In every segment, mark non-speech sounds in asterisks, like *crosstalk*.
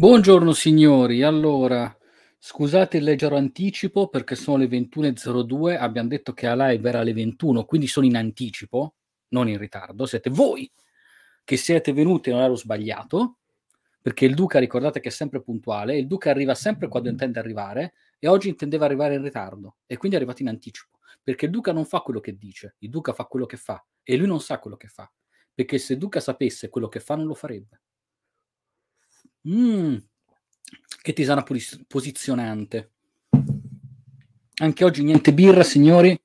Buongiorno signori, allora scusate il leggero anticipo perché sono le 21.02, abbiamo detto che la live era alle 21, quindi sono in anticipo, non in ritardo, siete voi che siete venuti e non ero sbagliato, perché il Duca ricordate che è sempre puntuale, il Duca arriva sempre quando intende arrivare e oggi intendeva arrivare in ritardo e quindi è arrivato in anticipo, perché il Duca non fa quello che dice, il Duca fa quello che fa e lui non sa quello che fa, perché se il Duca sapesse quello che fa non lo farebbe. Mm, che tisana pos- posizionante. Anche oggi niente birra, signori,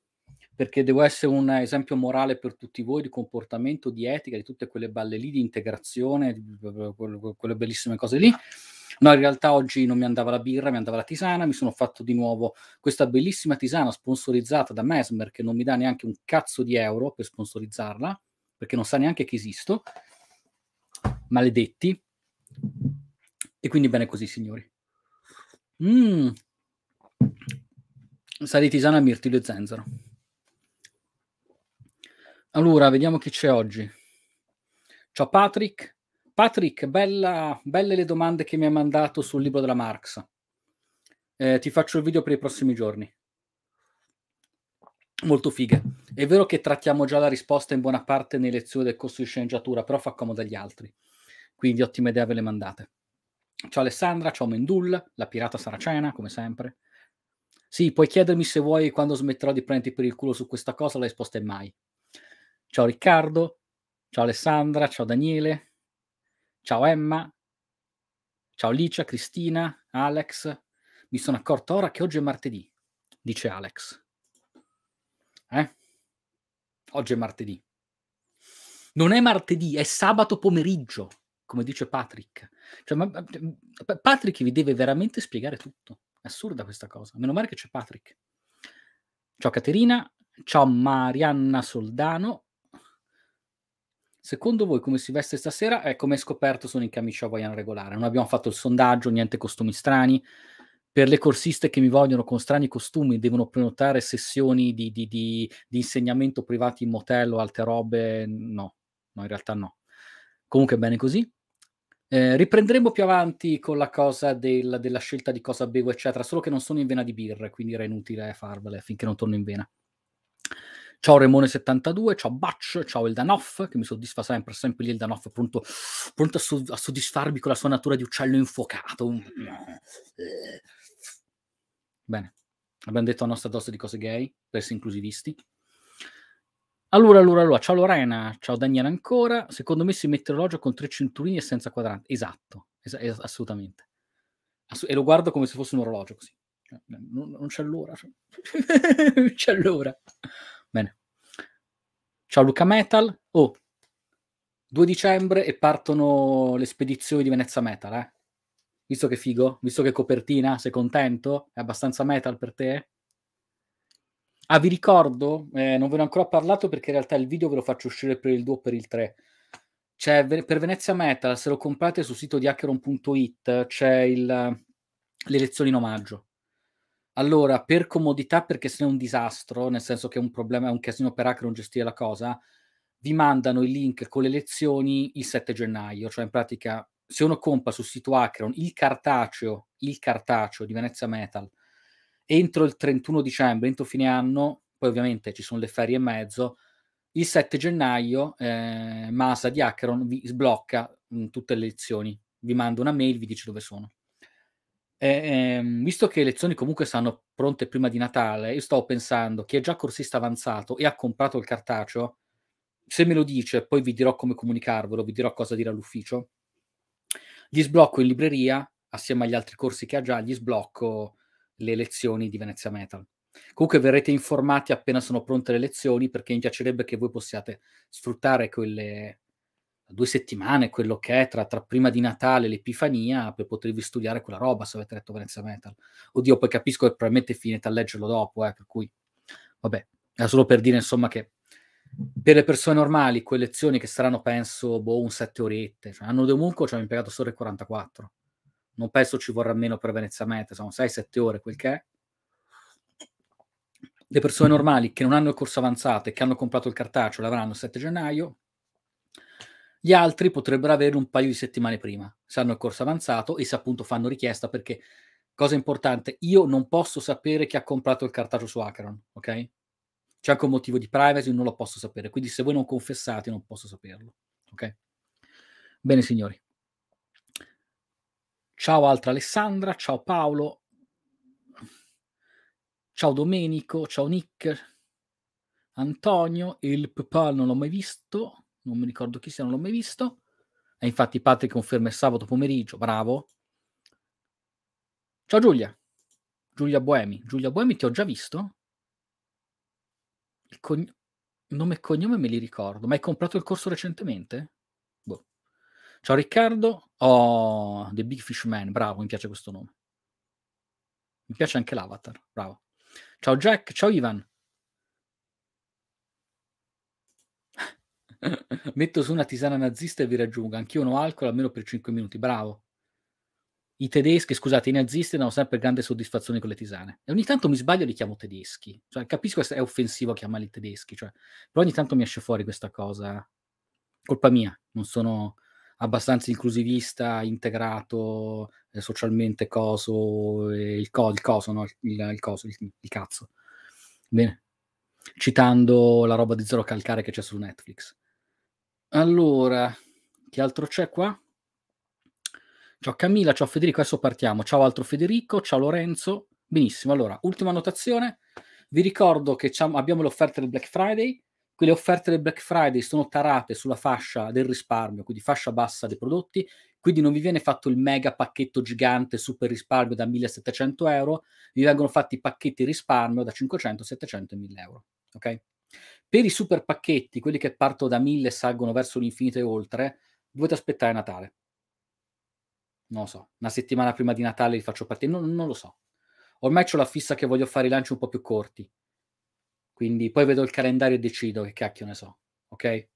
perché devo essere un esempio morale per tutti voi di comportamento, di etica, di tutte quelle balle lì, di integrazione, di quelle bellissime cose lì. No, in realtà oggi non mi andava la birra, mi andava la tisana, mi sono fatto di nuovo questa bellissima tisana sponsorizzata da Mesmer che non mi dà neanche un cazzo di euro per sponsorizzarla, perché non sa neanche che esisto. Maledetti. E quindi bene così, signori. Mm. Sali tisana, mirtillo e zenzero. Allora, vediamo chi c'è oggi. Ciao Patrick. Patrick, bella, belle le domande che mi ha mandato sul libro della Marx. Eh, ti faccio il video per i prossimi giorni. Molto fighe. È vero che trattiamo già la risposta in buona parte nelle lezioni del corso di sceneggiatura, però fa comodo agli altri. Quindi ottima idea ve le mandate. Ciao Alessandra, ciao Mendul, la pirata saracena, come sempre. Sì, puoi chiedermi se vuoi quando smetterò di prenderti per il culo su questa cosa, la risposta è mai. Ciao Riccardo, ciao Alessandra, ciao Daniele, ciao Emma, ciao Licia, Cristina, Alex. Mi sono accorto ora che oggi è martedì, dice Alex. Eh? Oggi è martedì. Non è martedì, è sabato pomeriggio, come dice Patrick. Cioè, ma, cioè, Patrick vi deve veramente spiegare tutto. È assurda questa cosa. Meno male che c'è Patrick. Ciao Caterina, ciao Marianna Soldano. Secondo voi come si veste stasera? Eh, come scoperto sono in camicia hawaiana regolare. Non abbiamo fatto il sondaggio, niente costumi strani. Per le corsiste che mi vogliono con strani costumi devono prenotare sessioni di, di, di, di insegnamento privati in motel o altre robe. No, no, in realtà no. Comunque bene così. Eh, riprenderemo più avanti con la cosa del, della scelta di cosa bevo, eccetera, solo che non sono in vena di birra, quindi era inutile farvele finché non torno in vena. Ciao Remone72, ciao Batch, ciao Eldanoff, che mi soddisfa sempre, sempre lì Eldanoff, pronto, pronto a, su- a, soddisfarmi con la sua natura di uccello infuocato. Bene, abbiamo detto la nostra dose di cose gay, per essere inclusivisti. Allora, allora, allora, ciao Lorena, ciao Daniela ancora. Secondo me si mette l'orologio con tre cinturini e senza quadranti. Esatto, es- es- assolutamente. Ass- e lo guardo come se fosse un orologio così. Cioè, non, non c'è l'ora. Cioè, *laughs* non c'è l'ora. Bene. Ciao Luca Metal. Oh, 2 dicembre e partono le spedizioni di Venezia Metal, eh? Visto che figo? Visto che copertina? Sei contento? È abbastanza metal per te? Ah, vi ricordo, eh, non ve ne ho ancora parlato perché in realtà il video ve lo faccio uscire per il 2 o per il 3. C'è per Venezia Metal, se lo comprate sul sito di hackeron.it, c'è il, le lezioni in omaggio. Allora, per comodità, perché se no è un disastro, nel senso che è un problema, è un casino per Acron gestire la cosa, vi mandano il link con le lezioni il 7 gennaio, cioè in pratica se uno compra sul sito Acron il cartaceo, il cartaceo di Venezia Metal entro il 31 dicembre, entro fine anno, poi ovviamente ci sono le ferie e mezzo, il 7 gennaio eh, Masa di Acheron vi sblocca mh, mm, tutte le lezioni, vi manda una mail, vi dice dove sono. E, ehm, visto che le lezioni comunque stanno pronte prima di Natale, io stavo pensando, chi è già corsista avanzato e ha comprato il cartaceo, se me lo dice, poi vi dirò come comunicarvelo, vi dirò cosa dire all'ufficio, gli sblocco in libreria, assieme agli altri corsi che ha già, gli sblocco le lezioni di Venezia Metal. Comunque verrete informati appena sono pronte le lezioni perché mi piacerebbe che voi possiate sfruttare quelle due settimane, quello che è tra, tra prima di Natale e l'Epifania per potervi studiare quella roba se avete letto Venezia Metal. Oddio, poi capisco che probabilmente finite a leggerlo dopo, eh, per cui vabbè, era solo per dire insomma che per le persone normali quelle lezioni che saranno penso boh, un sette orette, cioè, hanno comunque ci cioè, hanno impiegato solo il 44 non penso ci vorrà meno per Venezia Meta, sono 6-7 ore quel che è. Le persone normali che non hanno il corso avanzato e che hanno comprato il cartaceo l'avranno il 7 gennaio, gli altri potrebbero avere un paio di settimane prima, se hanno il corso avanzato e se appunto fanno richiesta perché, cosa importante, io non posso sapere chi ha comprato il cartaceo su Acheron, ok? C'è anche un motivo di privacy, non lo posso sapere, quindi se voi non confessate non posso saperlo, ok? Bene signori. Ciao altra Alessandra, ciao Paolo, ciao Domenico, ciao Nick, Antonio, il Ppa non l'ho mai visto, non mi ricordo chi sia, non l'ho mai visto. E infatti Patrick conferma il sabato pomeriggio, bravo. Ciao Giulia, Giulia Boemi, Giulia Boemi ti ho già visto? Il cogn- nome e cognome me li ricordo, ma hai comprato il corso recentemente? Ciao Riccardo. Oh, The Big Fish Man, bravo, mi piace questo nome. Mi piace anche l'avatar, bravo. Ciao Jack, ciao Ivan. *laughs* Metto su una tisana nazista e vi raggiungo. Anch'io non alcol almeno per 5 minuti, bravo. I tedeschi, scusate, i nazisti danno sempre grande soddisfazione con le tisane. E ogni tanto mi sbaglio e li chiamo tedeschi. Cioè, capisco che è offensivo chiamarli tedeschi, cioè, però ogni tanto mi esce fuori questa cosa. Colpa mia, non sono abbastanza inclusivista, integrato eh, socialmente coso, il, co, il, coso, no? Il, il coso, il, il cazzo. Bene. Citando la roba di Zero Calcare che c'è su Netflix. Allora, che altro c'è qua? Ciao Camilla, ciao Federico, adesso partiamo. Ciao altro Federico, ciao Lorenzo. Benissimo, allora, ultima annotazione. Vi ricordo che abbiamo l'offerta del Black Friday, quelle offerte del Black Friday sono tarate sulla fascia del risparmio, quindi fascia bassa dei prodotti, quindi non vi viene fatto il mega pacchetto gigante super risparmio da 1700 euro, vi vengono fatti pacchetti risparmio da 500, 700 e 1000 euro. Okay? Per i super pacchetti, quelli che partono da 1000 e salgono verso l'infinito e oltre, dovete aspettare Natale. Non lo so, una settimana prima di Natale li faccio partire, non, non lo so. Ormai ho la fissa che voglio fare i lanci un po' più corti, quindi poi vedo il calendario e decido che cacchio ne so, ok?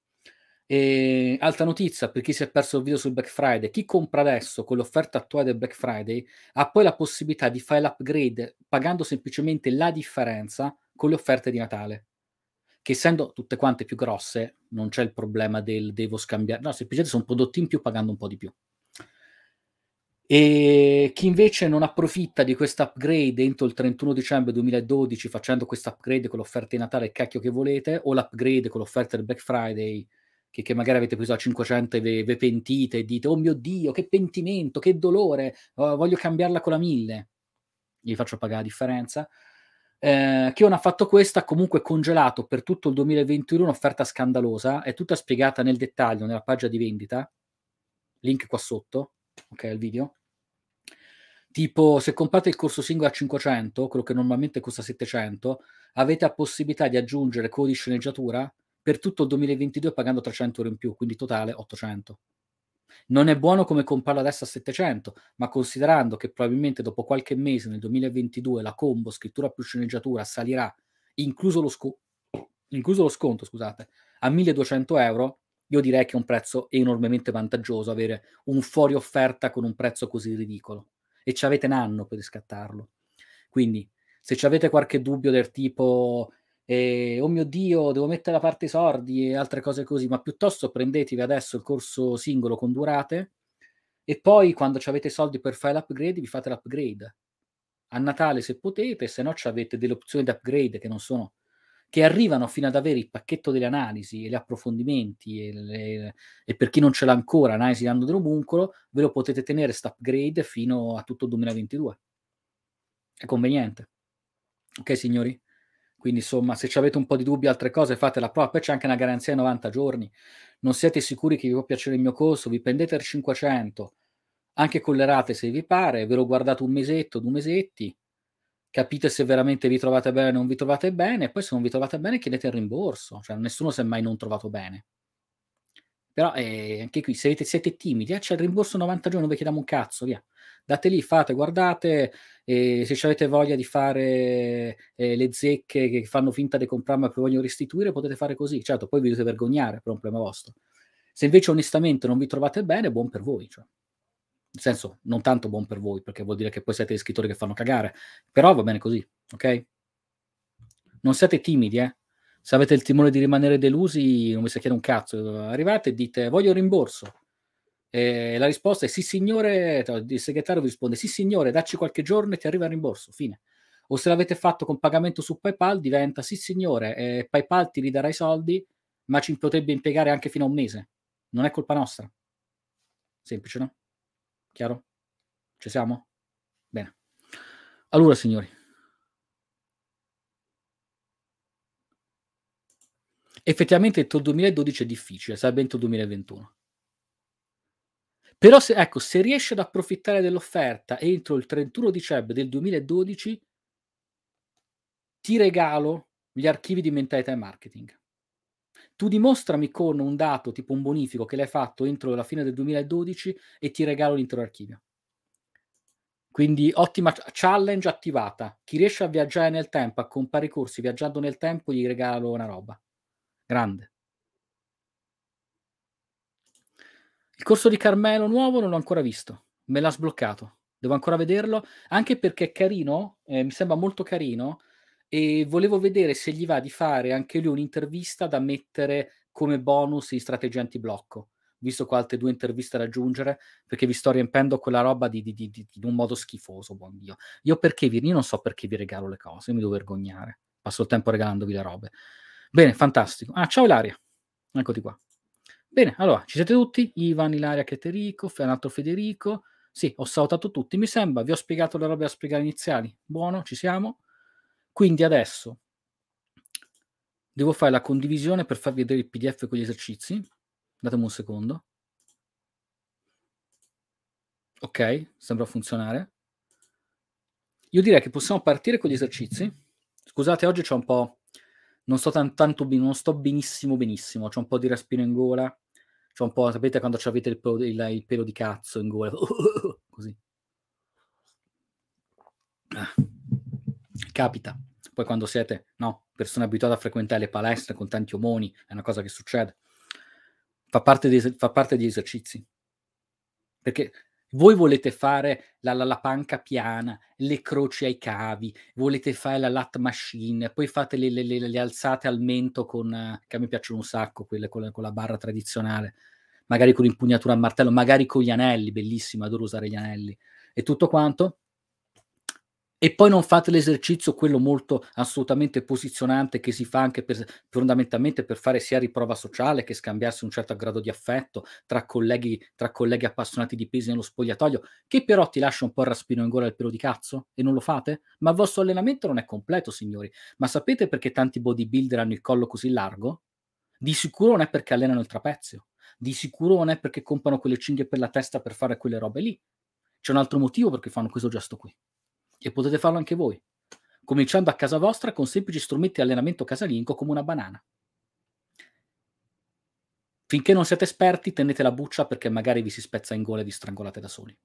E altra notizia per chi si è perso il video sul Black Friday, chi compra adesso con l'offerta attuale del Black Friday ha poi la possibilità di fare l'upgrade pagando semplicemente la differenza con le offerte di Natale, che essendo tutte quante più grosse non c'è il problema del devo scambiare, no, semplicemente sono prodotti in più pagando un po' di più. E chi invece non approfitta di questo upgrade entro il 31 dicembre 2012 facendo questo upgrade con l'offerta di Natale, il cacchio che volete, o l'upgrade con l'offerta del Black Friday, che, che magari avete preso a 500 e ve, ve, pentite e dite, oh mio Dio, che pentimento, che dolore, oh, voglio cambiarla con la 1000, gli faccio pagare la differenza. Eh, chi non ha fatto questa ha comunque congelato per tutto il 2021 un'offerta scandalosa, è tutta spiegata nel dettaglio nella pagina di vendita, link qua sotto, ok, al video Tipo, se comprate il corso singolo a 500, quello che normalmente costa 700, avete la possibilità di aggiungere quello di sceneggiatura per tutto il 2022 pagando 300 euro in più, quindi totale 800. Non è buono come comprarlo adesso a 700, ma considerando che probabilmente dopo qualche mese nel 2022 la combo scrittura più sceneggiatura salirà, incluso lo, scu- incluso lo sconto, scusate, a 1200 euro, io direi che è un prezzo enormemente vantaggioso avere un fuori offerta con un prezzo così ridicolo e ci avete un anno per riscattarlo. Quindi, se ci avete qualche dubbio del tipo eh, oh mio dio, devo mettere da parte i sordi e altre cose così, ma piuttosto prendetevi adesso il corso singolo con durate e poi quando avete i soldi per fare l'upgrade vi fate l'upgrade. A Natale se potete, se no ci avete delle opzioni di upgrade che non sono che arrivano fino ad avere il pacchetto delle analisi e gli approfondimenti e, le, e per chi non ce l'ha ancora, analisi l'anno dell'omuncolo, ve lo potete tenere sta upgrade fino a tutto il 2022. È conveniente. Ok signori? Quindi insomma, se avete un po' di dubbi, altre cose, fate la prova. Poi c'è anche una garanzia di 90 giorni. Non siete sicuri che vi può piacere il mio corso, vi prendete il 500, anche con le rate se vi pare, ve lo guardate un mesetto, due mesetti, capite se veramente vi trovate bene o non vi trovate bene, e poi se non vi trovate bene chiedete il rimborso, cioè nessuno si è mai non trovato bene. Però eh, anche qui, se siete, timidi, eh, c'è il rimborso 90 giorni, non vi chiediamo un cazzo, via. Date lì, fate, guardate, eh, se avete voglia di fare eh, le zecche che fanno finta di comprarmi e che vogliono restituire, potete fare così. Certo, poi vi dovete vergognare, per un problema vostro. Se invece onestamente non vi trovate bene, buon per voi. Cioè nel senso non tanto buon per voi, perché vuol dire che poi siete gli scrittori che fanno cagare, però va bene così, ok? Non siate timidi, eh? Se avete il timore di rimanere delusi, non vi si chiede un cazzo. Arrivate e dite voglio il rimborso. E la risposta è sì signore, il segretario vi risponde sì signore, dacci qualche giorno e ti arriva il rimborso, fine. O se l'avete fatto con pagamento su PayPal diventa sì signore, eh, PayPal ti ridarà i soldi, ma ci potrebbe impiegare anche fino a un mese. Non è colpa nostra. Semplice, no? Chiaro? Ci siamo? Bene. Allora, signori. Effettivamente entro il 2012 è difficile, sarebbe entro il 2021. Però se, ecco, se riesce ad approfittare dell'offerta entro il 31 dicembre del 2012, ti regalo gli archivi di mentalità e marketing tu dimostrami con un dato tipo un bonifico che l'hai fatto entro la fine del 2012 e ti regalo l'intero archivio. Quindi ottima challenge attivata. Chi riesce a viaggiare nel tempo, a compare i corsi viaggiando nel tempo, gli regalo una roba. Grande. Il corso di Carmelo nuovo non l'ho ancora visto, me l'ha sbloccato. Devo ancora vederlo, anche perché è carino, eh, mi sembra molto carino e volevo vedere se gli va di fare anche lui un'intervista da mettere come bonus in strategia antiblocco, visto che ho altre due interviste da aggiungere, perché vi sto riempendo quella roba di, di, di, di un modo schifoso, buon Dio. Io perché vi, io non so perché vi regalo le cose, mi devo vergognare. Passo il tempo regalandovi le robe. Bene, fantastico. Ah, ciao Ilaria. Eccoti qua. Bene, allora, ci siete tutti? Ivan, Ilaria, Cheterico, un altro Federico. Sì, ho salutato tutti, mi sembra. Vi ho spiegato le robe da spiegare iniziali. Buono, ci siamo. Quindi adesso devo fare la condivisione per farvi vedere il PDF con gli esercizi. Datemi un secondo. Ok, sembra funzionare. Io direi che possiamo partire con gli esercizi. Scusate, oggi c'è un po'... Non sto, tan- tanto, non sto benissimo benissimo, c'è un po' di respiro in gola, c'è un po', sapete quando avete il, pelo, il, il pelo di cazzo in gola? *laughs* Così. Ah, capita. Poi quando siete no, persone abituate a frequentare le palestre con tanti omoni, è una cosa che succede. Fa parte, di, fa parte degli esercizi. Perché voi volete fare la, la, la, panca piana, le croci ai cavi, volete fare la lat machine, poi fate le, le, le, le alzate al mento con, che a me piacciono un sacco, quelle con, con la barra tradizionale, magari con l'impugnatura a martello, magari con gli anelli, bellissimo, adoro usare gli anelli. E tutto quanto e poi non fate l'esercizio, quello molto assolutamente posizionante che si fa anche per, fondamentalmente per fare sia riprova sociale che scambiarsi un certo grado di affetto tra colleghi, tra colleghi appassionati di pesi nello spogliatoio, che però ti lascia un po' il raspino in gola al pelo di cazzo e non lo fate? Ma il vostro allenamento non è completo, signori. Ma sapete perché tanti bodybuilder hanno il collo così largo? Di sicuro non è perché allenano il trapezio, di sicuro non è perché comprano quelle cinghie per la testa per fare quelle robe lì. C'è un altro motivo perché fanno questo gesto qui. E potete farlo anche voi, cominciando a casa vostra con semplici strumenti di allenamento casalingo come una banana. Finché non siete esperti, tenete la buccia perché magari vi si spezza in gola e vi strangolate da soli.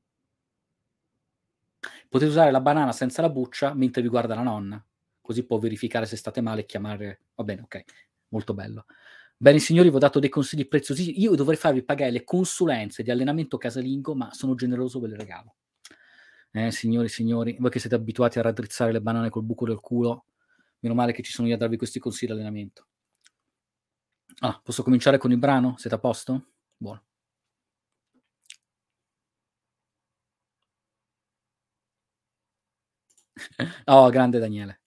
Potete usare la banana senza la buccia mentre vi guarda la nonna, così può verificare se state male e chiamare... Va bene, ok, molto bello. Bene, signori, vi ho dato dei consigli preziosi. Io dovrei farvi pagare le consulenze di allenamento casalingo, ma sono generoso, ve le regalo. Eh, signori, signori, voi che siete abituati a raddrizzare le banane col buco del culo, meno male che ci sono io a darvi questi consigli di allenamento. Ah, posso cominciare con il brano? Siete a posto? Buono. *laughs* oh, grande Daniele.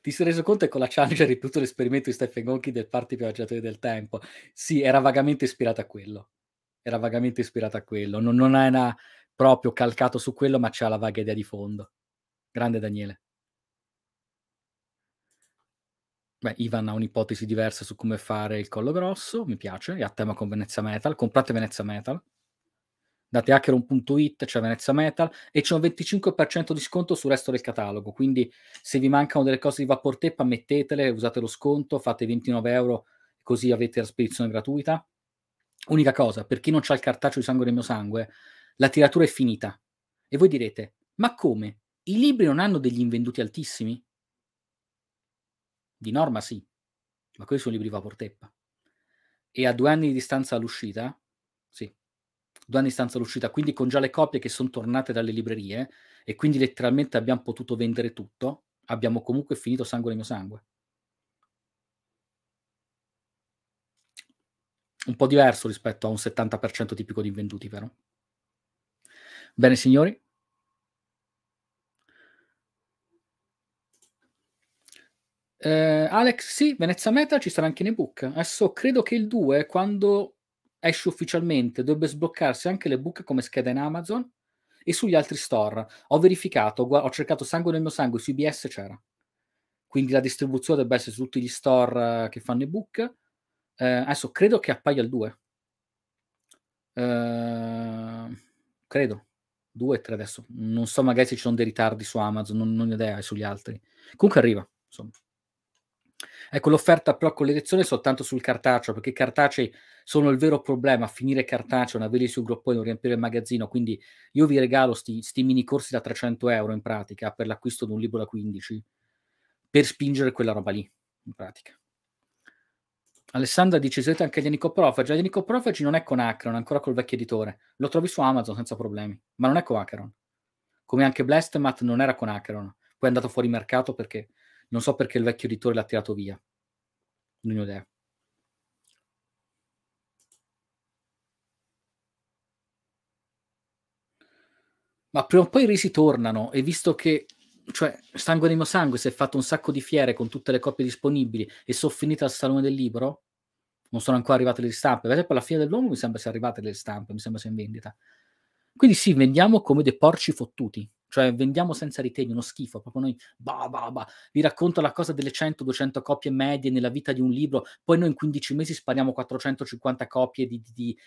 Ti sei reso conto che con la challenge hai ripetuto l'esperimento di Stephen Gonchi del party viaggiatore del tempo? Sì, era vagamente ispirata a quello. Era vagamente ispirata a quello. Non, non è una proprio calcato su quello, ma c'ha la vaga idea di fondo. Grande Daniele. Beh, Ivan ha un'ipotesi diversa su come fare il collo grosso, mi piace, è a tema con Venezia Metal, comprate Venezia Metal, date hackeron.it, c'è Venezia Metal, e c'è un 25% di sconto sul resto del catalogo, quindi se vi mancano delle cose di vapor teppa mettetele, usate lo sconto, fate 29 euro, così avete la spedizione gratuita. Unica cosa, per chi non ha il cartaccio di sangue del mio sangue, la tiratura è finita. E voi direte, ma come? I libri non hanno degli invenduti altissimi? Di norma sì, ma questi sono libri vapor teppa. E a due anni di distanza all'uscita, sì, due anni di distanza all'uscita, quindi con già le copie che sono tornate dalle librerie, e quindi letteralmente abbiamo potuto vendere tutto, abbiamo comunque finito Sangue nel mio sangue. Un po' diverso rispetto a un 70% tipico di invenduti, però. Bene, signori. Eh, Alex, sì, Venezia Metal ci sarà anche in ebook. Adesso credo che il 2, quando esce ufficialmente, dovrebbe sbloccarsi anche le book come scheda in Amazon e sugli altri store. Ho verificato, ho cercato Sangue nel mio sangue, su IBS c'era. Quindi la distribuzione dovrebbe essere su tutti gli store eh, che fanno ebook. Eh, adesso credo che appaia il 2. Eh, credo due, tre adesso. Non so magari se ci sono dei ritardi su Amazon, non, non ho idea sugli altri. Comunque arriva, insomma. Ecco, l'offerta però con l'elezione è soltanto sul cartaceo, perché i cartacei sono il vero problema, finire cartaceo, non averli sul gruppone, non riempire il magazzino, quindi io vi regalo questi mini corsi da 300 euro in pratica per l'acquisto di un libro da 15, per spingere quella roba lì, in pratica. Alessandra dice Siete anche gli anicoprofagi. Gli anicoprofagi non è con Acron, ancora col vecchio editore. Lo trovi su Amazon senza problemi, ma non è con Acron. Come anche Blastemat non era con Acron. Poi è andato fuori mercato perché non so perché il vecchio editore l'ha tirato via. Non ho idea. Ma prima o poi i risi tornano e visto che cioè, Sangue del mio sangue si è fatto un sacco di fiere con tutte le copie disponibili e sono finita al Salone del Libro, non sono ancora arrivate le stampe. Per esempio, alla fine dell'uomo mi sembra sia arrivate le stampe, mi sembra sia in vendita. Quindi sì, vendiamo come dei porci fottuti, cioè vendiamo senza ritegno, uno schifo, proprio noi, bah, bah, bah. vi racconto la cosa delle 100-200 copie medie nella vita di un libro, poi noi in 15 mesi spariamo 450 copie di, di, di,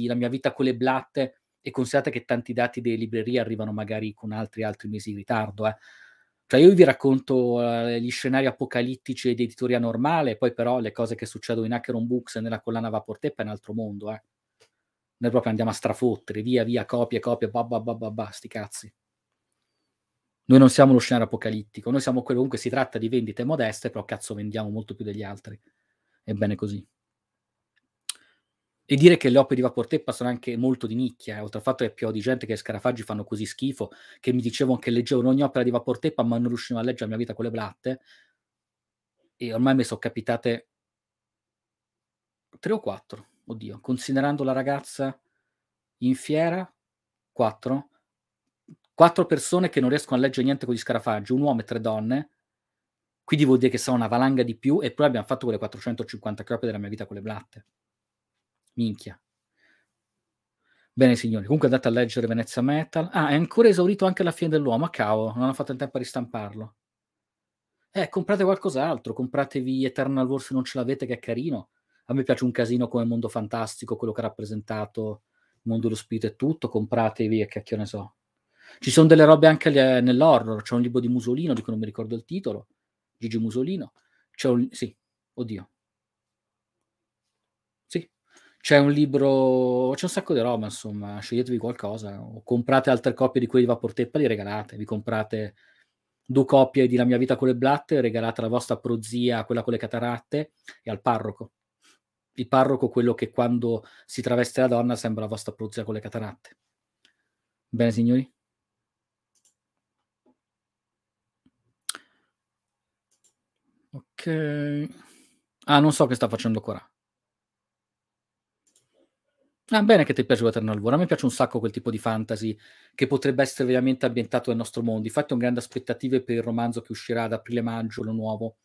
di La mia vita con le blatte, e considerate che tanti dati delle librerie arrivano magari con altri, altri mesi di ritardo. Eh. Cioè io vi racconto uh, gli scenari apocalittici ed editoria normale, poi però le cose che succedono in Acheron Books e nella collana Vaporteppa è un altro mondo. Eh. Noi proprio andiamo a strafottere, via via, copie, copie, babba, babba, babba, sti cazzi. Noi non siamo lo scenario apocalittico, noi siamo quello comunque si tratta di vendite modeste, però cazzo vendiamo molto più degli altri. Ebbene così. E dire che le opere di Vapor Teppa sono anche molto di nicchia, eh, oltre al fatto che più di gente che scarafaggi fanno così schifo, che mi dicevano che leggevano ogni opera di Vapor Teppa, ma non riuscivo a leggere la mia vita con le blatte, e ormai mi sono capitate tre o quattro, oddio, considerando la ragazza in fiera, quattro, quattro persone che non riescono a leggere niente con gli scarafaggi, un uomo e tre donne, quindi vuol dire che sono una valanga di più, e poi abbiamo fatto quelle 450 copie della mia vita con le blatte. Minchia. Bene, signori. Comunque andate a leggere Venezia Metal. Ah, è ancora esaurito anche la fine dell'uomo. A cavolo, non ho fatto il tempo a ristamparlo. Eh, comprate qualcos'altro. Compratevi Eternal War se non ce l'avete, che è carino. A me piace un casino come mondo fantastico, quello che ha rappresentato il mondo dello spirito e tutto. Compratevi e cacchio ne so. Ci sono delle robe anche nell'horror. C'è un libro di Musolino, di cui non mi ricordo il titolo. Gigi Musolino. C'è un... Sì, oddio c'è un libro, c'è un sacco di roba, insomma, sceglietevi qualcosa, o comprate altre copie di quelli di Vaporteppa, li regalate, vi comprate due copie di La mia vita con le blatte, regalate alla vostra prozia, quella con le cataratte, e al parroco. Il parroco, quello che quando si traveste la donna sembra la vostra prozia con le cataratte. Bene, signori? Ok. Ah, non so che sta facendo Corà. Ah, bene che ti piace Water Alvor. A me piace un sacco quel tipo di fantasy che potrebbe essere veramente ambientato nel nostro mondo. Infatti, ho grandi aspettative per il romanzo che uscirà ad aprile-maggio, lo nuovo,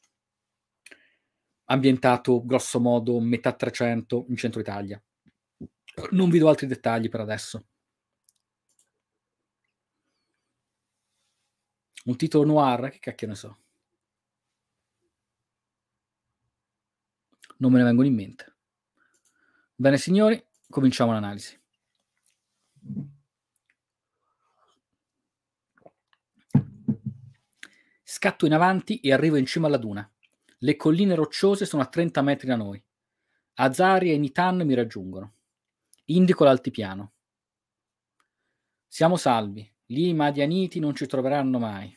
ambientato grosso modo metà 300 in centro Italia. Non vi do altri dettagli per adesso. Un titolo noir, che cacchio ne so. Non me ne vengono in mente. Bene, signori, cominciamo l'analisi. Scatto in avanti e arrivo in cima alla duna. Le colline rocciose sono a 30 metri da noi. Azari e Nitan mi raggiungono. Indico l'altipiano. Siamo salvi. Lì i Madianiti non ci troveranno mai.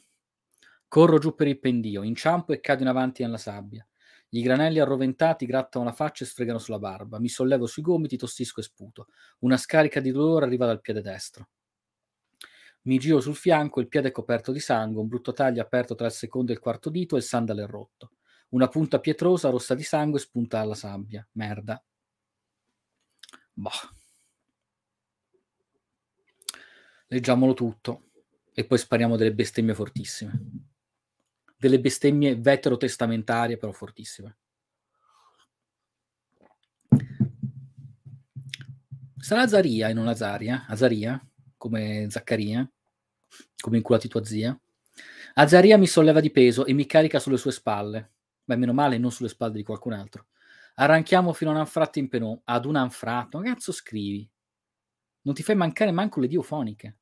Corro giù per il pendio, inciampo e cado in avanti nella sabbia. Gli granelli arroventati grattano la faccia e sfregano sulla barba. Mi sollevo sui gomiti, tossisco e sputo. Una scarica di dolore arriva dal piede destro. Mi giro sul fianco, il piede è coperto di sangue, un brutto taglio aperto tra il secondo e il quarto dito e il sandale è rotto. Una punta pietrosa, rossa di sangue, spunta alla sabbia. Merda. Boh. Leggiamolo tutto e poi spariamo delle bestemmie fortissime delle bestemmie vetero-testamentarie, però fortissime. Sarà Azaria e non Azaria? Azaria, come Zaccaria, come inculati tua zia? Azaria mi solleva di peso e mi carica sulle sue spalle. Ma meno male, non sulle spalle di qualcun altro. Arranchiamo fino a un anfratto in penò, ad un anfratto. Ma cazzo scrivi? Non ti fai mancare manco le diofoniche.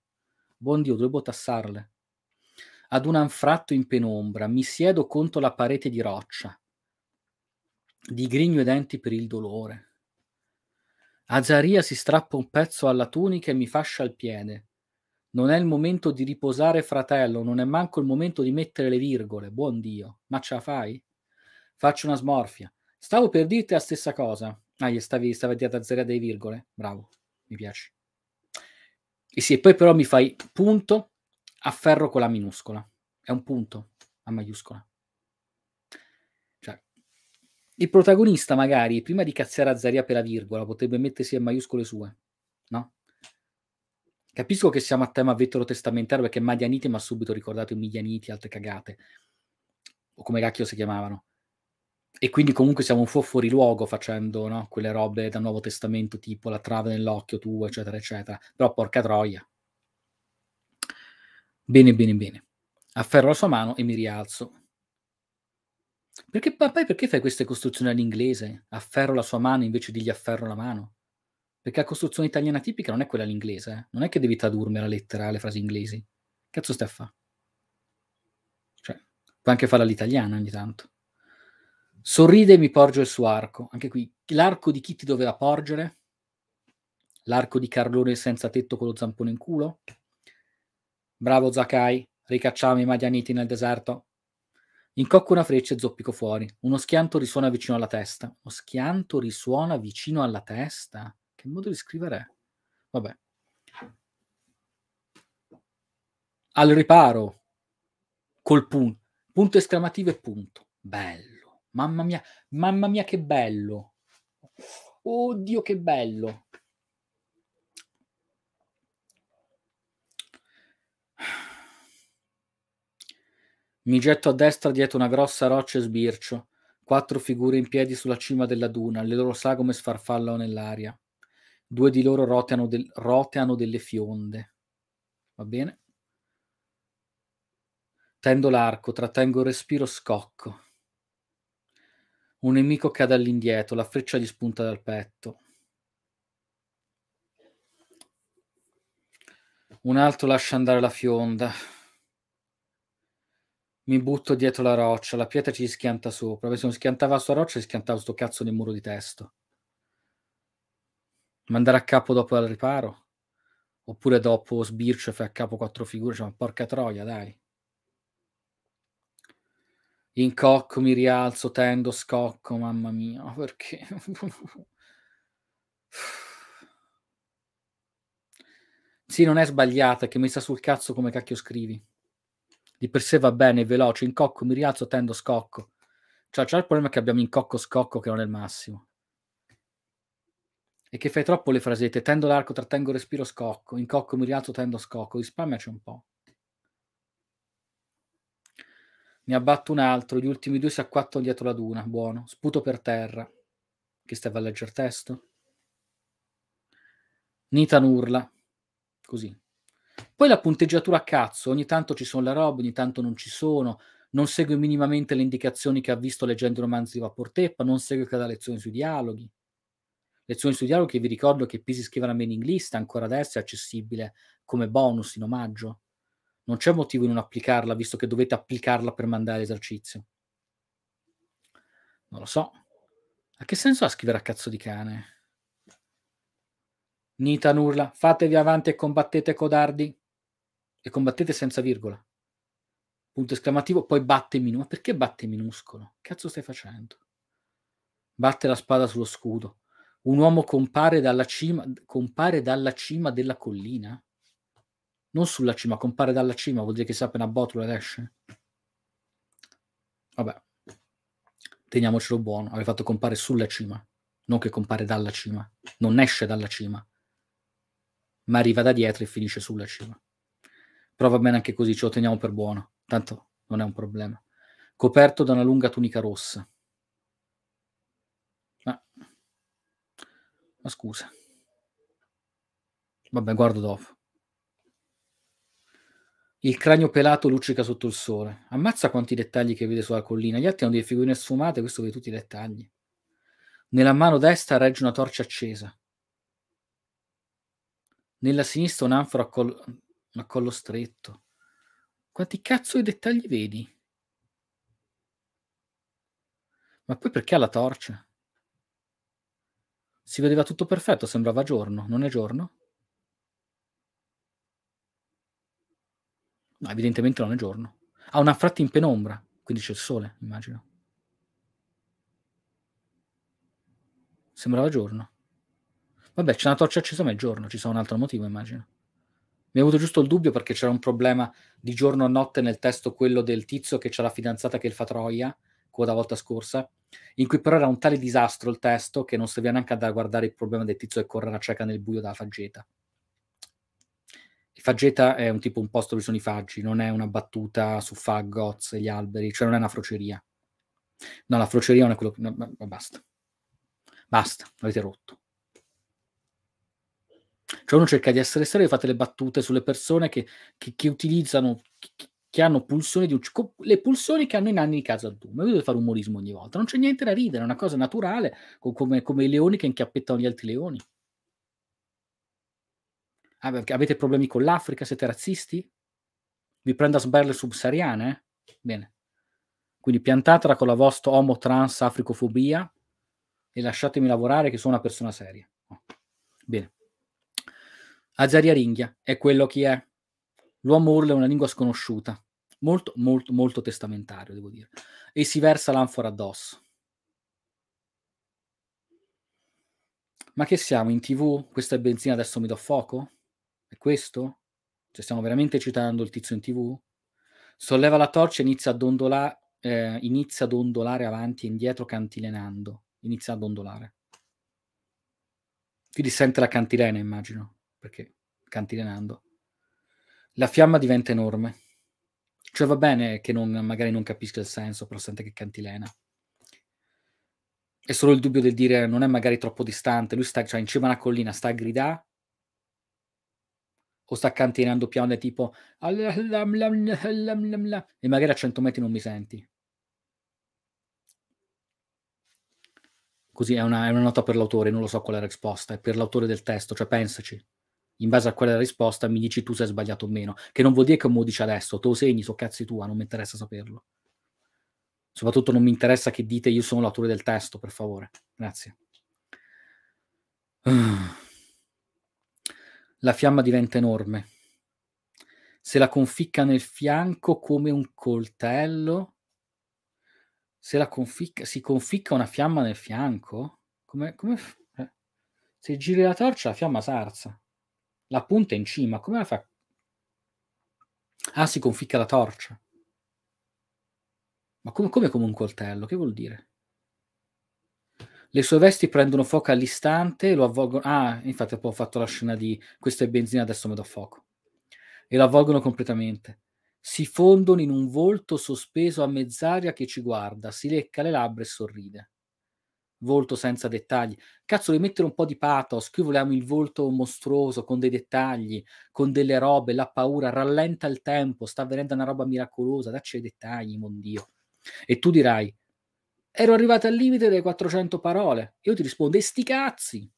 Buon Dio, dovevo tassarle ad un anfratto in penombra, mi siedo contro la parete di roccia, digrigno i denti per il dolore. Azaria si strappa un pezzo alla tunica e mi fascia il piede. Non è il momento di riposare, fratello, non è manco il momento di mettere le virgole, buon Dio, ma ce la fai? Faccio una smorfia. Stavo per dirti la stessa cosa. Ah, gli stavi, stavi a Azaria dei virgole? Bravo, mi piace. E se poi però mi fai punto, afferro con la minuscola, è un punto a maiuscola. Cioè, il protagonista magari, prima di cazziare Azzaria per la virgola, potrebbe mettersi a maiuscole sue, no? Capisco che siamo a tema vetero testamentario perché Madianiti mi ha subito ricordato i Midianiti altre cagate, o come cacchio si chiamavano. E quindi comunque siamo un po' fuori luogo facendo no? quelle robe da Nuovo Testamento tipo la trave nell'occhio tuo, eccetera, eccetera. Però porca troia, Bene, bene, bene. Afferro la sua mano e mi rialzo. Perché, papà, perché fai queste costruzioni all'inglese? Afferro la sua mano invece di gli afferro la mano. Perché la costruzione italiana tipica non è quella all'inglese, eh? non è che devi tradurmi la lettera le frasi inglesi. Cazzo stai a fare? Cioè, puoi anche farla all'italiana ogni tanto. Sorride e mi porge il suo arco. Anche qui, l'arco di chi ti doveva porgere? L'arco di Carlone senza tetto con lo zampone in culo? Bravo Zakai, ricacciamo i Madianiti nel deserto. Incocco una freccia e zoppico fuori. Uno schianto risuona vicino alla testa. Uno schianto risuona vicino alla testa? Che modo di scrivere Vabbè. Al riparo. Col punto. Punto esclamativo e punto. Bello. Mamma mia, mamma mia che bello. Oddio che bello. Mi getto a destra dietro una grossa roccia e sbircio. Quattro figure in piedi sulla cima della duna, le loro sagome sfarfallano nell'aria. Due di loro roteano, del- roteano delle fionde. Va bene? Tendo l'arco, trattengo il respiro, scocco. Un nemico cade all'indietro, la freccia gli spunta dal petto. Un altro lascia andare la fionda mi butto dietro la roccia, la pietra ci schianta sopra, se non schiantava sta roccia, si schiantava sto cazzo di muro di testo. Mandare a capo dopo al riparo? Oppure dopo sbircio e fai a capo quattro figure? Cioè, ma porca troia, dai. Incocco, mi rialzo, tendo, scocco, mamma mia, perché... *laughs* sì, non è sbagliata, è che mi sta sul cazzo come cacchio scrivi di per sé va bene, è veloce, in cocco mi rialzo, tendo scocco. Cioè, c'è il problema che abbiamo in cocco scocco che non è il massimo. E che fai troppo le frasette, tendo l'arco, trattengo respiro, scocco, in cocco mi rialzo, tendo scocco, risparmiaci un po'. Ne abbatto un altro, gli ultimi due si acquattano dietro la duna, buono, sputo per terra. Che stava a leggere il testo? Nitan urla, così, poi la punteggiatura a cazzo, ogni tanto ci sono le robe, ogni tanto non ci sono, non segue minimamente le indicazioni che ha visto leggendo i romanzi di Vaporteppa, non segue che dà lezioni sui dialoghi. Lezioni sui dialoghi che vi ricordo che Pisi scrive la mailing list ancora adesso è accessibile come bonus in omaggio. Non c'è motivo di non applicarla, visto che dovete applicarla per mandare l'esercizio. Non lo so. A che senso ha scrivere a cazzo di cane? Nita urla, fatevi avanti e combattete codardi. E combattete senza virgola. Punto esclamativo, poi batte minuscolo. Ma perché batte minuscolo? Che Cazzo stai facendo? Batte la spada sullo scudo. Un uomo compare dalla cima, compare dalla cima della collina? Non sulla cima, compare dalla cima, vuol dire che si apre una botola ed esce. Vabbè, teniamocelo buono, aveva fatto compare sulla cima, non che compare dalla cima, non esce dalla cima, ma arriva da dietro e finisce sulla cima. Però va bene anche così, ce lo teniamo per buono, tanto non è un problema. Coperto da una lunga tunica rossa. Ma, ma scusa. Vabbè, guardo dopo. Il cranio pelato luccica sotto il sole. Ammazza quanti dettagli che vede sulla collina. Gli altri hanno delle figurine sfumate, questo vede tutti i dettagli. Nella mano destra regge una torcia accesa. Nella sinistra un'anfora a, col- a collo stretto. Quanti cazzo di dettagli vedi? Ma poi perché ha la torcia? Si vedeva tutto perfetto, sembrava giorno, non è giorno? No, evidentemente non è giorno. Ha una fratta in penombra, quindi c'è il sole, immagino. Sembrava giorno. Vabbè, c'è una torcia accesa, è giorno, ci sarà un altro motivo, immagino. Mi è avuto giusto il dubbio perché c'era un problema di giorno a notte nel testo, quello del tizio che c'è la fidanzata che il fa troia, quella volta scorsa, in cui però era un tale disastro il testo che non serviva neanche a guardare il problema del tizio che corre alla cieca nel buio dalla faggeta. Il faggeta è un tipo un posto dove sono i faggi, non è una battuta su fag, e gli alberi, cioè non è una froceria. No, la froceria non è quello... No, basta. Basta, l'avete rotto. Cioè uno cerca di essere serio e fate le battute sulle persone che, che, che utilizzano, che, che, hanno pulsioni di ucc- le pulsioni che hanno i nanni di casa Doom. Dovete fare umorismo ogni volta, non c'è niente da ridere, è una cosa naturale, come, come i leoni che inchiappettano gli altri leoni. Ah, avete problemi con l'Africa? Siete razzisti? Vi prendo a sberle subsahariane? Eh? Bene. Quindi piantatela con la vostra homo trans africofobia e lasciatemi lavorare che sono una persona seria. Oh. Bene. Azaria Ringhia è quello che è. L'uomo urla una lingua sconosciuta, molto, molto, molto testamentario, devo dire, e si versa l'anfora addosso. Ma che siamo in tv? Questa è benzina, adesso mi do fuoco? È questo? Cioè, stiamo veramente citando il tizio in tv? Solleva la torcia e inizia a, dondolare. eh, inizia a dondolare avanti e indietro, cantilenando. Inizia a dondolare. Ti sente la cantilena, immagino perché cantilenando, la fiamma diventa enorme. Cioè va bene che non, magari non capisca il senso, però sente che cantilena. È solo il dubbio del dire non è magari troppo distante, lui sta cioè, in cima a una collina, sta a gridare o sta cantinando piano tipo e magari a 100 metri non mi senti. Così è una, è una nota per l'autore, non lo so qual è la risposta, è per l'autore del testo, cioè pensaci in base a quella risposta mi dici tu se hai sbagliato o meno, che non vuol dire che un modice adesso, te lo segni, so cazzi tua, non mi interessa saperlo. Soprattutto non mi interessa che dite io sono l'autore del testo, per favore. Grazie. *sighs* La fiamma diventa enorme. Se la conficca nel fianco come un coltello, se la conficca, si conficca una fiamma nel fianco, come, come eh? se giri la torcia la fiamma sarza. La punta è in cima, come la fa? Ah, si conficca la torcia. Ma come, come come un coltello? Che vuol dire? Le sue vesti prendono fuoco all'istante e lo avvolgono. Ah, infatti, ho fatto la scena di questa è benzina, adesso me do fuoco. E lo avvolgono completamente. Si fondono in un volto sospeso a mezz'aria che ci guarda, si lecca le labbra e sorride volto senza dettagli. Cazzo, devi mettere un po' di pathos. Qui volevamo il volto mostruoso, con dei dettagli, con delle robe, la paura, rallenta il tempo, sta avvenendo una roba miracolosa, dacci i dettagli, mon Dio. E tu dirai, ero arrivato al limite delle 400 parole. Io ti rispondo, e sti cazzi!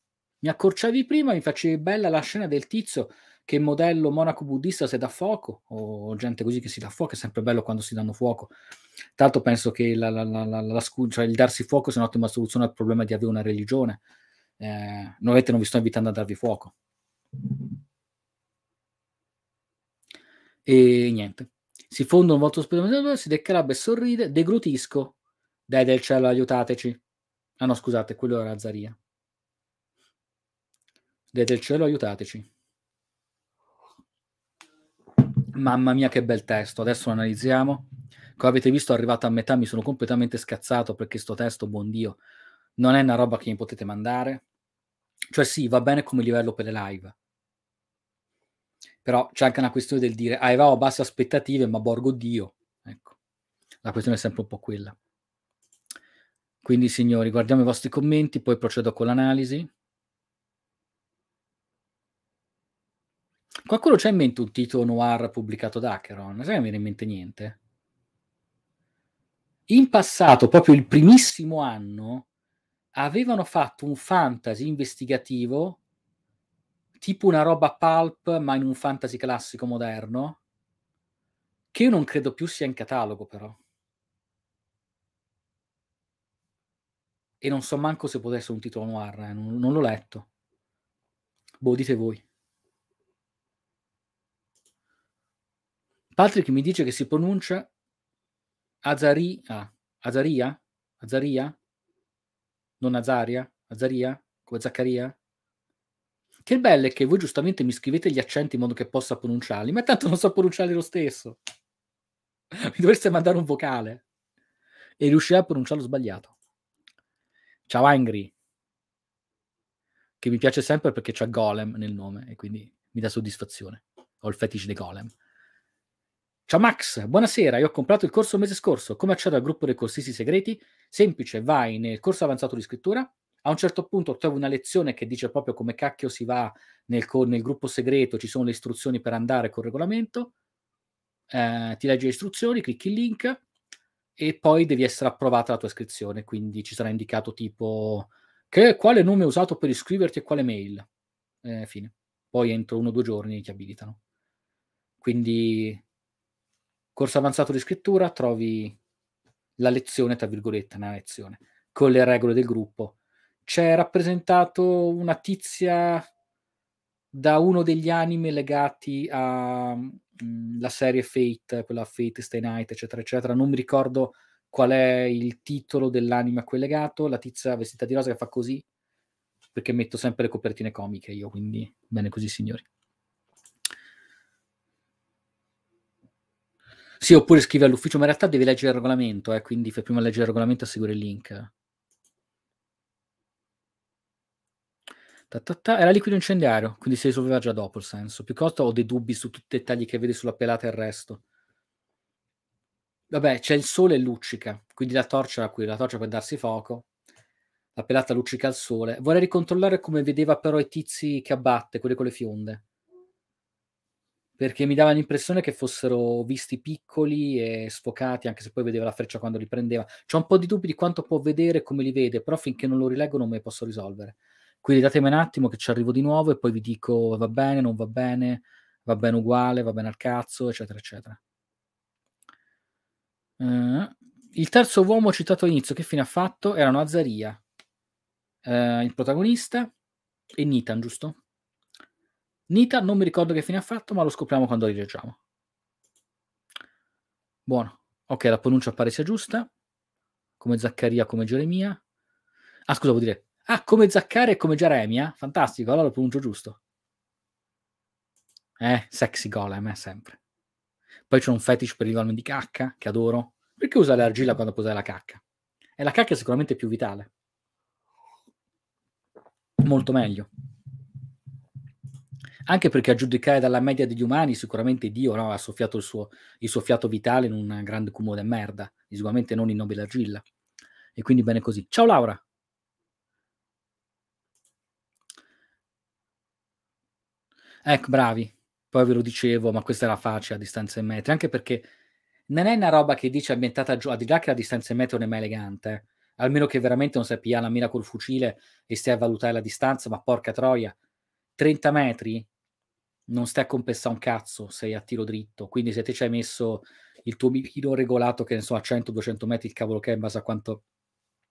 Mi accorciavi prima, mi facevi bella la scena del tizio che modello monaco buddista se dà fuoco o gente così che si dà fuoco, è sempre bello quando si danno fuoco. Tanto penso che la, la, la, cioè il darsi fuoco sia un'ottima soluzione al problema di avere una religione. Eh, non vi sto invitando a darvi fuoco. E niente. Si fonda un volto spirituale, si declama e sorride, deglutisco. Dai del cielo, aiutateci. Ah no, scusate, quello era Zaria. Dai del cielo, aiutateci. Mamma mia che bel testo, adesso lo analizziamo. Come avete visto, arrivato a metà mi sono completamente scazzato perché sto testo, buon Dio, non è una roba che mi potete mandare. Cioè sì, va bene come livello per le live. Però c'è anche una questione del dire, avevamo ah, basse aspettative, ma borgo Dio. Ecco, la questione è sempre un po' quella. Quindi signori, guardiamo i vostri commenti, poi procedo con l'analisi. Qualcuno c'ha in mente un titolo noir pubblicato da Acheron? Sai che mi viene in mente niente? In passato, proprio il primissimo anno, avevano fatto un fantasy investigativo, tipo una roba pulp, ma in un fantasy classico moderno, che io non credo più sia in catalogo però. E non so manco se potesse un titolo noir, eh, non, non l'ho letto. Boh, dite voi. Patrick mi dice che si pronuncia Azaria. Ah, Azaria? Azaria? Non Azaria? Azaria? Come Zaccaria? Che bello è che voi giustamente mi scrivete gli accenti in modo che possa pronunciarli, ma tanto non so pronunciarli lo stesso. *laughs* Mi dovreste mandare un vocale e riuscirai a pronunciarlo sbagliato. Ciao Angry, che mi piace sempre perché c'è Golem nel nome e quindi mi dà soddisfazione. Ho il fetish di Golem. Ciao Max, buonasera, io ho comprato il corso il mese scorso, come accedo al gruppo dei corsisti segreti? Semplice, vai nel corso avanzato di scrittura, a un certo punto trovi una lezione che dice proprio come cacchio si va nel, nel gruppo segreto, ci sono le istruzioni per andare col regolamento, eh, ti leggi le istruzioni, clicchi il link e poi devi essere approvata la tua iscrizione, quindi ci sarà indicato tipo che, quale nome è usato per iscriverti e quale mail. Eh, fine. Poi entro uno o due giorni ti abilitano. Quindi corso avanzato di scrittura trovi la lezione, tra virgolette, una lezione, con le regole del gruppo. C'è rappresentato una tizia da uno degli anime legati alla mm, serie Fate, quella Fate Stay Night, eccetera, eccetera. Non mi ricordo qual è il titolo dell'anime a cui è legato. La tizia vestita di rosa che fa così, perché metto sempre le copertine comiche io, quindi bene così, signori. Sì, oppure scrivi all'ufficio, ma in realtà devi leggere il regolamento, eh, quindi fai prima leggere il regolamento e seguire il link. Ta ta ta, era liquido incendiario, quindi si risolveva già dopo il senso. Più costa ho dei dubbi su tutti i dettagli che vedi sulla pelata e il resto. Vabbè, c'è il sole e luccica, quindi la torcia era qui, la torcia per darsi fuoco, la pelata luccica al sole. Vorrei ricontrollare come vedeva però i tizi che abbatte, quelli con le fionde perché mi dava l'impressione che fossero visti piccoli e sfocati, anche se poi vedeva la freccia quando li prendeva. C'ho un po' di dubbi di quanto può vedere e come li vede, però finché non lo rileggo non me posso risolvere. Quindi datemi un attimo che ci arrivo di nuovo e poi vi dico va bene, non va bene, va bene uguale, va bene al cazzo, eccetera, eccetera. Uh, il terzo uomo citato all'inizio, che fine ha fatto? Erano Azaria, uh, eh, il protagonista, e Nitan, giusto? Nita non mi ricordo che fine ha fatto, ma lo scopriamo quando rileggiamo. Buono. Ok, la pronuncia pare sia giusta. Come Zaccaria, come Geremia. Ah, scusa, vuol dire... Ah, come Zaccaria e come Geremia? Fantastico, allora lo pronuncio giusto. Eh, sexy golem, eh, sempre. Poi c'è un fetish per il golem di cacca, che adoro. Perché usa l'argilla quando può la cacca? E la cacca è sicuramente più vitale. Molto meglio anche perché a giudicare dalla media degli umani sicuramente Dio no, ha soffiato il suo, il suo, fiato vitale in un grande cumulo di merda, e sicuramente non in nobile argilla. E quindi bene così. Ciao Laura! Ecco, bravi. Poi ve lo dicevo, ma questa era facile a distanza in metri, anche perché non è una roba che dice ambientata giù, a di là che la distanza in metri non è mai elegante, eh. almeno che veramente non sei a la mira col fucile e stai a valutare la distanza, ma porca troia, 30 metri non stai a compensare un cazzo, sei a tiro dritto. Quindi se te ci hai messo il tuo mirino regolato, che ne so, a 100-200 metri, il cavolo che è in base a quanto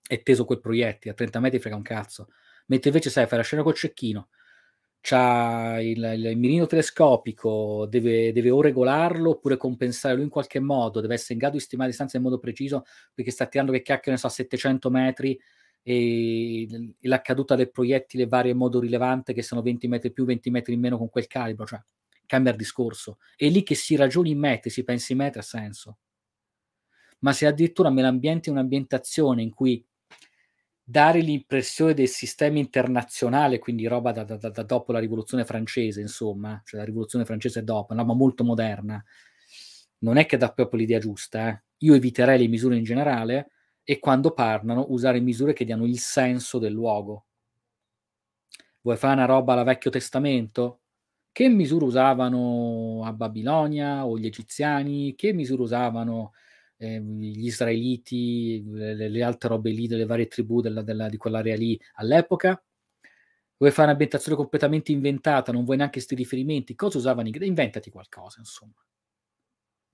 è teso quel proiettile, a 30 metri frega un cazzo. Mentre invece sai, fai la scena col cecchino, c'ha il, il mirino telescopico, deve, deve, o regolarlo oppure compensare lui in qualche modo, deve essere in grado di stimare la distanza in modo preciso perché sta tirando che cacchio, ne so, a 700 metri e la caduta del proiettile varia in modo rilevante che sono 20 metri più, 20 metri in meno con quel calibro, cioè cambia il discorso. È lì che si ragioni in metri, si pensa in metri, ha senso. Ma se addirittura me l'ambiente è un'ambientazione in cui dare l'impressione del sistema internazionale, quindi roba da, da, da, dopo la rivoluzione francese, insomma, cioè la rivoluzione francese dopo, una roba molto moderna, non è che dà proprio l'idea giusta. Eh. Io eviterei le misure in generale, e quando parlano usare misure che diano il senso del luogo. Vuoi fare una roba alla Vecchio Testamento? Che misure usavano a Babilonia o gli egiziani? Che misure usavano eh, gli israeliti, le, le, altre robe lì delle varie tribù della, della, di quell'area lì all'epoca? Vuoi fare un'ambientazione completamente inventata? Non vuoi neanche questi riferimenti? Cosa usavano? In... Inventati qualcosa, insomma.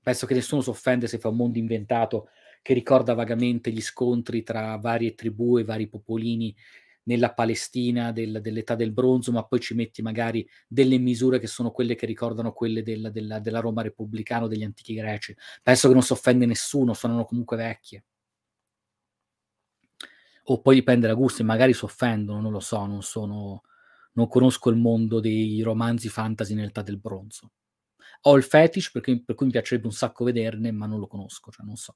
Penso che nessuno si offende se fa un mondo inventato che ricorda vagamente gli scontri tra varie tribù e vari popolini nella Palestina del, dell'età del bronzo, ma poi ci metti magari delle misure che sono quelle che ricordano quelle del, della, della, Roma repubblicana o degli antichi greci. Penso che non si offende nessuno, sono comunque vecchie. O poi dipende da gusti, magari si offendono, non lo so, non, sono, non conosco il mondo dei romanzi fantasy nell'età del bronzo ho il fetish perché, per cui mi piacerebbe un sacco vederne, ma non lo conosco, cioè non so.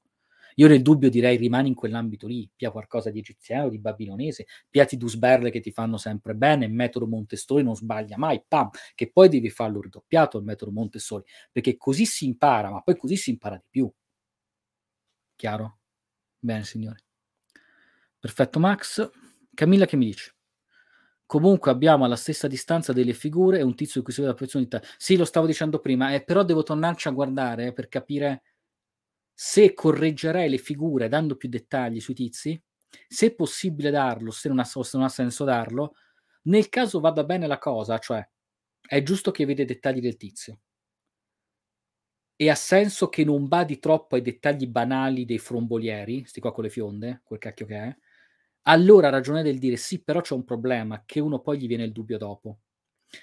Io nel dubbio direi rimani in quell'ambito lì, pia qualcosa di egiziano, di babilonese, piati dusberle che ti fanno sempre bene, il metodo Montessori non sbaglia mai, pam, che poi devi farlo ridoppiato il metodo Montessori, perché così si impara, ma poi così si impara di più. Chiaro? Bene, signore. Perfetto, Max. Camilla che mi dice? comunque abbiamo alla stessa distanza delle figure e un tizio in cui si vede la proiezione di te. Sì, lo stavo dicendo prima, eh, però devo tornarci a guardare eh, per capire se correggerei le figure dando più dettagli sui tizi, se è possibile darlo, se non ha, se non ha senso darlo, nel caso vada bene la cosa, cioè è giusto che veda i dettagli del tizio. E ha senso che non badi troppo ai dettagli banali dei frombolieri, sti qua con le fionde, quel cacchio che è, allora ragione del dire sì, però c'è un problema, che uno poi gli viene il dubbio dopo.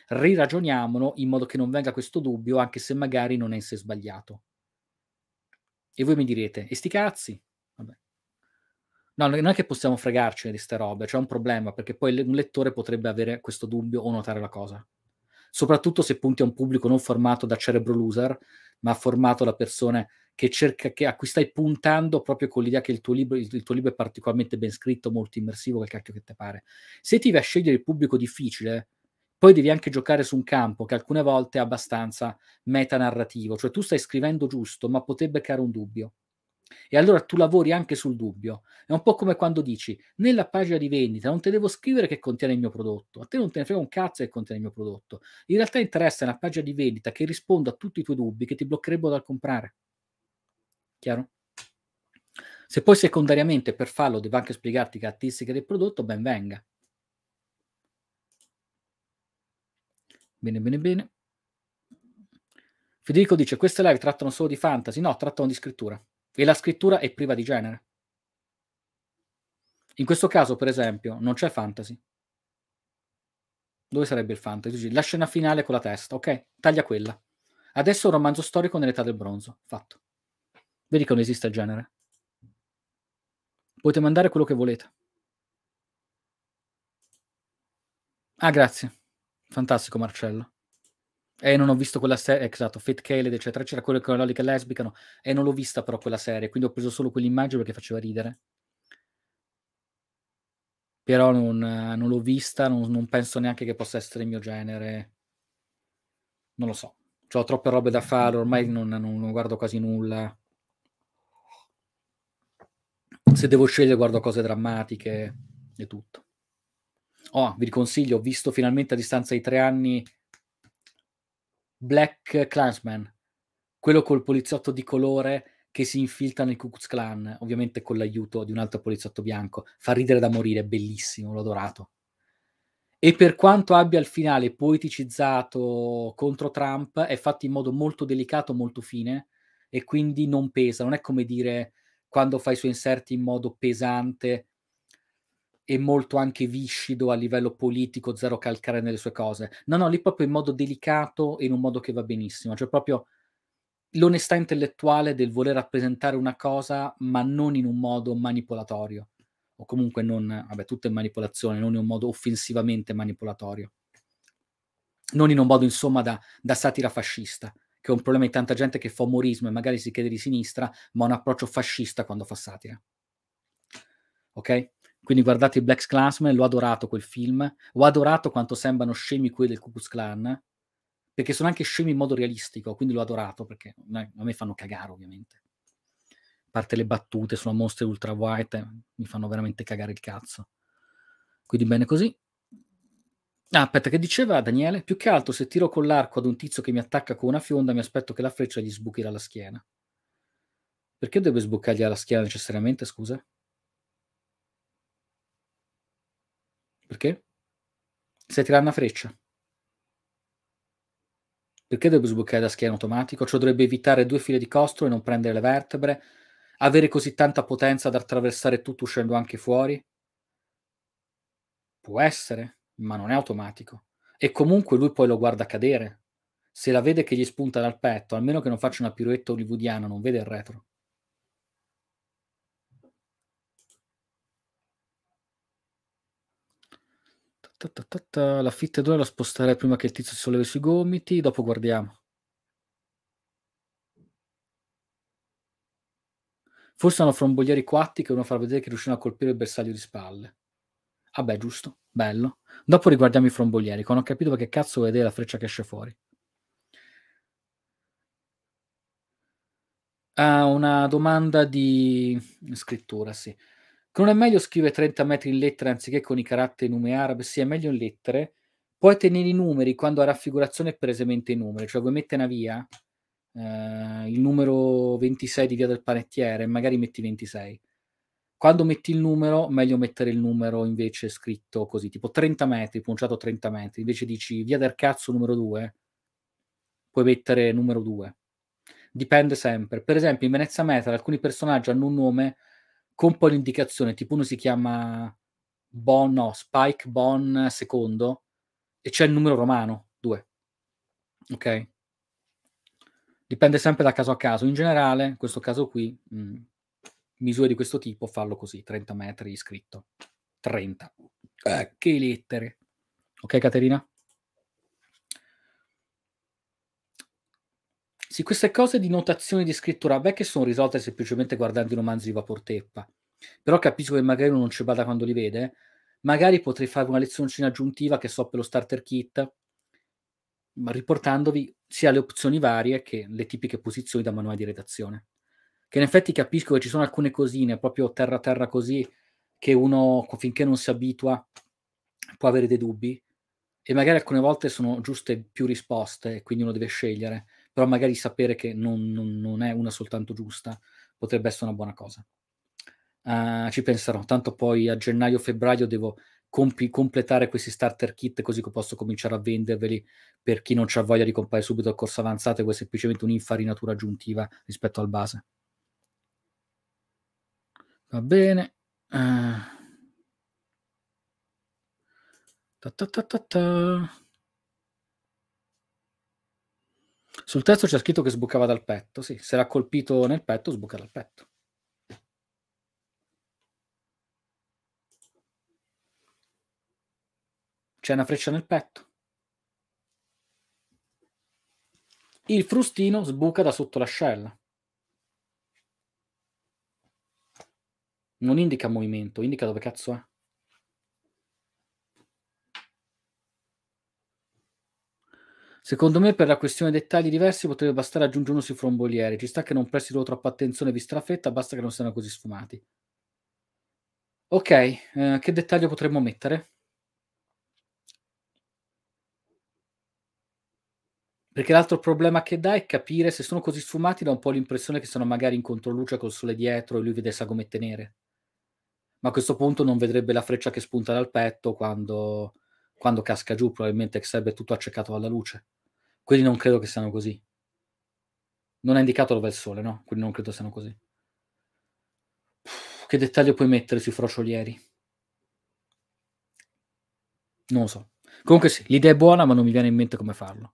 Riragioniamolo in modo che non venga questo dubbio, anche se magari non è in sé sbagliato. E voi mi direte, e sti cazzi? Vabbè. No, non è che possiamo fregarci di ste robe, c'è un problema, perché poi un lettore potrebbe avere questo dubbio o notare la cosa. Soprattutto se punti a un pubblico non formato da cerebro loser, ma formato da persone che cerca, che, a cui stai puntando proprio con l'idea che il tuo, libro, il tuo libro è particolarmente ben scritto, molto immersivo, quel cacchio che ti pare. Se ti va a scegliere il pubblico difficile, poi devi anche giocare su un campo che alcune volte è abbastanza metanarrativo, cioè tu stai scrivendo giusto, ma potrebbe creare un dubbio. E allora tu lavori anche sul dubbio. È un po' come quando dici, nella pagina di vendita non te devo scrivere che contiene il mio prodotto, a te non te ne frega un cazzo che contiene il mio prodotto. In realtà interessa una pagina di vendita che risponda a tutti i tuoi dubbi che ti bloccherebbero dal comprare. Chiaro? Se poi secondariamente per farlo devo anche spiegarti le caratteristiche del prodotto, ben venga. Bene, bene, bene. Federico dice: Queste live trattano solo di fantasy? No, trattano di scrittura. E la scrittura è priva di genere. In questo caso, per esempio, non c'è fantasy. Dove sarebbe il fantasy? La scena finale con la testa, ok? Taglia quella. Adesso un romanzo storico nell'età del bronzo. Fatto. Vedi che non esiste genere. Potete mandare quello che volete. Ah, grazie. Fantastico Marcello. E eh, non ho visto quella serie, esatto, Fate Caled, eccetera, c'era quello con la lolica lesbicano, e eh, non l'ho vista però quella serie, quindi ho preso solo quell'immagine perché faceva ridere. Però non, non l'ho vista, non, non, penso neanche che possa essere il mio genere. Non lo so. Ho troppe robe da fare, ormai non, non guardo quasi nulla. Se devo scegliere guardo cose drammatiche e tutto. Oh, vi consiglio, ho visto finalmente a distanza di tre anni Black Clansman, quello col poliziotto di colore che si infiltra nel Ku Klux Klan, ovviamente con l'aiuto di un altro poliziotto bianco. Fa ridere da morire, bellissimo, l'ho adorato. E per quanto abbia il finale poeticizzato contro Trump, è fatto in modo molto delicato, molto fine, e quindi non pesa. Non è come dire quando fai i suoi inserti in modo pesante e molto anche viscido a livello politico, zero calcare nelle sue cose. No, no, lì proprio in modo delicato e in un modo che va benissimo, cioè proprio l'onestà intellettuale del voler rappresentare una cosa, ma non in un modo manipolatorio, o comunque non, vabbè, tutto è manipolazione, non in un modo offensivamente manipolatorio, non in un modo insomma da, da satira fascista che è un problema di tanta gente che fa umorismo e magari si chiede di sinistra, ma un approccio fascista quando fa satira. Ok? Quindi guardate Black Clansman, l'ho adorato quel film, ho adorato quanto sembrano scemi quelli del Cucus Clan, perché sono anche scemi in modo realistico, quindi l'ho adorato perché a me fanno cagare ovviamente. A parte le battute sono mostre ultra white, eh, mi fanno veramente cagare il cazzo. Quindi bene così. Ah, aspetta, che diceva Daniele? Più che altro se tiro con l'arco ad un tizio che mi attacca con una fionda, mi aspetto che la freccia gli sbucherà dalla schiena. Perché dovrebbe sbuccargli alla schiena necessariamente, scusa? Perché? Stai tirando una freccia. Perché dovrebbe sbloccare da schiena automatico? Ciò cioè, dovrebbe evitare due file di costro e non prendere le vertebre, avere così tanta potenza da attraversare tutto uscendo anche fuori? Può essere, ma non è automatico. E comunque lui poi lo guarda cadere. Se la vede che gli spunta dal petto, almeno che non faccia una piruetta hollywoodiana, non vede il retro. Ta ta ta ta, L'affittatore la sposterei prima che il tizio si sollevi sui gomiti, dopo guardiamo. Forse hanno framboglieri quatti che uno far vedere che riusciranno a colpire il bersaglio di spalle. Ah beh, giusto, bello. Dopo riguardiamo i framboglieri, che non ho capito perché cazzo vuoi la freccia che esce fuori. Ah, una domanda di scrittura, sì. Che non è meglio scrivere 30 metri in lettere anziché con i caratteri in nume arabe? Sì, è meglio in lettere. Puoi tenere i numeri quando la raffigurazione è palesemente in numeri, cioè vuoi mettere una via, eh, il numero 26 di via del panettiere, magari metti 26. Quando metti il numero, meglio mettere il numero invece scritto così, tipo 30 metri, punciato 30 metri, invece dici via del cazzo numero 2, puoi mettere numero 2. Dipende sempre. Per esempio, in Venezia Meta, alcuni personaggi hanno un nome con poi l'indicazione, tipo uno si chiama Bon, no, Spike Bon secondo, e c'è il numero romano, 2. Ok? Dipende sempre da caso a caso. In generale, in questo caso qui, mh, mm, misure di questo tipo, fallo così, 30 metri scritto. 30. Eh, che lettere. Ok, Caterina? Sì, queste cose di notazione di scrittura beh, che sono risolte semplicemente guardando i romanzi di Vaporteppa. Però capisco che magari uno non ci bada quando li vede. Magari potrei fare una lezioncina aggiuntiva che so per lo starter kit, riportandovi sia le opzioni varie che le tipiche posizioni da manuale di redazione. Che in effetti capisco che ci sono alcune cosine, proprio terra terra così, che uno finché non si abitua può avere dei dubbi. E magari alcune volte sono giuste più risposte, e quindi uno deve scegliere però magari sapere che non, non, non è una soltanto giusta potrebbe essere una buona cosa. Uh, ci penserò, tanto poi a gennaio-febbraio devo compi- completare questi starter kit così che posso cominciare a venderveli per chi non ha voglia di comprare subito il corso avanzato e è semplicemente un'infarinatura aggiuntiva rispetto al base. Va bene. Uh. Ta ta ta Sul testo c'è scritto che sbucava dal petto, sì, se l'ha colpito nel petto, sbuca dal petto. C'è una freccia nel petto. Il frustino sbuca da sotto l'ascella. Non indica movimento, indica dove cazzo è. Secondo me, per la questione dettagli diversi, potrebbe bastare aggiungere uno sui frombolieri. Ci sta che non prestino troppa attenzione vista la fretta, basta che non siano così sfumati. Ok, eh, che dettaglio potremmo mettere? Perché l'altro problema che dà è capire se sono così sfumati, da un po' l'impressione che sono magari in controluce col sole dietro e lui vede sagomette nere. Ma a questo punto non vedrebbe la freccia che spunta dal petto quando, quando casca giù, probabilmente sarebbe tutto accecato dalla luce. Quindi non credo che siano così. Non ha indicato dove è il sole, no? Quindi non credo siano così. che dettaglio puoi mettere sui frociolieri? Non lo so. Comunque sì, l'idea è buona, ma non mi viene in mente come farlo.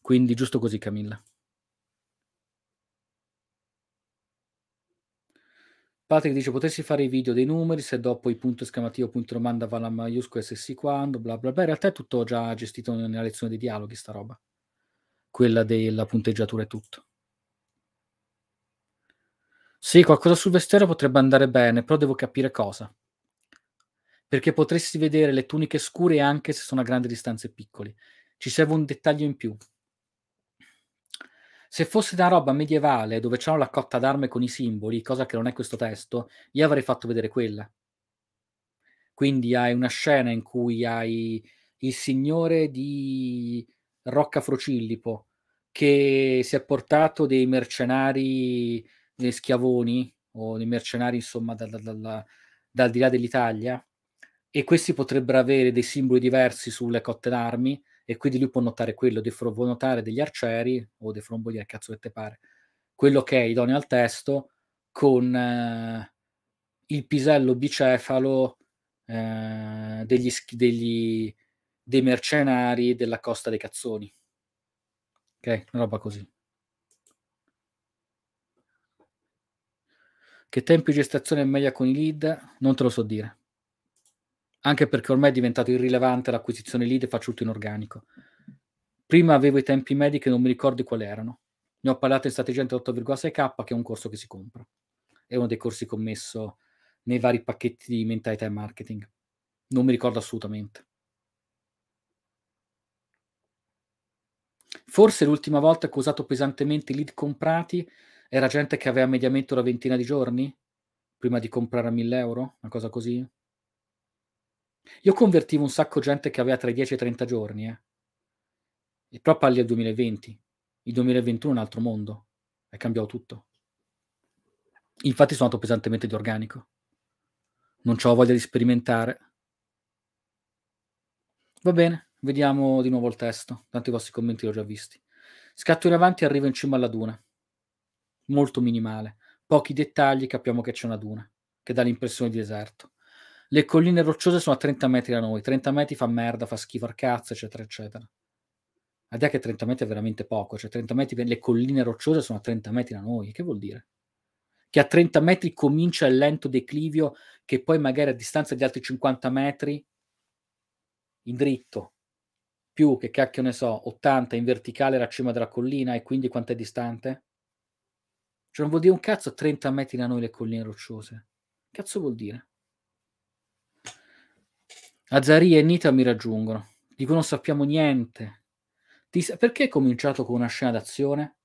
Quindi giusto così, Camilla. Patrick dice: Potessi fare i video dei numeri se dopo i punto esclamativo, punto domanda va alla maiuscola e se sì quando, bla bla bla. In realtà è tutto già gestito nella lezione dei dialoghi, sta roba quella della punteggiatura e tutto. Sì, qualcosa sul vestiario potrebbe andare bene, però devo capire cosa. Perché potresti vedere le tuniche scure anche se sono a grandi distanze piccoli. Ci serve un dettaglio in più. Se fosse una roba medievale dove c'era la cotta d'arme con i simboli, cosa che non è questo testo, io avrei fatto vedere quella. Quindi hai una scena in cui hai il signore di Rocca Frocillipo, che si è portato dei mercenari dei schiavoni o dei mercenari insomma da, da, da, dal di là dell'Italia e questi potrebbero avere dei simboli diversi sulle cotte d'armi e quindi lui può notare quello, può notare degli arcieri o dei fromboli a cazzo che te pare, quello che è idoneo al testo con eh, il pisello bicefalo eh, degli, degli, dei mercenari della Costa dei Cazzoni. Ok, una roba così. Che tempi di gestazione è meglio con i lead? Non te lo so dire. Anche perché ormai è diventato irrilevante l'acquisizione lead e faccio tutto in organico. Prima avevo i tempi medi che non mi ricordo quali erano. Ne ho parlato in Strategente 8,6K, che è un corso che si compra. È uno dei corsi commesso nei vari pacchetti di mentalità e marketing. Non mi ricordo assolutamente. Forse l'ultima volta che ho usato pesantemente i lead comprati era gente che aveva mediamente una ventina di giorni prima di comprare a 1000 euro, una cosa così. Io convertivo un sacco gente che aveva tra i 10 e i 30 giorni, eh. E però parli del 2020. Il 2021 è un altro mondo, è cambiato tutto. Infatti sono andato pesantemente di organico. Non ho voglia di sperimentare. Va bene. Vediamo di nuovo il testo, tanti vostri commenti li ho già visti. Scatto in avanti e arrivo in cima alla duna. Molto minimale, pochi dettagli capiamo che c'è una duna, che dà l'impressione di deserto. Le colline rocciose sono a 30 metri da noi, 30 metri fa merda, fa schifo al cazzo, eccetera, eccetera. La idea che 30 metri è veramente poco, cioè 30 metri, le colline rocciose sono a 30 metri da noi, che vuol dire? Che a 30 metri comincia il lento declivio che poi magari a distanza di altri 50 metri, in dritto, più che cacchio ne so, 80 in verticale alla cima della collina e quindi quanto è distante? Cioè non vuol dire un cazzo 30 metri da noi le colline rocciose. Cazzo vuol dire? Azzaria e Nita mi raggiungono. Dico non sappiamo niente. Perché è cominciato con una scena d'azione?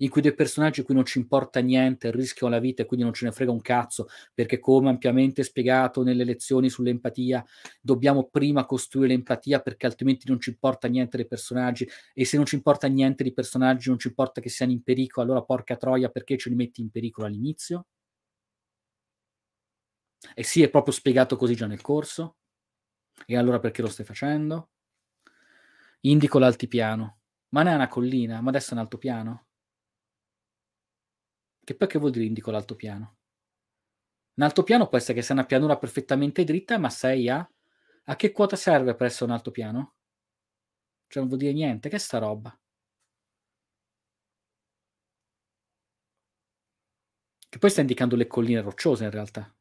in cui dei personaggi in cui non ci importa niente, rischiano la vita e quindi non ce ne frega un cazzo, perché come ampiamente spiegato nelle lezioni sull'empatia, dobbiamo prima costruire l'empatia perché altrimenti non ci importa niente dei personaggi e se non ci importa niente dei personaggi, non ci importa che siano in pericolo, allora porca troia, perché ce li metti in pericolo all'inizio? E sì, è proprio spiegato così già nel corso. E allora perché lo stai facendo? Indico l'altipiano. Ma non è una collina, ma adesso è un altopiano. Che poi che vuol dire indico l'altopiano? Un altopiano può essere che sia una pianura perfettamente dritta, ma sei a... A che quota serve per essere un altopiano? Cioè non vuol dire niente, che è sta roba? Che poi sta indicando le colline rocciose in realtà.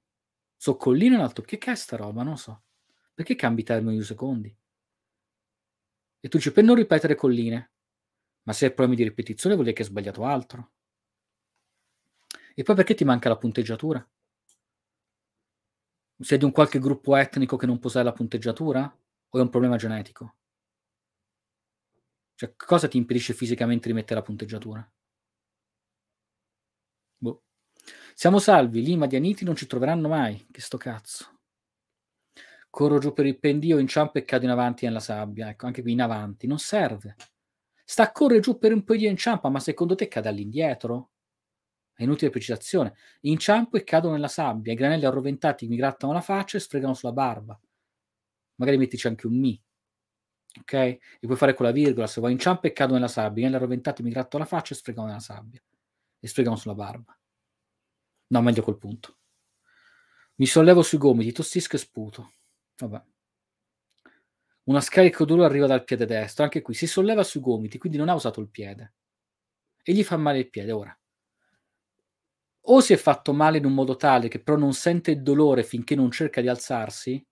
So colline in alto, che è sta roba? Non so. Perché cambi termini in secondi? E tu dici per non ripetere colline. Ma se hai problemi di ripetizione vuol dire che hai sbagliato altro. E poi perché ti manca la punteggiatura? Sei di un qualche gruppo etnico che non possai la punteggiatura? O è un problema genetico? Cioè, cosa ti impedisce fisicamente di mettere la punteggiatura? Boh. Siamo salvi, Lima, Dianiti non ci troveranno mai. Che sto cazzo. Corro giù per il pendio, inciampo e cado in avanti nella sabbia. Ecco, anche qui in avanti. Non serve. Sta a correre giù per un pendio e inciampa, ma secondo te cade all'indietro? È inutile precisazione. Inciampo e cado nella sabbia. I granelli arroventati mi grattano la faccia e sfregano sulla barba. Magari mettici anche un mi. Ok? E puoi fare con la virgola. Se vuoi inciampo e cado nella sabbia. I granelli arroventati mi grattano la faccia e sfregano nella sabbia. E sfregano sulla barba. No, meglio col punto. Mi sollevo sui gomiti, tossisco e sputo. Vabbè. Una scarica dura arriva dal piede destro, anche qui si solleva sui gomiti, quindi non ha usato il piede. E gli fa male il piede ora o si è fatto male in un modo tale che però non sente il dolore finché non cerca di alzarsi,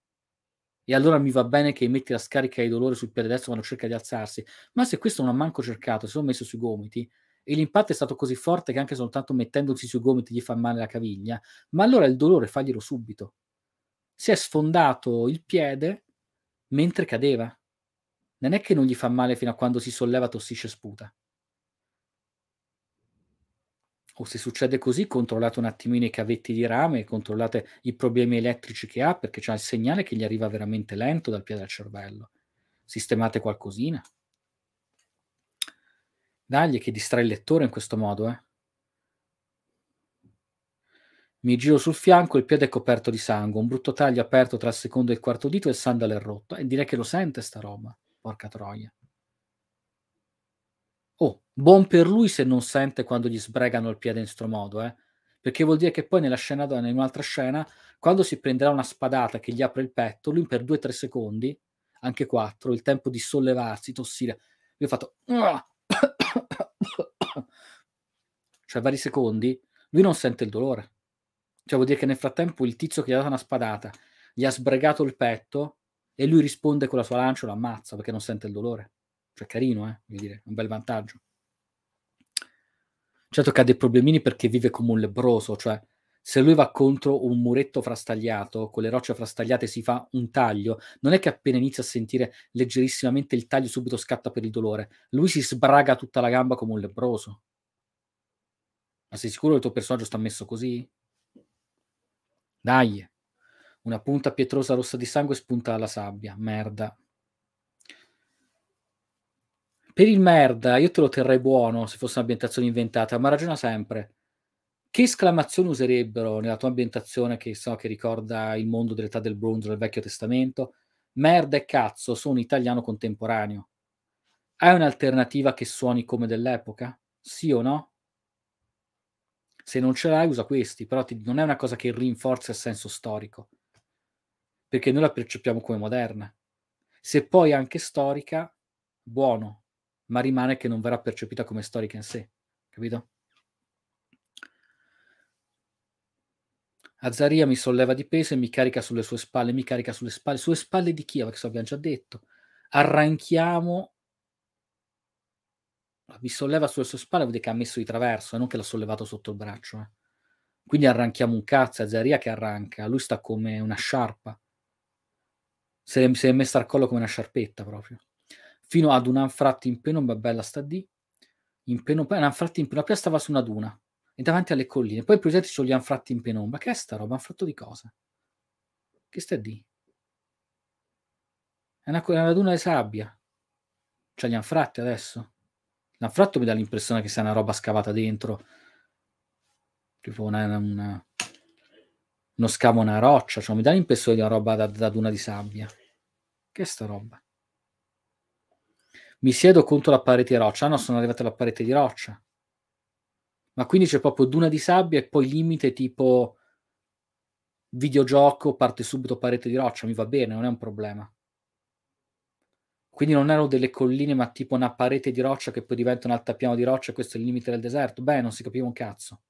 e allora mi va bene che metti la scarica di dolore sul piede destro quando cerca di alzarsi, ma se questo non ha manco cercato, se l'ho messo sui gomiti, e l'impatto è stato così forte che anche soltanto mettendosi sui gomiti gli fa male la caviglia, ma allora il dolore faglielo subito. Si è sfondato il piede mentre cadeva. Non è che non gli fa male fino a quando si solleva, tossisce e sputa o se succede così, controllate un attimino i cavetti di rame, controllate i problemi elettrici che ha, perché c'è il segnale che gli arriva veramente lento dal piede al cervello. Sistemate qualcosina. Dagli che distrae il lettore in questo modo, eh. Mi giro sul fianco, il piede è coperto di sangue, un brutto taglio aperto tra il secondo e il quarto dito e il sandale è rotto. E direi che lo sente sta roba, porca troia oh, buon per lui se non sente quando gli sbregano il piede in sto modo, eh? perché vuol dire che poi nella scena, in un'altra scena, quando si prenderà una spadata che gli apre il petto, lui per 2 tre secondi, anche quattro, il tempo di sollevarsi, tossire, lui ha fatto... *coughs* cioè vari secondi, lui non sente il dolore. Cioè vuol dire che nel frattempo il tizio che gli ha dato una spadata gli ha sbregato il petto e lui risponde con la sua lancia e lo ammazza perché non sente il dolore. Cioè, carino, eh? dire, un bel vantaggio. Certo che ha dei problemini perché vive come un lebroso, cioè se lui va contro un muretto frastagliato, con le rocce frastagliate si fa un taglio, non è che appena inizia a sentire leggerissimamente il taglio subito scatta per il dolore, lui si sbraga tutta la gamba come un lebroso. Ma sei sicuro che il tuo personaggio sta messo così? Dai, una punta pietrosa rossa di sangue spunta alla sabbia, merda per il merda io te lo terrei buono se fosse un'ambientazione inventata, ma ragiona sempre. Che esclamazioni userebbero nella tua ambientazione che so che ricorda il mondo dell'età del bronzo del Vecchio Testamento? Merda e cazzo, sono italiano contemporaneo. Hai un'alternativa che suoni come dell'epoca? Sì o no? Se non ce l'hai, usa questi, però ti, non è una cosa che rinforza il senso storico, perché noi la percepiamo come moderna. Se poi anche storica, buono, ma rimane che non verrà percepita come storica in sé, capito? Azzaria mi solleva di peso e mi carica sulle sue spalle, mi carica sulle spalle, sulle spalle di chi? Perché abbiamo già detto. Arranchiamo, mi solleva sulle sue spalle, vuol dire che ha messo di traverso e eh, non che l'ha sollevato sotto il braccio. Eh. Quindi arranchiamo un cazzo, Azzaria che arranca, lui sta come una sciarpa. Se è messa al collo come una sciarpetta proprio fino ad un anfratto in penombra bella sta di, in penombra un anfratti in peno, stava su una duna, e davanti alle colline, poi progetti sono gli anfratti in penombra, che è sta roba, anfratto di cosa? Che sta di? È una, una duna di sabbia, c'è gli anfratti adesso. L'anfratto mi dà l'impressione che sia una roba scavata dentro, tipo una, una uno scavo una roccia, cioè mi dà l'impressione di una roba da, da duna di sabbia. Che è sta roba? mi siedo contro la parete di roccia. Ah no, sono arrivato alla parete di roccia. Ma quindi c'è proprio duna di sabbia e poi limite tipo videogioco, parte subito parete di roccia, mi va bene, non è un problema. Quindi non erano delle colline, ma tipo una parete di roccia che poi diventa un altapiano di roccia, e questo è il limite del deserto. Beh, non si capiva un cazzo.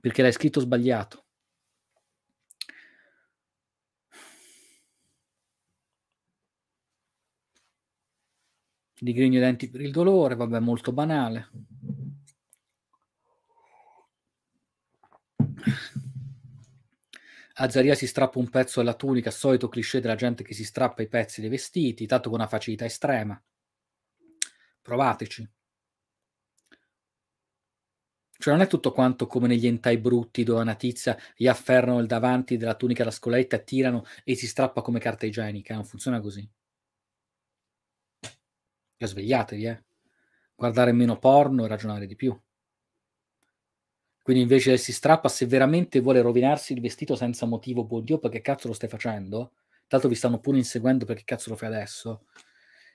Perché l'hai scritto sbagliato. di grigno denti per il dolore, vabbè, molto banale. Azzaria si strappa un pezzo della tunica, solito cliché della gente che si strappa i pezzi dei vestiti, tanto con una facilità estrema. Provateci. Cioè non è tutto quanto come negli entai brutti dove una tizia gli afferrano il davanti della tunica da scoletta, tirano e si strappa come carta igienica, non funziona così. E svegliatevi, eh. Guardare meno porno e ragionare di più. Quindi invece si strappa, se veramente vuole rovinarsi il vestito senza motivo, buon Dio, perché cazzo lo stai facendo? Tanto vi stanno pure inseguendo perché cazzo lo fai adesso?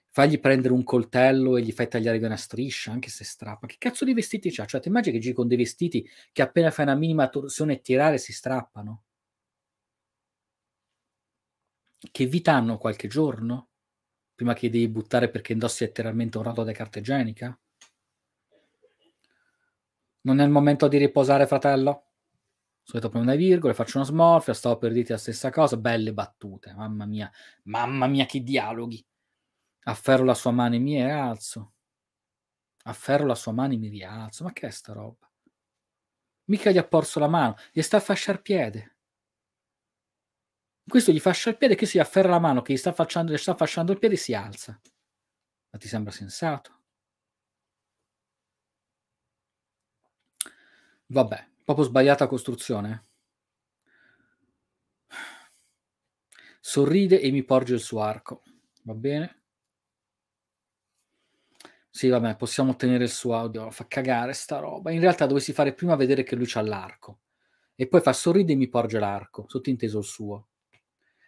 Fagli prendere un coltello e gli fai tagliare via una striscia, anche se strappa. Che cazzo di vestiti c'ha? Cioè, ti immagini che giri con dei vestiti che appena fai una minima torsione e tirare si strappano? Che vita hanno qualche giorno? prima che devi buttare perché indossi letteralmente un rotto da carta igienica? Non è il momento di riposare, fratello? Solito prima una virgole, faccio una smorfia, stavo per dirti la stessa cosa, belle battute, mamma mia, mamma mia che dialoghi. Afferro la sua mano e mi rialzo. Afferro la sua mano e mi rialzo, ma che è sta roba? Mica gli ha porso la mano, gli sta a fasciar piede. Questo gli fascia il piede che si afferra la mano che gli sta, facciando, gli sta fasciando il piede e si alza. Ma ti sembra sensato? Vabbè, proprio sbagliata costruzione. Eh. Sorride e mi porge il suo arco. Va bene? Sì, vabbè, possiamo ottenere il suo audio. Fa cagare sta roba. In realtà dovessi fare prima vedere che lui c'ha l'arco. E poi fa sorride e mi porge l'arco, sottinteso il suo.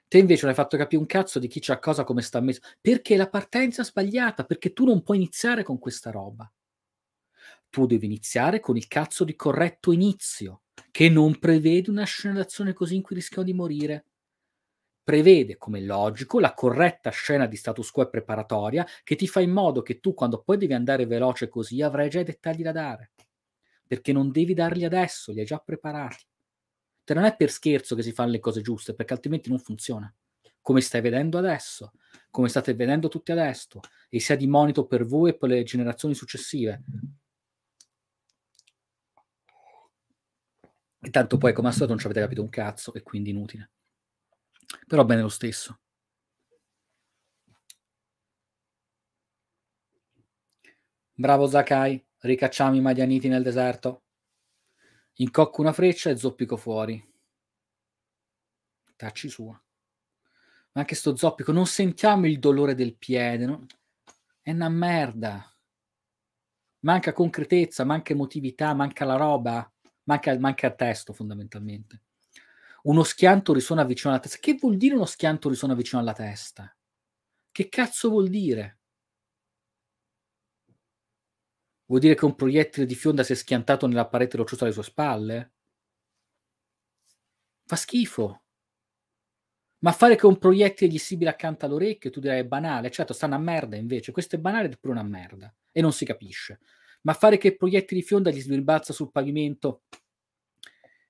Te invece non hai fatto capire un cazzo di chi c'ha cosa, come sta messo. Perché la partenza è sbagliata, perché tu non puoi iniziare con questa roba. Tu devi iniziare con il cazzo di corretto inizio, che non prevede una scena d'azione così in cui rischiamo di morire. Prevede, come logico, la corretta scena di status quo e preparatoria che ti fa in modo che tu, quando poi devi andare veloce così, avrai già i dettagli da dare. Perché non devi darli adesso, li hai già preparati non è per scherzo che si fanno le cose giuste, perché altrimenti non funziona. Come stai vedendo adesso, come state vedendo tutti adesso, e sia di monito per voi e per le generazioni successive. E tanto poi, come al solito, non ci avete capito un cazzo, e quindi inutile. Però bene lo stesso. Bravo Zakai, ricacciamo i Madianiti nel deserto. Incocco una freccia e zoppico fuori. Tacci sua. Ma anche sto zoppico, non sentiamo il dolore del piede, no? È una merda. Manca concretezza, manca emotività, manca la roba, manca, manca il testo fondamentalmente. Uno schianto risuona vicino alla testa. Che vuol dire uno schianto risuona vicino alla testa? Che cazzo vuol dire? Vuol dire che un proiettile di fionda si è schiantato nella parete rocciosa alle sue spalle? Fa schifo. Ma fare che un proiettile gli sibila accanto all'orecchio, tu dirai è banale, certo, sta una merda invece, questo è banale ed è pure una merda, e non si capisce. Ma fare che il proiettile di fionda gli sbilbazza sul pavimento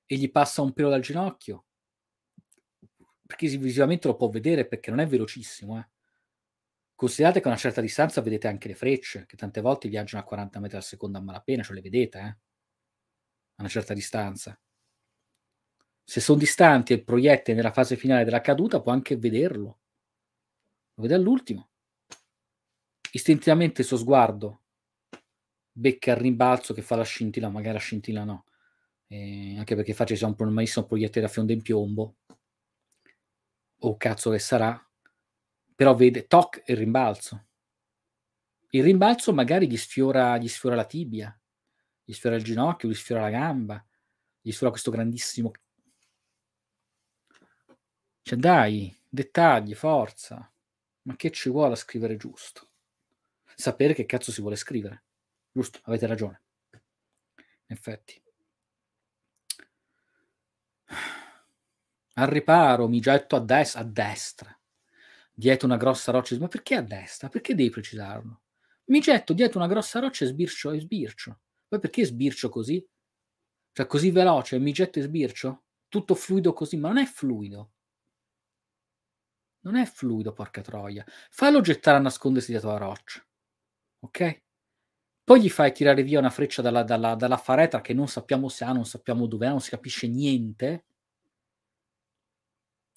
e gli passa un pelo dal ginocchio, perché visivamente lo può vedere perché non è velocissimo, eh. Considerate che a una certa distanza vedete anche le frecce, che tante volte viaggiano a 40 metri al secondo a malapena, cioè le vedete, eh? A una certa distanza. Se sono distanti e proiette nella fase finale della caduta può anche vederlo. Lo vede all'ultimo. Istintivamente il suo sguardo becca il rimbalzo che fa la scintilla, magari la scintilla no. Eh, anche perché faccio sia un normalissimo proiettile a fionda in piombo, o cazzo che sarà, però vede toc il rimbalzo. Il rimbalzo magari gli sfiora, gli sfiora la tibia, gli sfiora il ginocchio, gli sfiora la gamba, gli sfiora questo grandissimo... Cioè dai, dettagli, forza. Ma che ci vuole a scrivere giusto? Sapere che cazzo si vuole scrivere. Giusto, avete ragione. In effetti. Al riparo mi getto a, des- a destra dietro una grossa roccia, ma perché a destra? Perché devi precisarlo? Mi getto dietro una grossa roccia e sbircio e sbircio. Poi perché sbircio così? Cioè così veloce, mi getto e sbircio? Tutto fluido così, ma non è fluido. Non è fluido, porca troia. Fallo gettare a nascondersi dietro la roccia. Ok? Poi gli fai tirare via una freccia dalla, dalla, dalla faretra che non sappiamo se ha, non sappiamo dove ha, non si capisce niente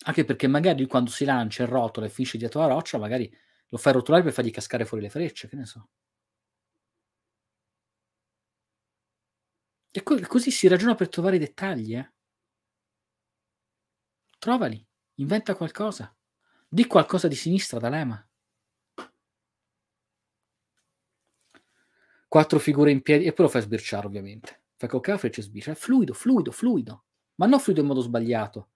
anche perché magari quando si lancia e rotola e finisce dietro la roccia, magari lo fai rotolare per fargli cascare fuori le frecce, che ne so. E co- così si ragiona per trovare i dettagli, eh? Trovali, inventa qualcosa. Di qualcosa di sinistra, D'Alema. Quattro figure in piedi, e poi lo fai sbirciare, ovviamente. Fai coccare frecce, freccia e sbircia. fluido, fluido, fluido. Ma non fluido in modo sbagliato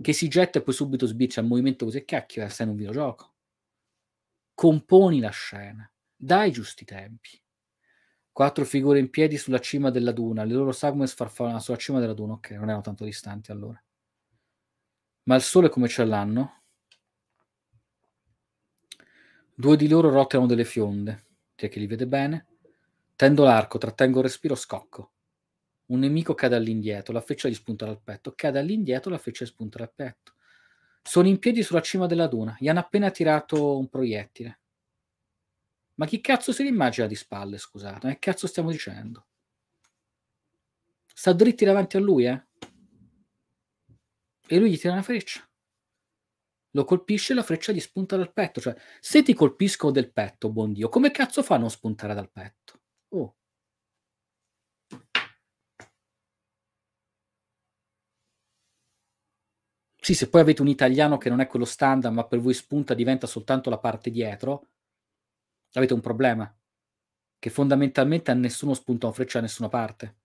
che si getta e poi subito sbiccia al movimento così cacchio e stai in un videogioco. Componi la scena, dai giusti tempi. Quattro figure in piedi sulla cima della duna, le loro sagome sfarfallano sulla cima della duna, ok, non erano tanto distanti allora. Ma il sole come ce l'hanno? Due di loro rotolano delle fionde, chi che li vede bene? Tendo l'arco, trattengo il respiro, scocco. Un nemico cade all'indietro, la freccia gli spunta dal petto. Cade all'indietro, la freccia gli spunta dal petto. Sono in piedi sulla cima della duna. Gli hanno appena tirato un proiettile. Ma chi cazzo se li immagina di spalle, scusate? Eh, che cazzo stiamo dicendo? Sta dritti davanti a lui, eh? E lui gli tira una freccia. Lo colpisce e la freccia gli spunta dal petto. Cioè, se ti colpisco del petto, buon Dio, come cazzo fa a non spuntare dal petto? Oh. Sì, se poi avete un italiano che non è quello standard, ma per voi spunta diventa soltanto la parte dietro, avete un problema. Che fondamentalmente a nessuno spunta un freccia a nessuna parte.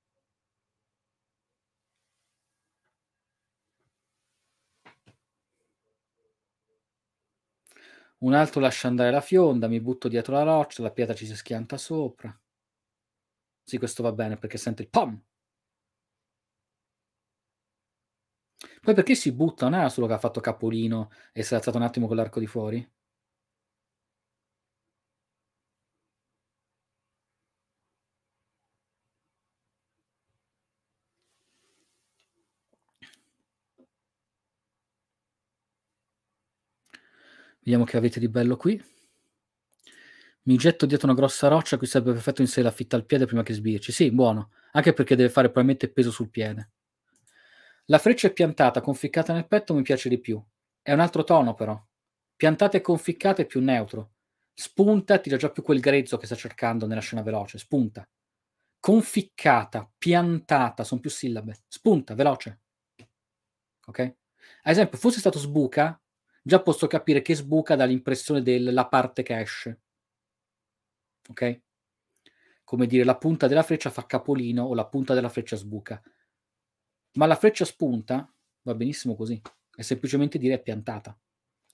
Un altro lascia andare la fionda, mi butto dietro la roccia, la pietra ci si schianta sopra. Sì, questo va bene perché sento il POM Poi perché si butta? Non era solo che ha fatto capolino e si è alzato un attimo con l'arco di fuori? Vediamo che avete di bello qui. Mi getto dietro una grossa roccia, qui sarebbe perfetto in sé la fitta al piede prima che sbirci. Sì, buono. Anche perché deve fare probabilmente peso sul piede. La freccia è piantata, conficcata nel petto mi piace di più. È un altro tono però. Piantata e conficcata è più neutro. Spunta tira già più quel grezzo che sta cercando nella scena veloce. Spunta. Conficcata, piantata, sono più sillabe. Spunta, veloce. Ok? Ad esempio, fosse stato sbuca, già posso capire che sbuca dall'impressione della parte che esce. Ok? Come dire, la punta della freccia fa capolino o la punta della freccia sbuca ma la freccia spunta, va benissimo così, è semplicemente dire è piantata,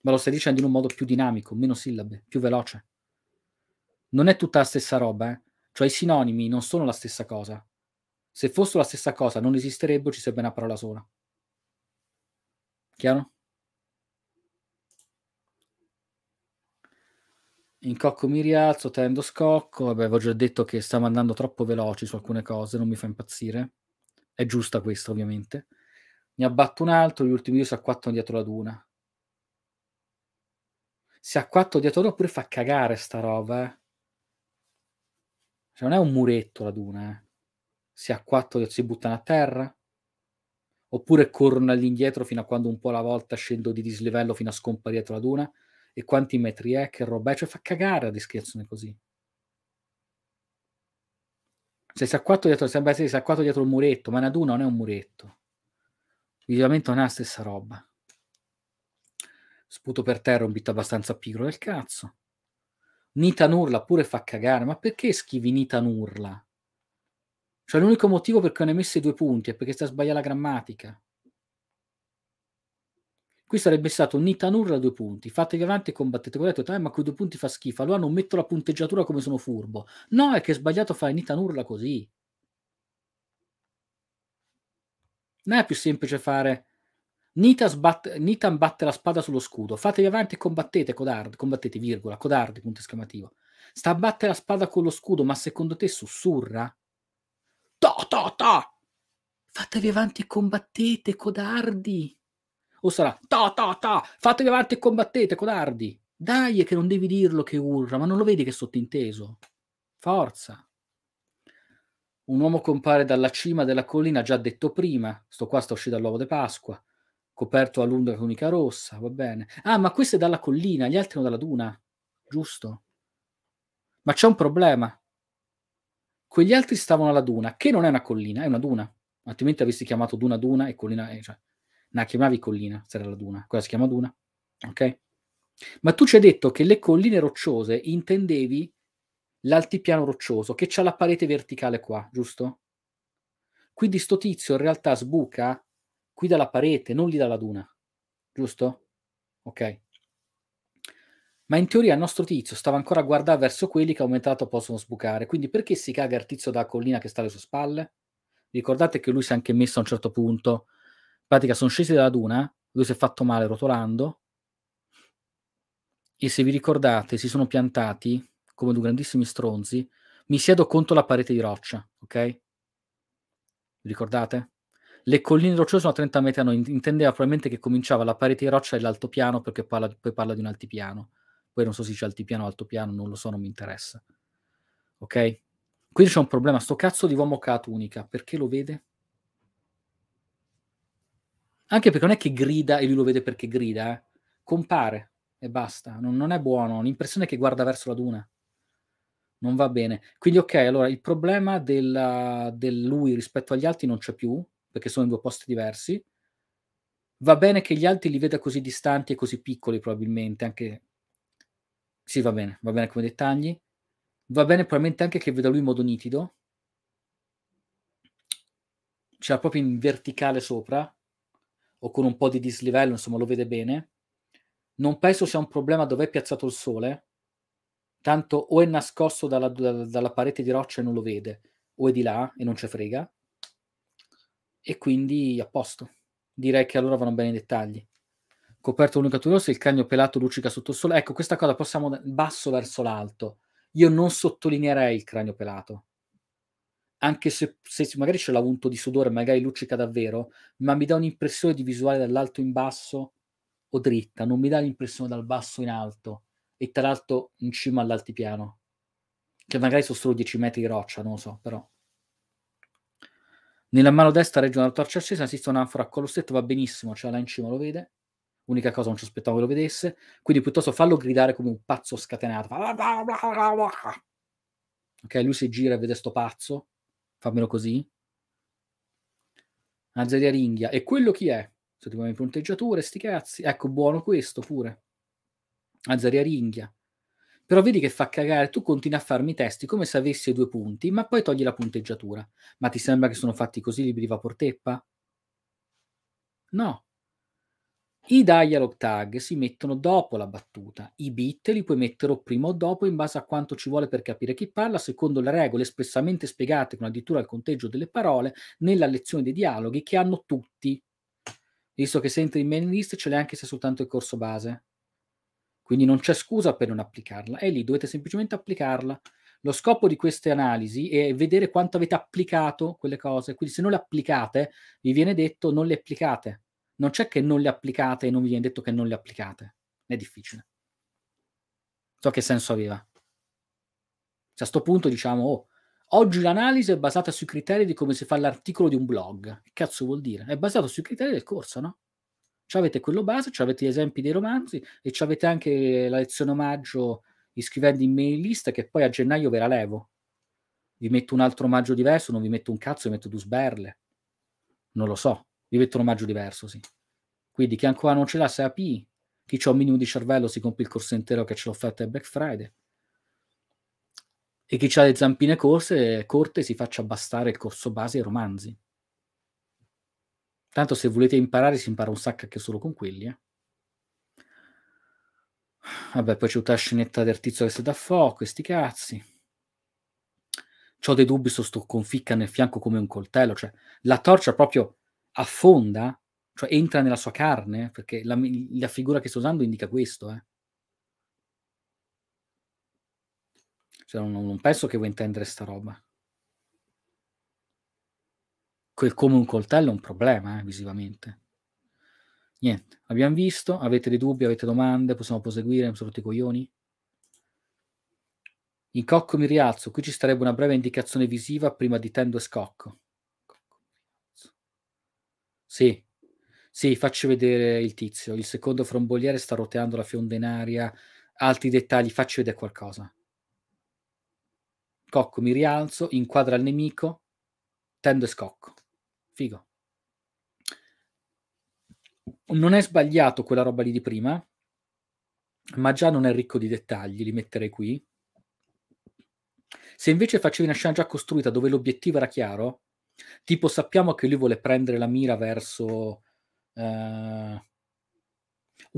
ma lo stai dicendo in un modo più dinamico, meno sillabe, più veloce. Non è tutta la stessa roba, eh? cioè i sinonimi non sono la stessa cosa. Se fossero la stessa cosa non esisterebbero, ci sarebbe una parola sola. Chiaro? In cocco mi rialzo, tendo scocco. Vabbè, avevo già detto che stavo andando troppo veloci su alcune cose, non mi fa impazzire. È giusta questa, ovviamente. Ne abbatto un altro, gli ultimi due si acquattano dietro la duna. Si acquattano dietro la duna pure fa cagare sta roba, eh. Cioè non è un muretto la duna, eh. Si acquattano, si buttano a terra. Oppure corrono all'indietro fino a quando un po' alla volta scendo di dislivello fino a scomparire dietro la duna. E quanti metri è che roba è? Cioè fa cagare la descrizione così. Se si acquattò dietro, sembra essere acquattò dietro il muretto, ma Nadu non è un muretto. L'equipaggiamento non è la stessa roba. Sputo per terra un bit abbastanza pigro del cazzo. Nita Nurla pure fa cagare, ma perché schivi Nita Nurla? Cioè l'unico motivo per cui ne hai i due punti è perché sta sbagliando la grammatica. Qui sarebbe stato Nitanur a due punti, fatevi avanti e combattete. Ho detto, ah, ma quei due punti fa schifo, allora non metto la punteggiatura come sono furbo. No, è che è sbagliato fare Nitanurla così. Non è più semplice fare Nita sbatte, Nitan batte la spada sullo scudo, fatevi avanti e combattete, codardi, combattete, virgola, codardi, punto esclamativo. Sta a battere la spada con lo scudo, ma secondo te sussurra? Ta ta ta! Fatevi avanti e combattete, codardi! O sarà ta ta ta, fatevi avanti e combattete, codardi. Dai, che non devi dirlo che urla, ma non lo vedi che è sottinteso. Forza. Un uomo compare dalla cima della collina, già detto prima. Sto qua, sta uscito dall'uovo di Pasqua. Coperto a lunga tunica rossa, va bene. Ah, ma questo è dalla collina, gli altri sono dalla duna. Giusto? Ma c'è un problema. Quegli altri stavano alla duna, che non è una collina, è una duna. Altrimenti avessi chiamato duna duna e collina... Eh, cioè la chiamavi collina, se era la duna, quella si chiama duna, ok? Ma tu ci hai detto che le colline rocciose intendevi l'altipiano roccioso, che c'ha la parete verticale qua, giusto? Quindi sto tizio in realtà sbuca qui dalla parete, non lì dalla duna, giusto? Ok. Ma in teoria il nostro tizio stava ancora a guardare verso quelli che aumentato possono sbucare, quindi perché si caga il tizio dalla collina che sta alle sue spalle? Ricordate che lui si è anche messo a un certo punto pratica sono scesi dalla duna, lui si è fatto male rotolando e se vi ricordate si sono piantati come due grandissimi stronzi, mi siedo contro la parete di roccia, ok? Vi ricordate? Le colline rocciose sono a 30 metri, no, intendeva probabilmente che cominciava la parete di roccia e l'altopiano perché parla, poi parla di un altipiano. Poi non so se c'è altipiano o altopiano, non lo so, non mi interessa. Ok? Quindi c'è un problema, sto cazzo di uomo catunica, perché lo vede? Anche perché non è che grida e lui lo vede perché grida, eh. compare e basta. Non, non è buono. L'impressione è che guarda verso la duna. Non va bene. Quindi, ok, allora il problema del, del lui rispetto agli altri non c'è più, perché sono in due posti diversi. Va bene che gli altri li veda così distanti e così piccoli, probabilmente, anche... Sì, va bene, va bene come dettagli. Va bene probabilmente anche che veda lui in modo nitido. C'è proprio in verticale sopra, o con un po' di dislivello, insomma lo vede bene. Non penso sia un problema dove è piazzato il sole, tanto o è nascosto dalla, da, dalla parete di roccia e non lo vede, o è di là e non ci frega, e quindi a posto. Direi che allora vanno bene i dettagli. Coperto l'unicatura rossa, il cagno pelato luccica sotto il sole. Ecco, questa cosa possiamo basso verso l'alto. Io non sottolineerei il cranio pelato anche se, se magari c'è l'avunto di sudore, magari luccica davvero, ma mi dà un'impressione di visuale dall'alto in basso o dritta, non mi dà l'impressione dal basso in alto e tra l'altro in cima all'altipiano, che magari sono solo 10 metri di roccia, non lo so, però. Nella mano destra regge una torcia accesa, esiste un un'anfora con lo stretto, va benissimo, cioè là in cima lo vede, unica cosa non ci aspettavo che lo vedesse, quindi piuttosto fallo gridare come un pazzo scatenato. *laughs* Ok, lui si gira e vede sto pazzo, fammelo così. Azzeria Ringhia, e quello chi è? Se ti vuoi punteggiature, sti cazzi. Ecco, buono questo pure. Azzeria Ringhia. Però vedi che fa cagare, tu continui a farmi i testi come se avessi due punti, ma poi togli la punteggiatura. Ma ti sembra che sono fatti così i libri di por teppa? No, i dialogue tag si mettono dopo la battuta, i bit li puoi mettere prima o dopo in base a quanto ci vuole per capire chi parla, secondo le regole espressamente spiegate con addirittura il conteggio delle parole nella lezione dei dialoghi che hanno tutti. Visto che se entri in main list ce l'è anche se è soltanto il corso base. Quindi non c'è scusa per non applicarla, è lì, dovete semplicemente applicarla. Lo scopo di queste analisi è vedere quanto avete applicato quelle cose, quindi se non le applicate vi viene detto non le applicate non c'è che non le applicate e non vi viene detto che non le applicate. È difficile. So che senso aveva. Cioè, a questo punto diciamo, oh, oggi l'analisi è basata sui criteri di come si fa l'articolo di un blog. Che cazzo vuol dire? È basato sui criteri del corso, no? C'avete quello base, avete gli esempi dei romanzi e avete anche la lezione omaggio iscrivendo in mail list che poi a gennaio ve la levo. Vi metto un altro omaggio diverso, non vi metto un cazzo, vi metto due sberle. Non lo so, diventa un omaggio diverso, sì. Quindi chi ancora non ce l'ha sa P, chi ha un minimo di cervello si compie il corso intero che ce l'ho fatta il Black Friday. E chi ha le zampine corse, corte si faccia bastare il corso base e romanzi. Tanto se volete imparare si impara un sacco anche solo con quelli, eh. Vabbè, poi c'è tutta la scenetta del tizio che si dà fuoco, questi cazzi. Ho dei dubbi su sto conficca nel fianco come un coltello, cioè la torcia proprio affonda, cioè entra nella sua carne, perché la, la figura che sto usando indica questo. Eh. Cioè, non, non, penso che vuoi intendere sta roba. Quel come un coltello è un problema, eh, visivamente. Niente, abbiamo visto, avete dei dubbi, avete domande, possiamo proseguire, sono tutti i coglioni. In cocco mi rialzo, qui ci starebbe una breve indicazione visiva prima di tendo e scocco. Sì, sì, faccio vedere il tizio. Il secondo fromboliere sta roteando la fionda in aria. Altri dettagli, faccio vedere qualcosa. Cocco, mi rialzo, inquadra il nemico, tendo e scocco. Figo. Non è sbagliato quella roba lì di prima, ma già non è ricco di dettagli, li metterei qui. Se invece facevi una scena già costruita dove l'obiettivo era chiaro, Tipo sappiamo che lui vuole prendere la mira verso uh, un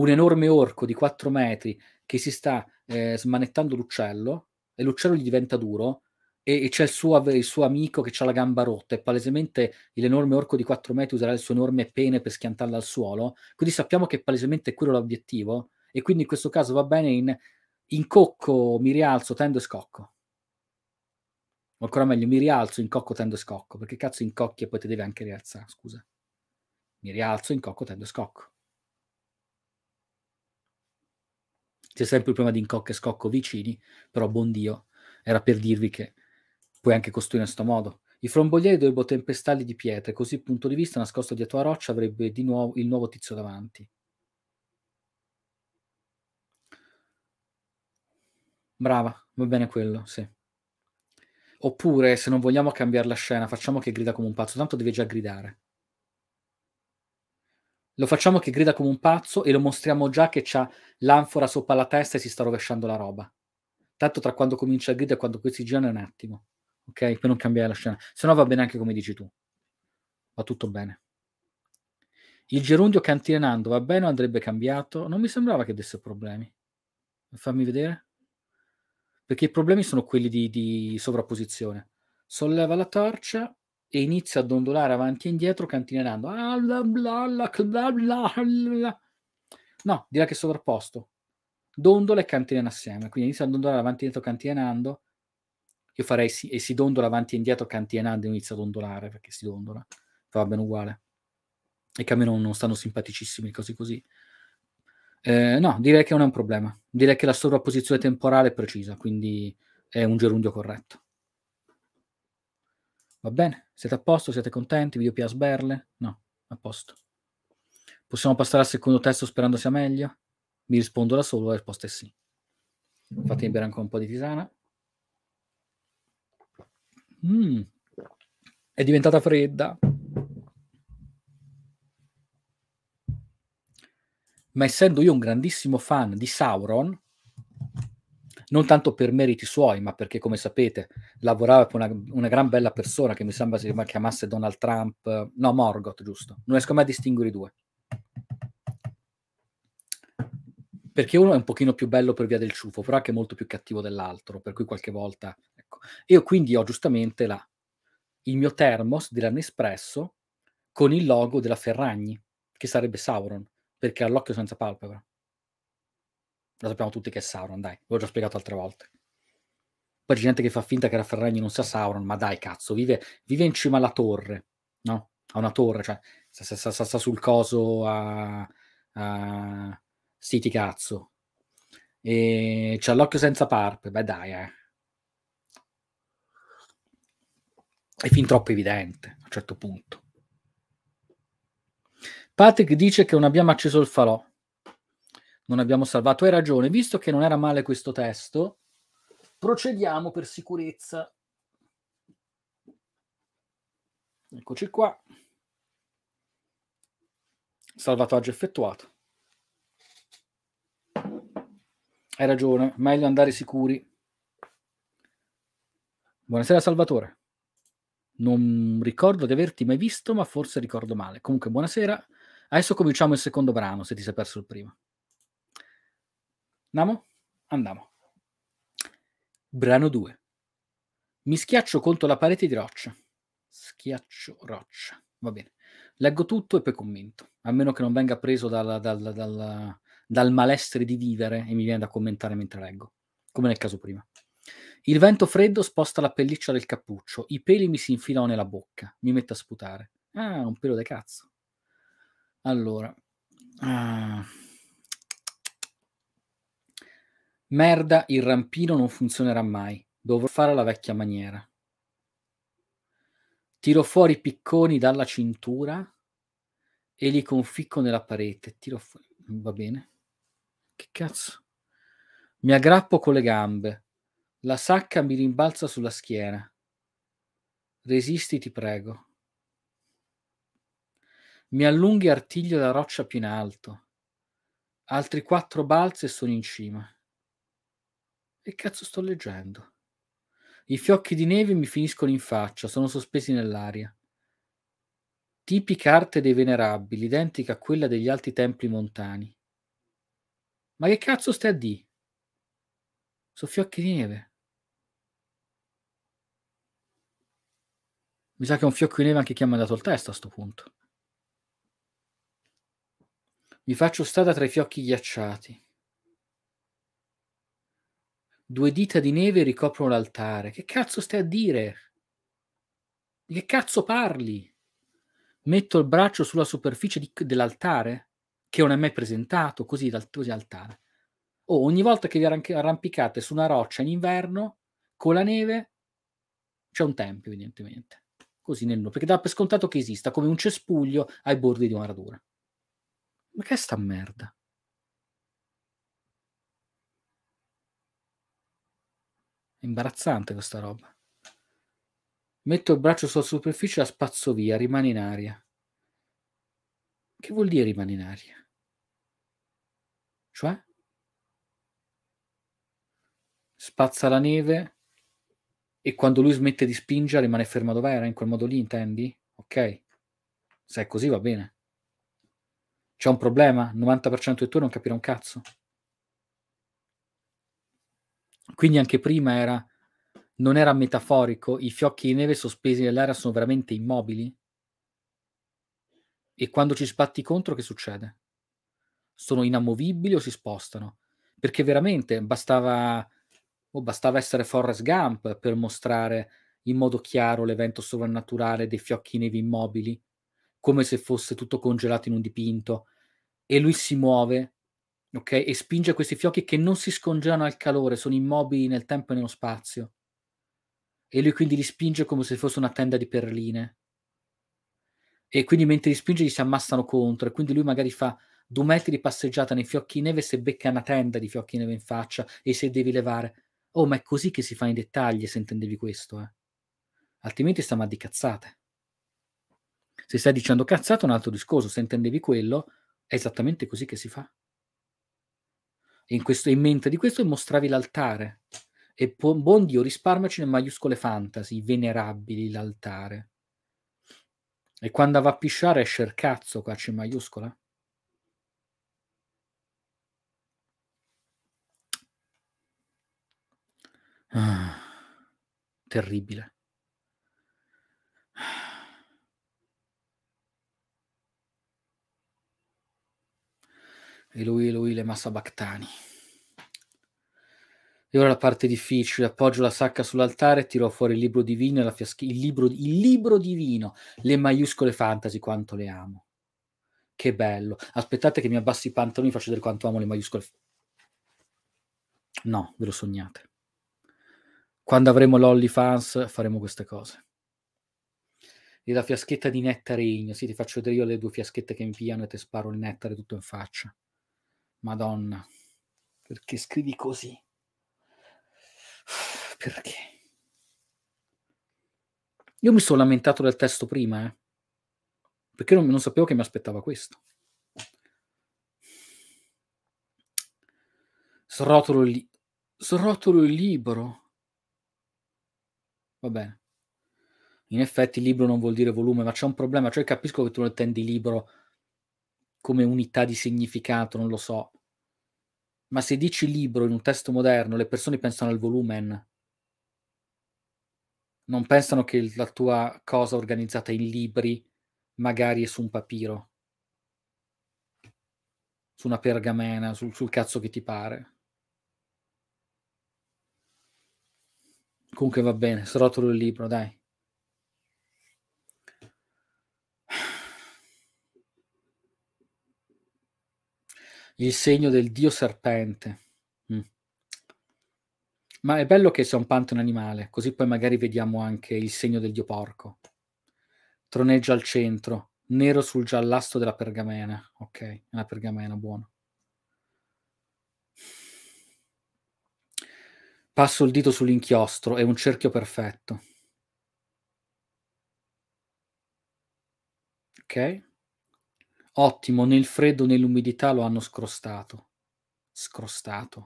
enorme orco di 4 metri che si sta eh, smanettando l'uccello e l'uccello gli diventa duro e, e c'è il suo, il suo, amico che ha la gamba rotta e palesemente l'enorme orco di 4 metri userà il suo enorme pene per schiantarla al suolo. Quindi sappiamo che palesemente è quello l'obiettivo e quindi in questo caso va bene in, in cocco, mi rialzo, tendo e scocco. O ancora meglio, mi rialzo, incocco, tendo scocco. Perché cazzo incocchi e poi ti devi anche rialzare, scusa. Mi rialzo, incocco, tendo scocco. C'è sempre il problema di incocco e scocco vicini, però buon Dio, era per dirvi che puoi anche costruire in questo modo. I frombolieri dovrebbero tempestarli di pietre, così il punto di vista nascosto dietro la roccia avrebbe di nuovo il nuovo tizio davanti. Brava, va bene quello, sì. Oppure, se non vogliamo cambiare la scena, facciamo che grida come un pazzo, tanto deve già gridare. Lo facciamo che grida come un pazzo e lo mostriamo già che c'ha l'anfora sopra la testa e si sta rovesciando la roba. Tanto tra quando comincia a gridare e quando questi girano è un attimo, ok? Per non cambiare la scena. Se no va bene anche come dici tu. Va tutto bene. Il gerundio cantilenando va bene o andrebbe cambiato? Non mi sembrava che desse problemi. Fammi vedere. Perché i problemi sono quelli di, di sovrapposizione. Solleva la torcia e inizia a dondolare avanti e indietro cantinerando. no, direi che è sovrapposto. Dondola e cantinena assieme. Quindi inizia a dondolare avanti e indietro cantinenando. Io farei sì, e si dondola avanti e indietro cantinenando e inizia a dondolare perché si dondola. Va bene uguale. E che a me non, non stanno simpaticissimi così. così eh, no, direi che non è un problema. Direi che la sovrapposizione temporale è precisa, quindi è un gerundio corretto. Va bene? Siete a posto? Siete contenti? Video pias berle? No, a posto. Possiamo passare al secondo testo sperando sia meglio? Mi rispondo da solo, la risposta è sì. Fatemi bere ancora un po' di tisana. Mm. È diventata fredda. ma essendo io un grandissimo fan di Sauron, non tanto per meriti suoi, ma perché, come sapete, lavorava con una, una gran bella persona che mi sembra si chiamasse Donald Trump, no, Morgoth, giusto. Non riesco mai a distinguere i due. Perché uno è un pochino più bello per via del ciuffo, però anche molto più cattivo dell'altro, per cui qualche volta... Ecco. Io quindi ho giustamente la, il mio thermos della Espresso con il logo della Ferragni, che sarebbe Sauron perché ha l'occhio senza palpebra. Lo sappiamo tutti che è Sauron, dai, l'ho già spiegato altre volte. Poi c'è gente che fa finta che Raffaellegni non sia Sauron, ma dai, cazzo, vive, vive in cima alla torre, no? A una torre, cioè, sta, sta, sta, sta sul coso a... a... Siti cazzo. E c'ha l'occhio senza parpe, beh dai, eh. È fin troppo evidente a un certo punto. Patrick dice che non abbiamo acceso il falò, non abbiamo salvato. Hai ragione, visto che non era male questo testo, procediamo per sicurezza. Eccoci qua. Salvataggio effettuato. Hai ragione, meglio andare sicuri. Buonasera Salvatore. Non ricordo di averti mai visto, ma forse ricordo male. Comunque, buonasera. Adesso cominciamo il secondo brano, se ti sei perso il primo. Andiamo? Andiamo. Brano 2. Mi schiaccio contro la parete di roccia. Schiaccio roccia. Va bene. Leggo tutto e poi commento, a meno che non venga preso dal, dal, dal, dal malessere di vivere e mi viene da commentare mentre leggo, come nel caso prima. Il vento freddo sposta la pelliccia del cappuccio, i peli mi si infilano nella bocca, mi metto a sputare. Ah, un pelo de cazzo. Allora. Ah. Merda, il rampino non funzionerà mai. Dovrò fare la vecchia maniera. Tiro fuori i picconi dalla cintura e li conficco nella parete. Tiro fuori. Va bene. Che cazzo? Mi aggrappo con le gambe. La sacca mi rimbalza sulla schiena. Resisti, ti prego. Mi allunghi artiglio la roccia più in alto. Altri quattro balzi e sono in cima. Che cazzo sto leggendo? I fiocchi di neve mi finiscono in faccia, sono sospesi nell'aria. Tipica arte dei venerabili, identica a quella degli alti templi montani. Ma che cazzo stai a di? Sono fiocchi di neve. Mi sa che è un fiocco di neve anche chi ha mandato il testo a sto punto. Mi faccio strada tra i fiocchi ghiacciati. Due dita di neve ricoprono l'altare. Che cazzo stai a dire? Di che cazzo parli? Metto il braccio sulla superficie di, dell'altare, che non è mai presentato, così, dal, così altare. Oh, ogni volta che vi arrampicate su una roccia in inverno, con la neve, c'è un tempio, evidentemente. Così nel nulla, perché dà per scontato che esista, come un cespuglio ai bordi di una radura. Ma che è sta merda? È imbarazzante questa roba. Metto il braccio sulla superficie e la spazzo via, rimane in aria. Che vuol dire rimane in aria? Cioè? Spazza la neve e quando lui smette di spingere rimane ferma dove era, in quel modo lì, intendi? Ok? Se è così va bene. C'è un problema, il 90% di tu non capirà un cazzo. Quindi anche prima era, non era metaforico, i fiocchi di neve sospesi nell'aria sono veramente immobili. E quando ci sbatti contro, che succede? Sono inamovibili o si spostano? Perché veramente bastava, oh, bastava essere Forrest Gump per mostrare in modo chiaro l'evento sovrannaturale dei fiocchi di neve immobili, come se fosse tutto congelato in un dipinto, e lui si muove, ok? E spinge questi fiocchi che non si scongelano al calore, sono immobili nel tempo e nello spazio. E lui quindi li spinge come se fosse una tenda di perline. E quindi mentre li spinge gli si ammassano contro, e quindi lui magari fa due metri di passeggiata nei fiocchi neve se becca una tenda di fiocchi neve in faccia e se devi levare. Oh, ma è così che si fa nei dettagli, se intendevi questo, eh? Altrimenti stiamo a di cazzate. Se stai dicendo cazzate è un altro discorso, se intendevi quello, è esattamente così che si fa. In, questo, in mente di questo mostravi l'altare. E buon Dio, risparmiaci le maiuscole fantasy, venerabili l'altare. E quando va a pisciare esce il cazzo, qua c'è maiuscola. Ah, terribile. Ah. E Eloi lui, le Massabactani. E ora la parte difficile, appoggio la sacca sull'altare, tiro fuori il libro divino e la fiaschi- il libro, il libro divino, le maiuscole fantasy, quanto le amo. Che bello. Aspettate che mi abbassi i pantaloni, e faccio vedere quanto amo le maiuscole. No, ve lo sognate. Quando avremo l'Holly Fans faremo queste cose. E la fiaschetta di nettare igno, sì, ti faccio vedere io le due fiaschette che mi pigliano e ti sparo il nettare tutto in faccia. Madonna, perché scrivi così? Perché? Io mi sono lamentato del testo prima, eh? perché non, non sapevo che mi aspettava questo. Srotolo li- srotolo il libro. Va bene. In effetti libro non vuol dire volume, ma c'è un problema, cioè capisco che tu lo intendi libro come unità di significato, non lo so. Ma se dici libro in un testo moderno, le persone pensano al volume. Non pensano che la tua cosa organizzata in libri magari è su un papiro, su una pergamena, sul, sul cazzo che ti pare. Comunque va bene, srotolo il libro, dai. il segno del dio serpente. Mm. Ma è bello che sia un panto un animale, così poi magari vediamo anche il segno del dio porco. Troneggia al centro, nero sul giallastro della pergamena. Ok, è una pergamena buona. Passo il dito sull'inchiostro, è un cerchio perfetto. Ok? Ottimo, nel freddo, nell'umidità lo hanno scrostato. Scrostato.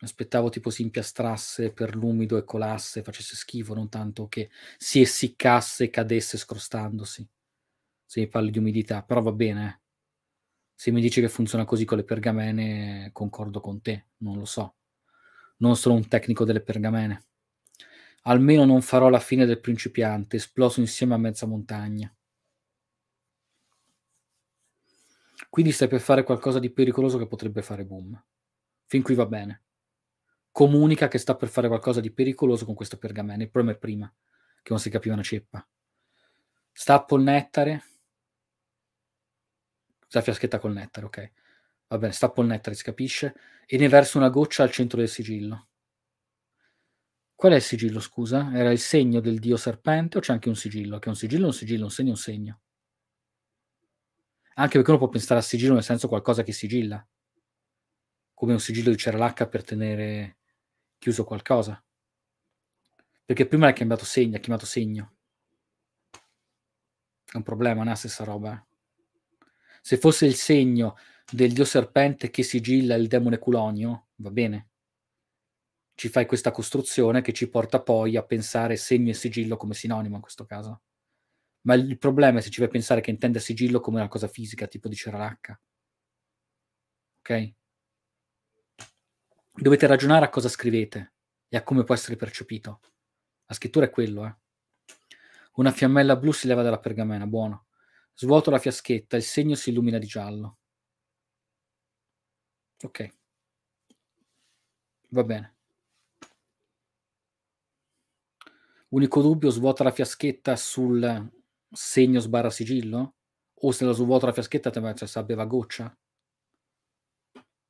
Mi aspettavo tipo si impiastrasse per l'umido e colasse, facesse schifo, non tanto che si essiccasse e cadesse scrostandosi. Se mi parli di umidità, però va bene. Eh. Se mi dici che funziona così con le pergamene, concordo con te, non lo so. Non sono un tecnico delle pergamene. Almeno non farò la fine del principiante, esploso insieme a mezza montagna. Quindi stai per fare qualcosa di pericoloso che potrebbe fare boom. Fin qui va bene. Comunica che sta per fare qualcosa di pericoloso con questo pergamene. Il problema è prima, che non si capiva una ceppa. Stappo il nettare. La fiaschetta col nettare, ok. Va bene, stappo il nettare, si capisce. E ne verso una goccia al centro del sigillo. Qual è il sigillo, scusa? Era il segno del dio serpente o c'è anche un sigillo? Che è un sigillo, un sigillo, un segno, un segno. Anche perché uno può pensare a sigillo nel senso qualcosa che sigilla, come un sigillo di CRLH per tenere chiuso qualcosa. Perché prima l'ha chiamato segno, ha chiamato segno. È un problema, non è la stessa roba. Eh. Se fosse il segno del dio serpente che sigilla il demone culonio, va bene. Ci fai questa costruzione che ci porta poi a pensare segno e sigillo come sinonimo in questo caso. Ma il problema è se ci vai a pensare che intende sigillo come una cosa fisica, tipo di CRH. Ok? Dovete ragionare a cosa scrivete e a come può essere percepito. La scrittura è quello, eh. Una fiammella blu si leva dalla pergamena, buono. Svuoto la fiaschetta, il segno si illumina di giallo. Ok. Va bene. Unico dubbio, svuota la fiaschetta sul segno sbarra sigillo? O se la svuota la fiaschetta te cioè, sa beva goccia?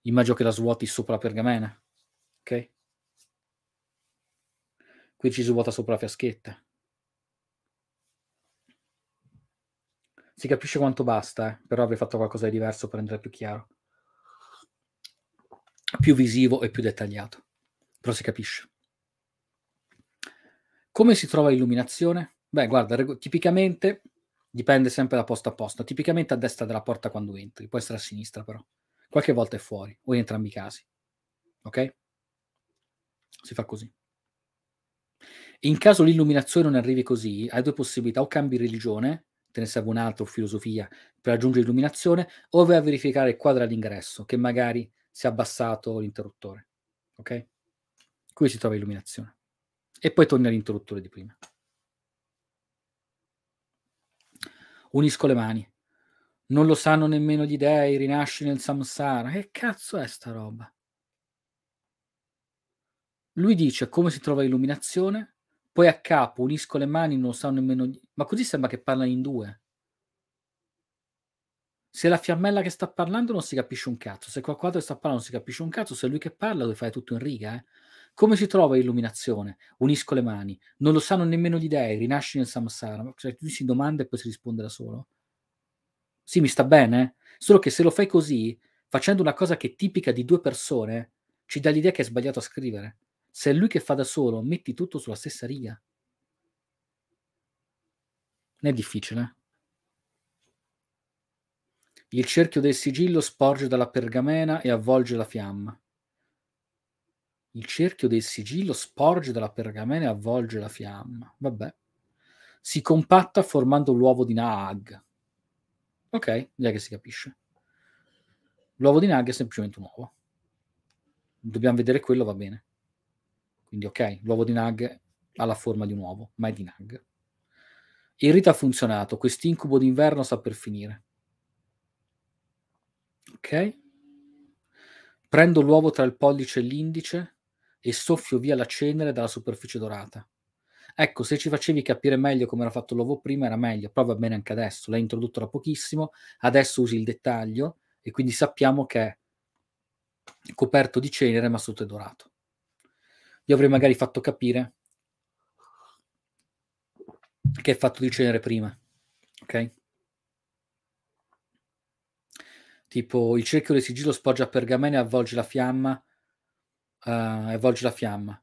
Immagino che la svuoti sopra la pergamena, ok? Qui ci svuota sopra la fiaschetta. Si capisce quanto basta, eh? però avrei fatto qualcosa di diverso per rendere più chiaro, più visivo e più dettagliato. Però si capisce. Come si trova l'illuminazione? Beh, guarda, reg- tipicamente dipende sempre da posto a posto. Tipicamente a destra della porta quando entri, può essere a sinistra però. Qualche volta è fuori, o in entrambi i casi. Ok? Si fa così. In caso l'illuminazione non arrivi così, hai due possibilità, o cambi religione, te ne serve un altro, filosofia, per raggiungere l'illuminazione, o vai a verificare il quadro all'ingresso, che magari si è abbassato l'interruttore. Ok? Qui si trova illuminazione. E poi torni all'interruttore di prima. Unisco le mani. Non lo sanno nemmeno gli dèi, rinasci nel samsara. Che cazzo è sta roba? Lui dice come si trova l'illuminazione, poi a capo unisco le mani, non lo sanno nemmeno gli... Ma così sembra che parlano in due. Se è la fiammella che sta parlando non si capisce un cazzo, se qualcun altro che sta parlando non si capisce un cazzo, se è lui che parla lo fai tutto in riga, eh. Come si trova l'illuminazione? Unisco le mani. Non lo sanno nemmeno gli dèi, rinasci nel samsara. Cioè, tu si domanda e poi si risponde da solo. Sì, mi sta bene, eh. solo che se lo fai così, facendo una cosa che è tipica di due persone, ci dà l'idea che è sbagliato a scrivere. Se è lui che fa da solo, metti tutto sulla stessa riga. Non è difficile. Eh. Il cerchio del sigillo sporge dalla pergamena e avvolge la fiamma. Il cerchio del sigillo sporge dalla pergamena e avvolge la fiamma. Vabbè. Si compatta formando l'uovo di Nag. Ok, già che si capisce. L'uovo di Nag è semplicemente un uovo. Dobbiamo vedere quello, va bene. Quindi ok, l'uovo di Nag ha la forma di un uovo, ma è di Nag. Il rito ha funzionato, quest'incubo d'inverno sta per finire. Ok? Prendo l'uovo tra il pollice e l'indice, e soffio via la cenere dalla superficie dorata. Ecco, se ci facevi capire meglio come era fatto l'uovo prima era meglio, però va bene anche adesso, l'hai introdotto da pochissimo, adesso usi il dettaglio e quindi sappiamo che è coperto di cenere ma sotto è dorato. Gli avrei magari fatto capire che è fatto di cenere prima, ok? Tipo il cerchio del sigillo spoggia a pergamene e avvolge la fiamma eh, evolge la fiamma.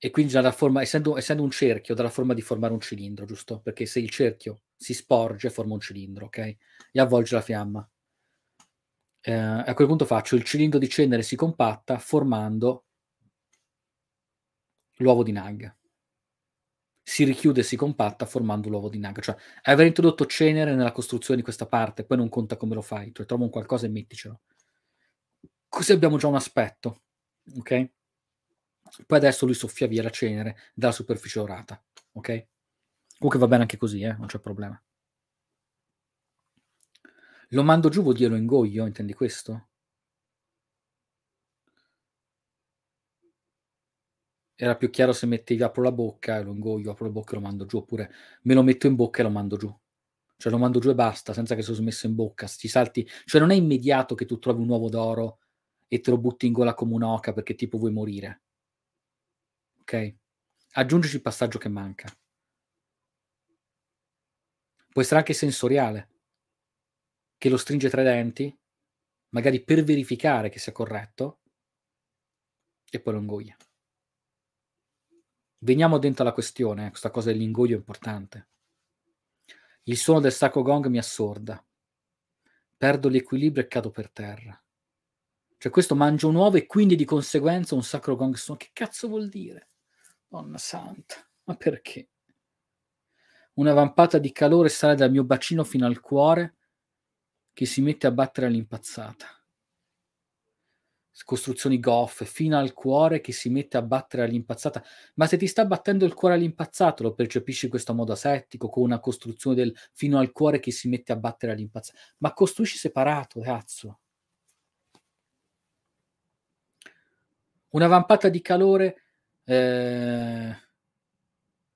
E quindi dalla forma, essendo, essendo un cerchio, dalla forma di formare un cilindro, giusto? Perché se il cerchio si sporge, forma un cilindro, ok? E avvolge la fiamma. Eh, a quel punto faccio il cilindro di cenere si compatta formando l'uovo di Nag. Si richiude e si compatta formando l'uovo di Nag. Cioè, aver introdotto cenere nella costruzione di questa parte, poi non conta come lo fai, cioè trovo un qualcosa e metticelo. Così abbiamo già un aspetto ok? Poi adesso lui soffia via la cenere dalla superficie dorata, ok? Comunque va bene anche così, eh? non c'è problema. Lo mando giù vuol dire lo ingoio, intendi questo? Era più chiaro se mettevi apro la bocca e lo ingoio, apro la bocca e lo mando giù, oppure me lo metto in bocca e lo mando giù. Cioè lo mando giù e basta, senza che sia smesso in bocca, ci salti. Cioè non è immediato che tu trovi un uovo d'oro e te lo butti in gola come un'oca perché tipo vuoi morire. Ok? Aggiungici il passaggio che manca. Può essere anche sensoriale, che lo stringe tra i denti, magari per verificare che sia corretto, e poi lo ingoia. Veniamo dentro alla questione, eh, questa cosa dell'ingoio è importante. Il suono del sacco gong mi assorda. Perdo l'equilibrio e cado per terra. Cioè, questo mangio un uovo e quindi di conseguenza un sacro Gong sono. Che cazzo vuol dire? Donna santa, ma perché? Una vampata di calore sale dal mio bacino fino al cuore che si mette a battere all'impazzata. Costruzioni goffe fino al cuore che si mette a battere all'impazzata. Ma se ti sta battendo il cuore all'impazzato, lo percepisci in questo modo asettico, con una costruzione del fino al cuore che si mette a battere all'impazzata. Ma costruisci separato, cazzo. Una vampata di calore eh,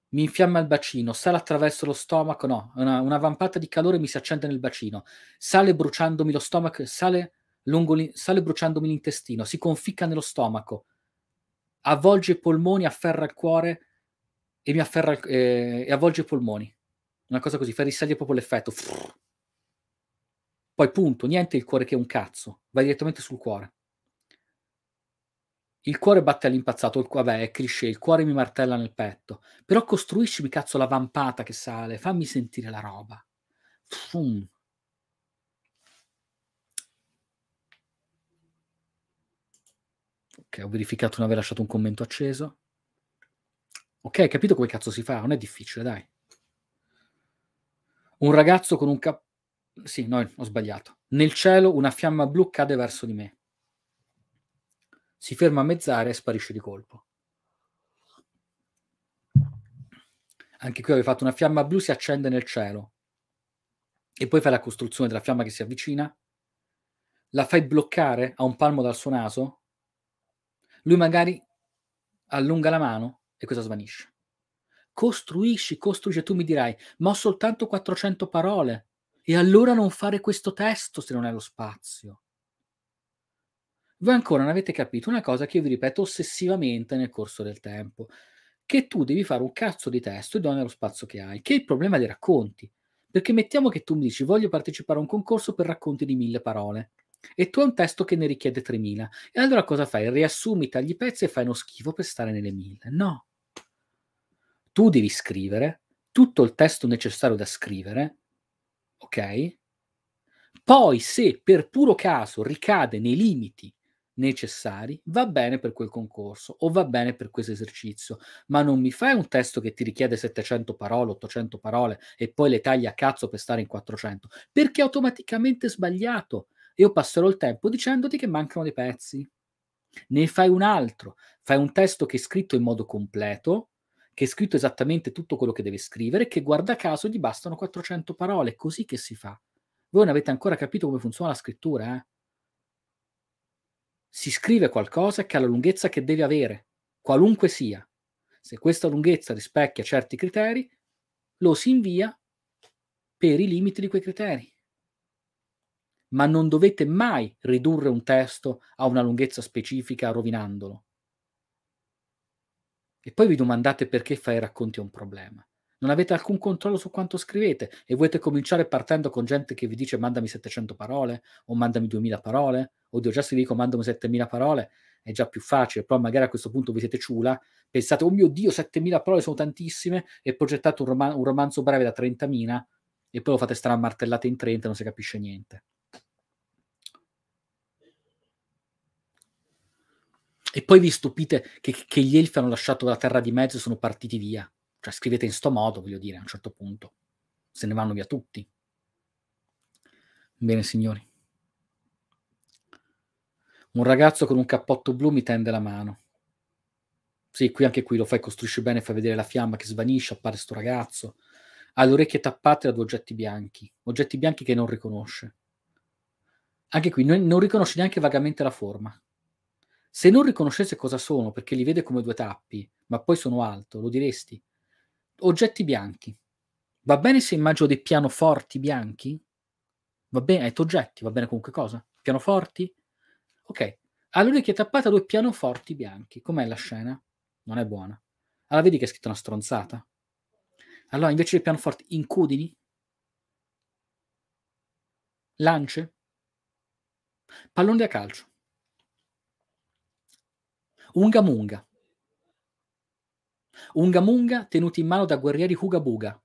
mi infiamma il bacino, sale attraverso lo stomaco, no, una, una, vampata di calore mi si accende nel bacino, sale bruciandomi lo stomaco, sale, lungo, sale bruciandomi l'intestino, si conficca nello stomaco, avvolge i polmoni, afferra il cuore e mi afferra eh, e avvolge i polmoni. Una cosa così, fa risalire proprio l'effetto. Frrr. Poi punto, niente il cuore che è un cazzo, va direttamente sul cuore il cuore batte all'impazzato, il, vabbè, è cliché, il cuore mi martella nel petto, però costruiscimi cazzo la vampata che sale, fammi sentire la roba. Fum. Ok, ho verificato non aver lasciato un commento acceso. Ok, hai capito come cazzo si fa, non è difficile, dai. Un ragazzo con un cappello... Sì, no, ho sbagliato. Nel cielo una fiamma blu cade verso di me si ferma a mezz'aria e sparisce di colpo. Anche qui avevi fatto una fiamma blu, si accende nel cielo e poi fai la costruzione della fiamma che si avvicina, la fai bloccare a un palmo dal suo naso, lui magari allunga la mano e questa svanisce. Costruisci, costruisci, tu mi dirai, ma ho soltanto 400 parole, e allora non fare questo testo se non è lo spazio voi ancora non avete capito una cosa che io vi ripeto ossessivamente nel corso del tempo, che tu devi fare un cazzo di testo e donare lo spazio che hai, che è il problema dei racconti. Perché mettiamo che tu mi dici voglio partecipare a un concorso per racconti di mille parole e tu hai un testo che ne richiede 3000. E allora cosa fai? Riassumi, tagli i pezzi e fai uno schifo per stare nelle mille. No. Tu devi scrivere tutto il testo necessario da scrivere, ok? Poi se per puro caso ricade nei limiti necessari, va bene per quel concorso o va bene per questo esercizio, ma non mi fai un testo che ti richiede 700 parole, 800 parole e poi le tagli a cazzo per stare in 400, perché è automaticamente sbagliato. Io passerò il tempo dicendoti che mancano dei pezzi. Ne fai un altro, fai un testo che è scritto in modo completo, che è scritto esattamente tutto quello che deve scrivere, che guarda caso gli bastano 400 parole, così che si fa. Voi non avete ancora capito come funziona la scrittura, eh? si scrive qualcosa che ha la lunghezza che deve avere, qualunque sia. Se questa lunghezza rispecchia certi criteri, lo si invia per i limiti di quei criteri. Ma non dovete mai ridurre un testo a una lunghezza specifica rovinandolo. E poi vi domandate perché fai racconti a un problema non avete alcun controllo su quanto scrivete e volete cominciare partendo con gente che vi dice mandami 700 parole o mandami 2000 parole, oddio già se vi dico mandami 7000 parole è già più facile, però magari a questo punto vi siete ciula, pensate oh mio dio 7000 parole sono tantissime e progettate un, roman- un romanzo breve da 30.000 e poi lo fate stramartellate in 30 e non si capisce niente. E poi vi stupite che, che, gli elfi hanno lasciato la terra di mezzo e sono partiti via. Cioè scrivete in sto modo, voglio dire, a un certo punto se ne vanno via tutti. Bene, signori. Un ragazzo con un cappotto blu mi tende la mano. Sì, qui anche qui lo fai, costruisci bene, fai vedere la fiamma che svanisce, appare sto ragazzo. Ha le orecchie tappate da due oggetti bianchi, oggetti bianchi che non riconosce. Anche qui non, non riconosce neanche vagamente la forma. Se non riconoscesse cosa sono, perché li vede come due tappi, ma poi sono alto, lo diresti oggetti bianchi. Va bene se immagino dei pianoforti bianchi? Va bene, hai oggetti, va bene comunque cosa? Pianoforti? Ok, Allora ha l'orecchia tappata due pianoforti bianchi. Com'è la scena? Non è buona. Allora vedi che è scritta una stronzata. Allora invece dei pianoforti, incudini? Lance? Pallone da calcio? Unga munga. Unga Munga tenuti in mano da guerrieri Buga.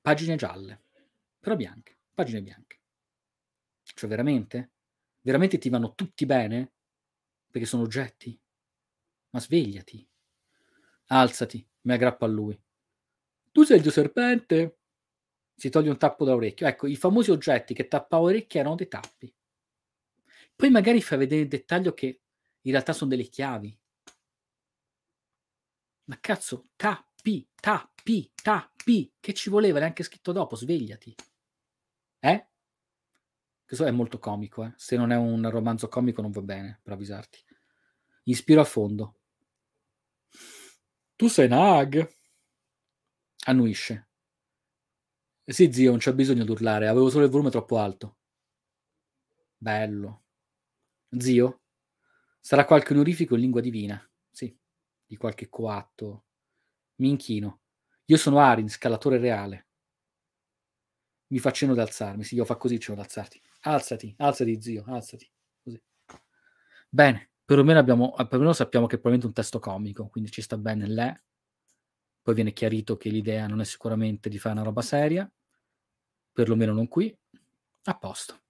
Pagine gialle, però bianche, pagine bianche. Cioè veramente? Veramente ti vanno tutti bene? Perché sono oggetti? Ma svegliati. Alzati, mi aggrappo a lui. Tu sei il dio serpente? Si toglie un tappo da orecchio. Ecco, i famosi oggetti che tappa orecchie erano dei tappi. Poi magari fa vedere il dettaglio che in realtà sono delle chiavi. Ma cazzo, tappi, tappi, tappi, che ci voleva? L'hai anche scritto dopo, svegliati. Eh? Questo è molto comico, eh? se non è un romanzo comico non va bene, per avvisarti. Inspiro a fondo. Tu sei Nag? Annuisce. Sì, zio, non c'è bisogno di urlare, avevo solo il volume troppo alto. Bello. Zio? Sarà qualche onorifico in lingua divina, sì, di qualche coatto. Mi inchino. Io sono Arin, scalatore reale. Mi facendo ad alzarmi, sì, io fa così, c'è ad alzarti. Alzati, alzati, zio, alzati. Così. Bene, perlomeno, abbiamo, eh, perlomeno sappiamo che è probabilmente un testo comico, quindi ci sta bene l'è. Poi viene chiarito che l'idea non è sicuramente di fare una roba seria, perlomeno non qui. A posto.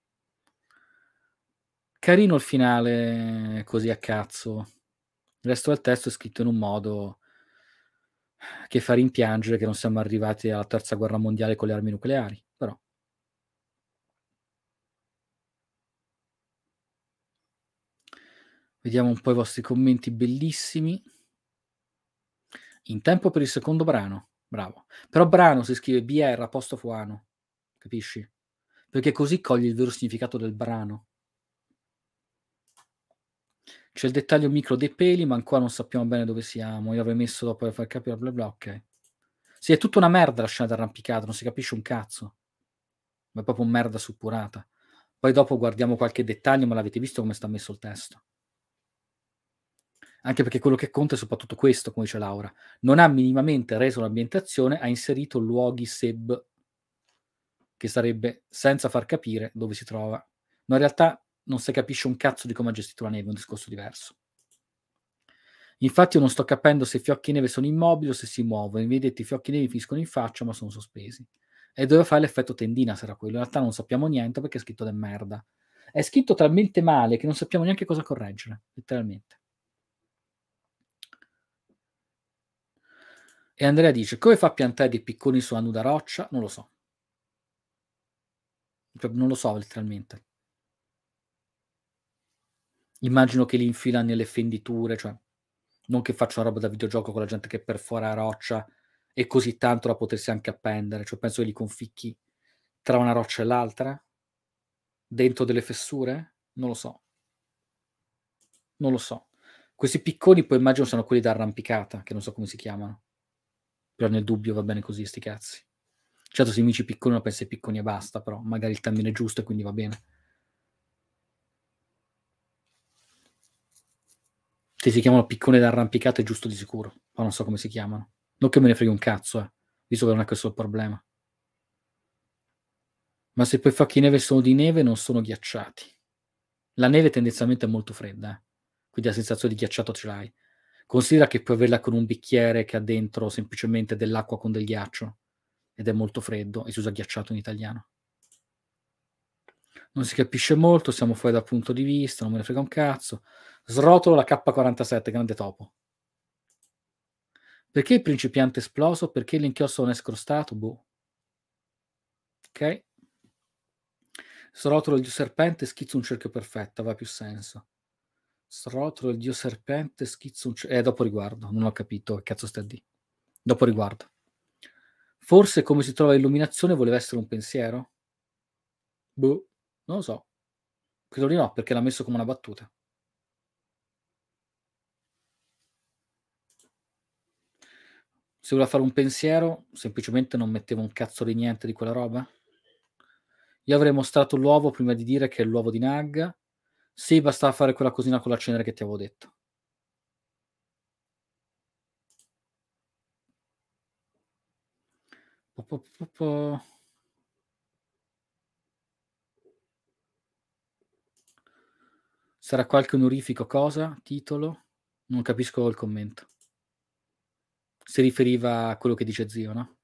Carino il finale così a cazzo. Il resto del testo è scritto in un modo che fa rimpiangere che non siamo arrivati alla terza guerra mondiale con le armi nucleari, però. Vediamo un po' i vostri commenti bellissimi. In tempo per il secondo brano, bravo. Però brano si scrive BR apostrofo ano, capisci? Perché così cogli il vero significato del brano. C'è il dettaglio micro dei peli, ma ancora non sappiamo bene dove siamo. Io avrei messo dopo per far capire, bla bla, ok. Sì, è tutta una merda la scena d'arrampicata, non si capisce un cazzo. Ma è proprio merda suppurata. Poi dopo guardiamo qualche dettaglio, ma l'avete visto come sta messo il testo. Anche perché quello che conta è soprattutto questo, come dice Laura. Non ha minimamente reso l'ambientazione, ha inserito luoghi seb, che sarebbe senza far capire dove si trova. Ma in realtà non si capisce un cazzo di come ha gestito la neve, è un discorso diverso. Infatti io non sto capendo se i fiocchi neve sono immobili o se si muovono. I fiocchi neve finiscono in faccia ma sono sospesi. E doveva fare l'effetto tendina, sarà quello. In realtà non sappiamo niente perché è scritto da merda. È scritto talmente male che non sappiamo neanche cosa correggere, letteralmente. E Andrea dice, come fa a piantare dei picconi sulla nuda roccia? Non lo so. Non lo so, letteralmente immagino che li infila nelle fenditure, cioè non che faccia una roba da videogioco con la gente che perfora la roccia e così tanto da potersi anche appendere, cioè penso che li conficchi tra una roccia e l'altra, dentro delle fessure, non lo so. Non lo so. Questi picconi poi immagino sono quelli da arrampicata, che non so come si chiamano. Però nel dubbio va bene così, sti cazzi. Certo, se mi dici picconi, non pensi picconi e basta, però magari il termine è giusto e quindi va bene. se si chiamano piccone d'arrampicato è giusto di sicuro, ma non so come si chiamano. Non che me ne frega un cazzo, eh, visto che non è questo il problema. Ma se poi facchi neve sono di neve, non sono ghiacciati. La neve tendenzialmente è molto fredda, eh? quindi la sensazione di ghiacciato ce l'hai. Considera che puoi averla con un bicchiere che ha dentro semplicemente dell'acqua con del ghiaccio ed è molto freddo e si usa ghiacciato in italiano non si capisce molto, siamo fuori dal punto di vista, non me ne frega un cazzo. Srotolo la K47, grande topo. Perché il principiante è esploso? Perché l'inchiostro non è scrostato? Boh. Ok. Srotolo il dio serpente, schizzo un cerchio perfetto, aveva più senso. Srotolo il dio serpente, schizzo un cerchio... Eh, dopo riguardo, non ho capito che cazzo sta di. Dopo riguardo. Forse come si trova l'illuminazione voleva essere un pensiero? Boh. Non lo so. Credo di no, perché l'ha messo come una battuta. Se voleva fare un pensiero, semplicemente non mettevo un cazzo di niente di quella roba. Io avrei mostrato l'uovo prima di dire che è l'uovo di Nag. Sì, bastava fare quella cosina con la cenere che ti avevo detto. Po, po, po, Sarà qualche onorifico cosa? Titolo? Non capisco il commento. Si riferiva a quello che dice zio, no?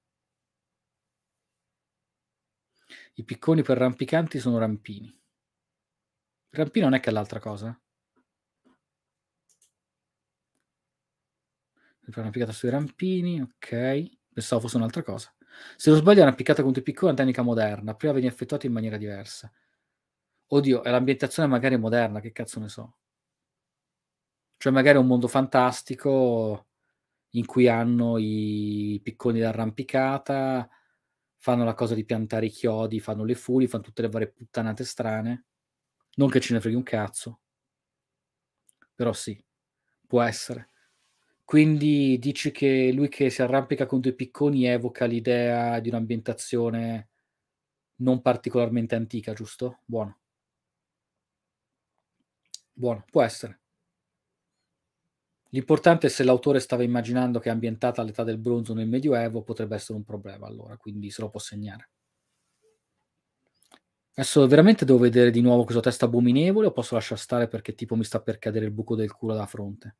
I picconi per rampicanti sono rampini. Rampino non è che è l'altra cosa. Eh? Per rampicato sui rampini, ok. Pensavo fosse un'altra cosa. Se non sbaglio, la rampiccata contro i picconi è una tecnica moderna, prima veniva effettuata in maniera diversa oddio, è l'ambientazione magari moderna, che cazzo ne so. Cioè magari è un mondo fantastico in cui hanno i picconi d'arrampicata, fanno la cosa di piantare i chiodi, fanno le fuli, fanno tutte le varie puttanate strane. Non che ce ne freghi un cazzo. Però sì, può essere. Quindi dici che lui che si arrampica contro i picconi evoca l'idea di un'ambientazione non particolarmente antica, giusto? Buono. Buono, può essere. L'importante è se l'autore stava immaginando che è ambientata all'età del bronzo nel Medioevo, potrebbe essere un problema allora, quindi se lo può segnare. Adesso veramente devo vedere di nuovo questa testa abominevole o posso lasciar stare perché tipo mi sta per cadere il buco del culo da fronte?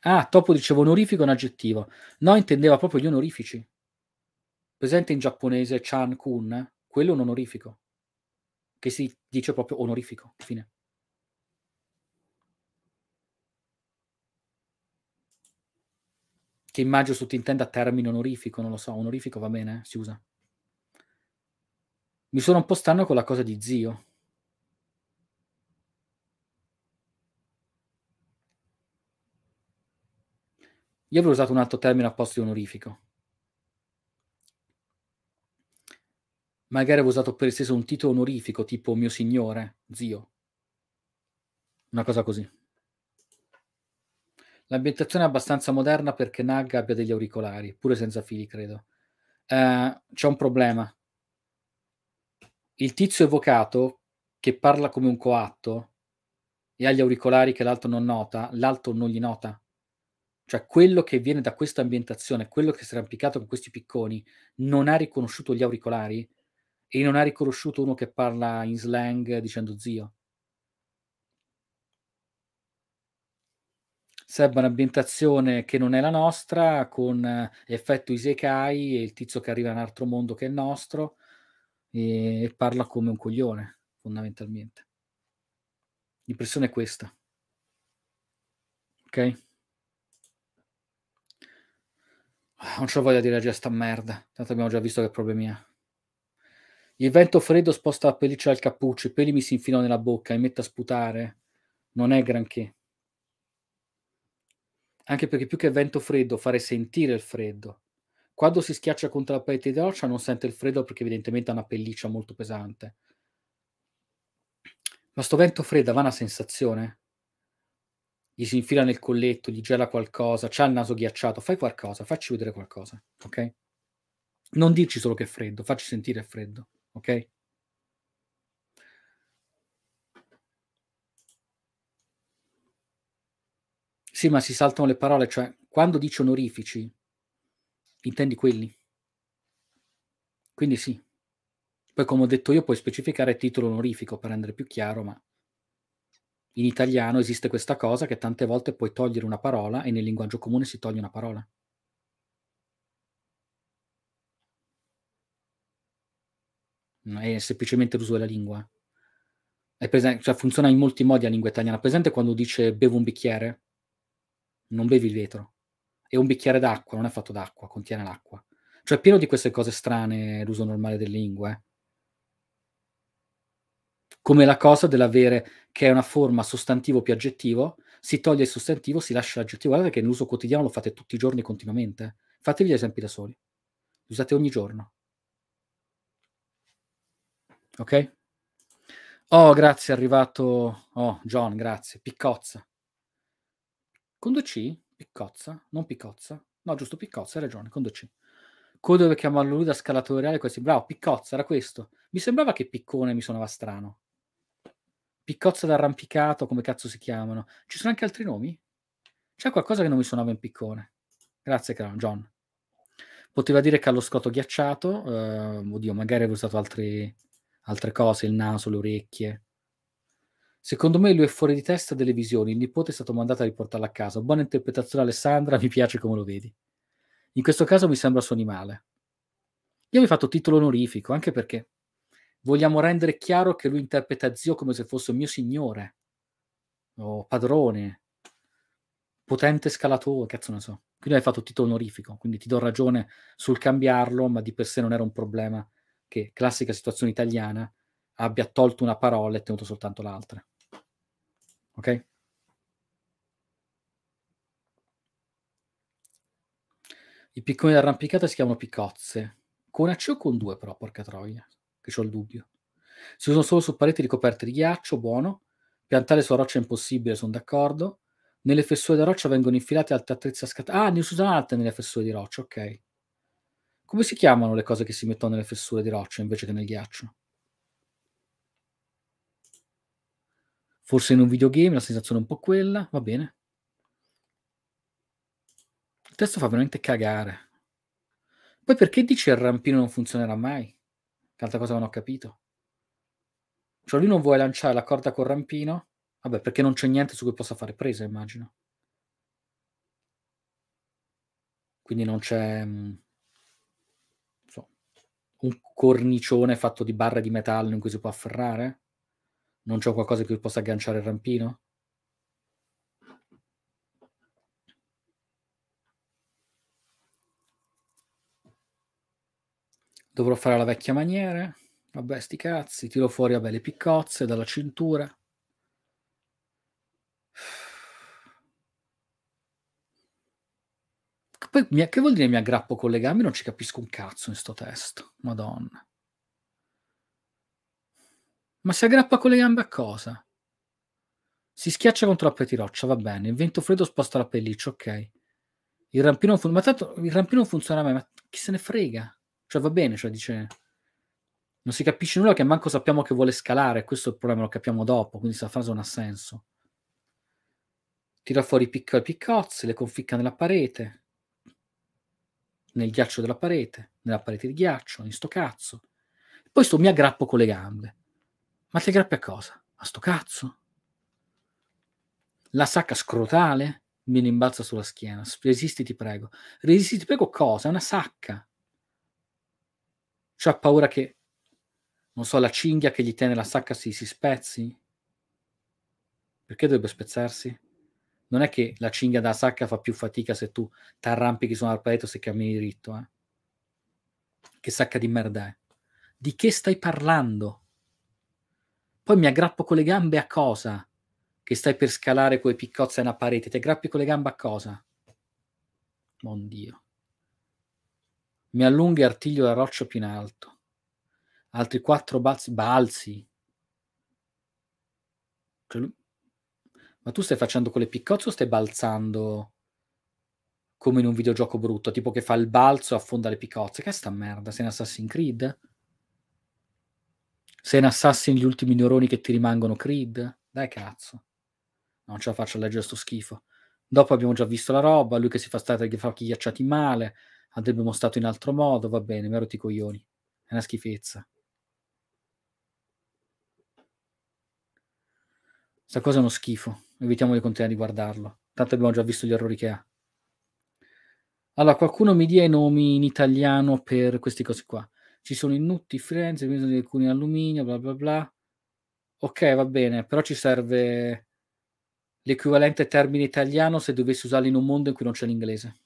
Ah, topo dicevo onorifico è un aggettivo. No, intendeva proprio gli onorifici. Presente in giapponese Chan Kun, eh? quello è un onorifico, che si dice proprio onorifico, fine. Che immagino sottintenda termine onorifico, non lo so, onorifico va bene, eh? si usa. Mi sono un po' stanno con la cosa di zio. Io avrei usato un altro termine a posto di onorifico. magari avevo usato per esteso un titolo onorifico tipo mio signore, zio. Una cosa così. L'ambientazione è abbastanza moderna perché Nag abbia degli auricolari, pure senza fili, credo. Eh, c'è un problema. Il tizio evocato, che parla come un coatto, e ha gli auricolari che l'altro non nota, l'altro non gli nota. Cioè quello che viene da questa ambientazione, quello che si è arrampicato con questi picconi, non ha riconosciuto gli auricolari, e non ha riconosciuto uno che parla in slang dicendo zio. Serve un'ambientazione che non è la nostra, con effetto Isekai e il tizio che arriva in un altro mondo che è il nostro e, parla come un coglione, fondamentalmente. L'impressione è questa. Ok? Ah, non c'ho voglia di dire già sta merda, tanto abbiamo già visto che problemi ha. Il vento freddo sposta la pelliccia al cappuccio, i peli mi si infilano nella bocca e mette a sputare. Non è granché. Anche perché più che vento freddo, fare sentire il freddo. Quando si schiaccia contro la parete di roccia non sente il freddo perché evidentemente ha una pelliccia molto pesante. Ma sto vento freddo va una sensazione? Gli si infila nel colletto, gli gela qualcosa, c'ha il naso ghiacciato, fai qualcosa, facci vedere qualcosa, ok? Non dirci solo che è freddo, facci sentire il freddo ok? Sì, ma si saltano le parole, cioè quando dice onorifici, intendi quelli. Quindi sì. Poi come ho detto io puoi specificare titolo onorifico per rendere più chiaro, ma in italiano esiste questa cosa che tante volte puoi togliere una parola e nel linguaggio comune si toglie una parola. è semplicemente l'uso della lingua. Presente, cioè funziona in molti modi la lingua italiana. Per esempio, quando dice bevo un bicchiere, non bevi il vetro. È un bicchiere d'acqua, non è fatto d'acqua, contiene l'acqua. Cioè, è pieno di queste cose strane l'uso normale delle lingue. Eh. Come la cosa dell'avere, che è una forma sostantivo più aggettivo, si toglie il sostantivo, si lascia l'aggettivo. Guardate che nell'uso quotidiano lo fate tutti i giorni continuamente. Fatevi gli esempi da soli. Usate ogni giorno. Ok? Oh, grazie, è arrivato. Oh, John, grazie. Piccozza. Condo C? Piccozza? Non Piccozza? No, giusto, Piccozza, hai ragione, Condo C. Codo dove chiama lui da scalatore reale questi. Bravo, Piccozza, era questo. Mi sembrava che Piccone mi suonava strano. Piccozza d'arrampicato, come cazzo si chiamano. Ci sono anche altri nomi? C'è qualcosa che non mi suonava in piccone. Grazie, caro John. Poteva dire che ha lo scotto ghiacciato, eh, oddio, magari avevo usato altri, altre cose, il naso, le orecchie. Secondo me lui è fuori di testa delle visioni, il nipote è stato mandato a riportarla a casa. Buona interpretazione Alessandra, mi piace come lo vedi. In questo caso mi sembra suo animale. Io mi ho fatto titolo onorifico, anche perché vogliamo rendere chiaro che lui interpreta zio come se fosse mio signore, o padrone, potente scalatore, cazzo ne so. Quindi hai fatto titolo onorifico, quindi ti do ragione sul cambiarlo, ma di per sé non era un problema che, classica situazione italiana, abbia tolto una parola e tenuto soltanto l'altra. Ok? I picconi d'arrampicata si chiamano piccozze. Con una C o con due però, porca troia, che ho il dubbio. Si usano solo su pareti ricoperte di ghiaccio, buono. Piantare su roccia è impossibile, sono d'accordo. Nelle fessure da roccia vengono infilate altre attrezze a scatole. Ah, ne usano altre nelle fessure di roccia, ok. Come si chiamano le cose che si mettono nelle fessure di roccia invece che nel ghiaccio? Forse in un videogame la sensazione è un po' quella, va bene. Il testo fa veramente cagare. Poi perché dice il rampino non funzionerà mai? Che altra cosa non ho capito. Cioè lui non vuole lanciare la corda col rampino? Vabbè, perché non c'è niente su cui possa fare presa, immagino. Quindi non c'è... Mh mm, un cornicione fatto di barre di metallo in cui si può afferrare? Non c'è qualcosa che possa agganciare il rampino? Dovrò fare la vecchia maniera? Vabbè, sti cazzi, tiro fuori vabbè, le piccozze dalla cintura. Poi mi, che vuol dire mi aggrappo con le gambe? Non ci capisco un cazzo in sto testo. Madonna. Ma si aggrappa con le gambe a cosa? Si schiaccia contro la petiroccia, va bene. Il vento freddo sposta la pelliccia, ok. Il rampino, fun- ma tanto, il rampino non funziona mai, ma chi se ne frega? Cioè va bene, cioè dice... Non si capisce nulla che manco sappiamo che vuole scalare, questo è il problema, lo capiamo dopo, quindi questa frase non ha senso. Tira fuori i picco- piccozzi, le conficca nella parete nel ghiaccio della parete, nella parete di ghiaccio, in sto cazzo. Poi sto mi aggrappo con le gambe. Ma ti aggrappi a cosa? A sto cazzo? La sacca scrotale mi rimbalza sulla schiena. Resisti, ti prego. Resisti, ti prego cosa? È una sacca. Cioè ha paura che, non so, la cinghia che gli tiene la sacca si, si spezzi? Perché dovrebbe spezzarsi? non è che la cinghia da sacca fa più fatica se tu ti arrampichi su un arpedetto se cammini dritto. Eh? Che sacca di merda è? Di che stai parlando? Poi mi aggrappo con le gambe a cosa? Che stai per scalare quei piccozze a una parete, ti aggrappi con le gambe a cosa? Mon Dio. Mi allungo e artiglio la roccia più in alto. Altri quattro balzi. balzi. Cioè, ma tu stai facendo quelle piccozze o stai balzando come in un videogioco brutto? Tipo che fa il balzo e affonda le piccozze. Che è sta merda? Sei un Assassin's Creed? Sei un Assassin gli ultimi neuroni che ti rimangono Creed? Dai cazzo. Non ce la faccio a leggere sto schifo. Dopo abbiamo già visto la roba, lui che si fa stare che fa ghiacciati male, andrebbe mostrato in altro modo, va bene, mi ero i coglioni. È una schifezza. Sta cosa è uno schifo evitiamo di continuare a guardarlo. Tanto abbiamo già visto gli errori che ha. Allora, qualcuno mi dia i nomi in italiano per queste cose qua. Ci sono i Nutti, Firenze, di alcuni alluminio, bla bla bla. Ok, va bene, però ci serve l'equivalente termine italiano se dovessi usarlo in un mondo in cui non c'è l'inglese.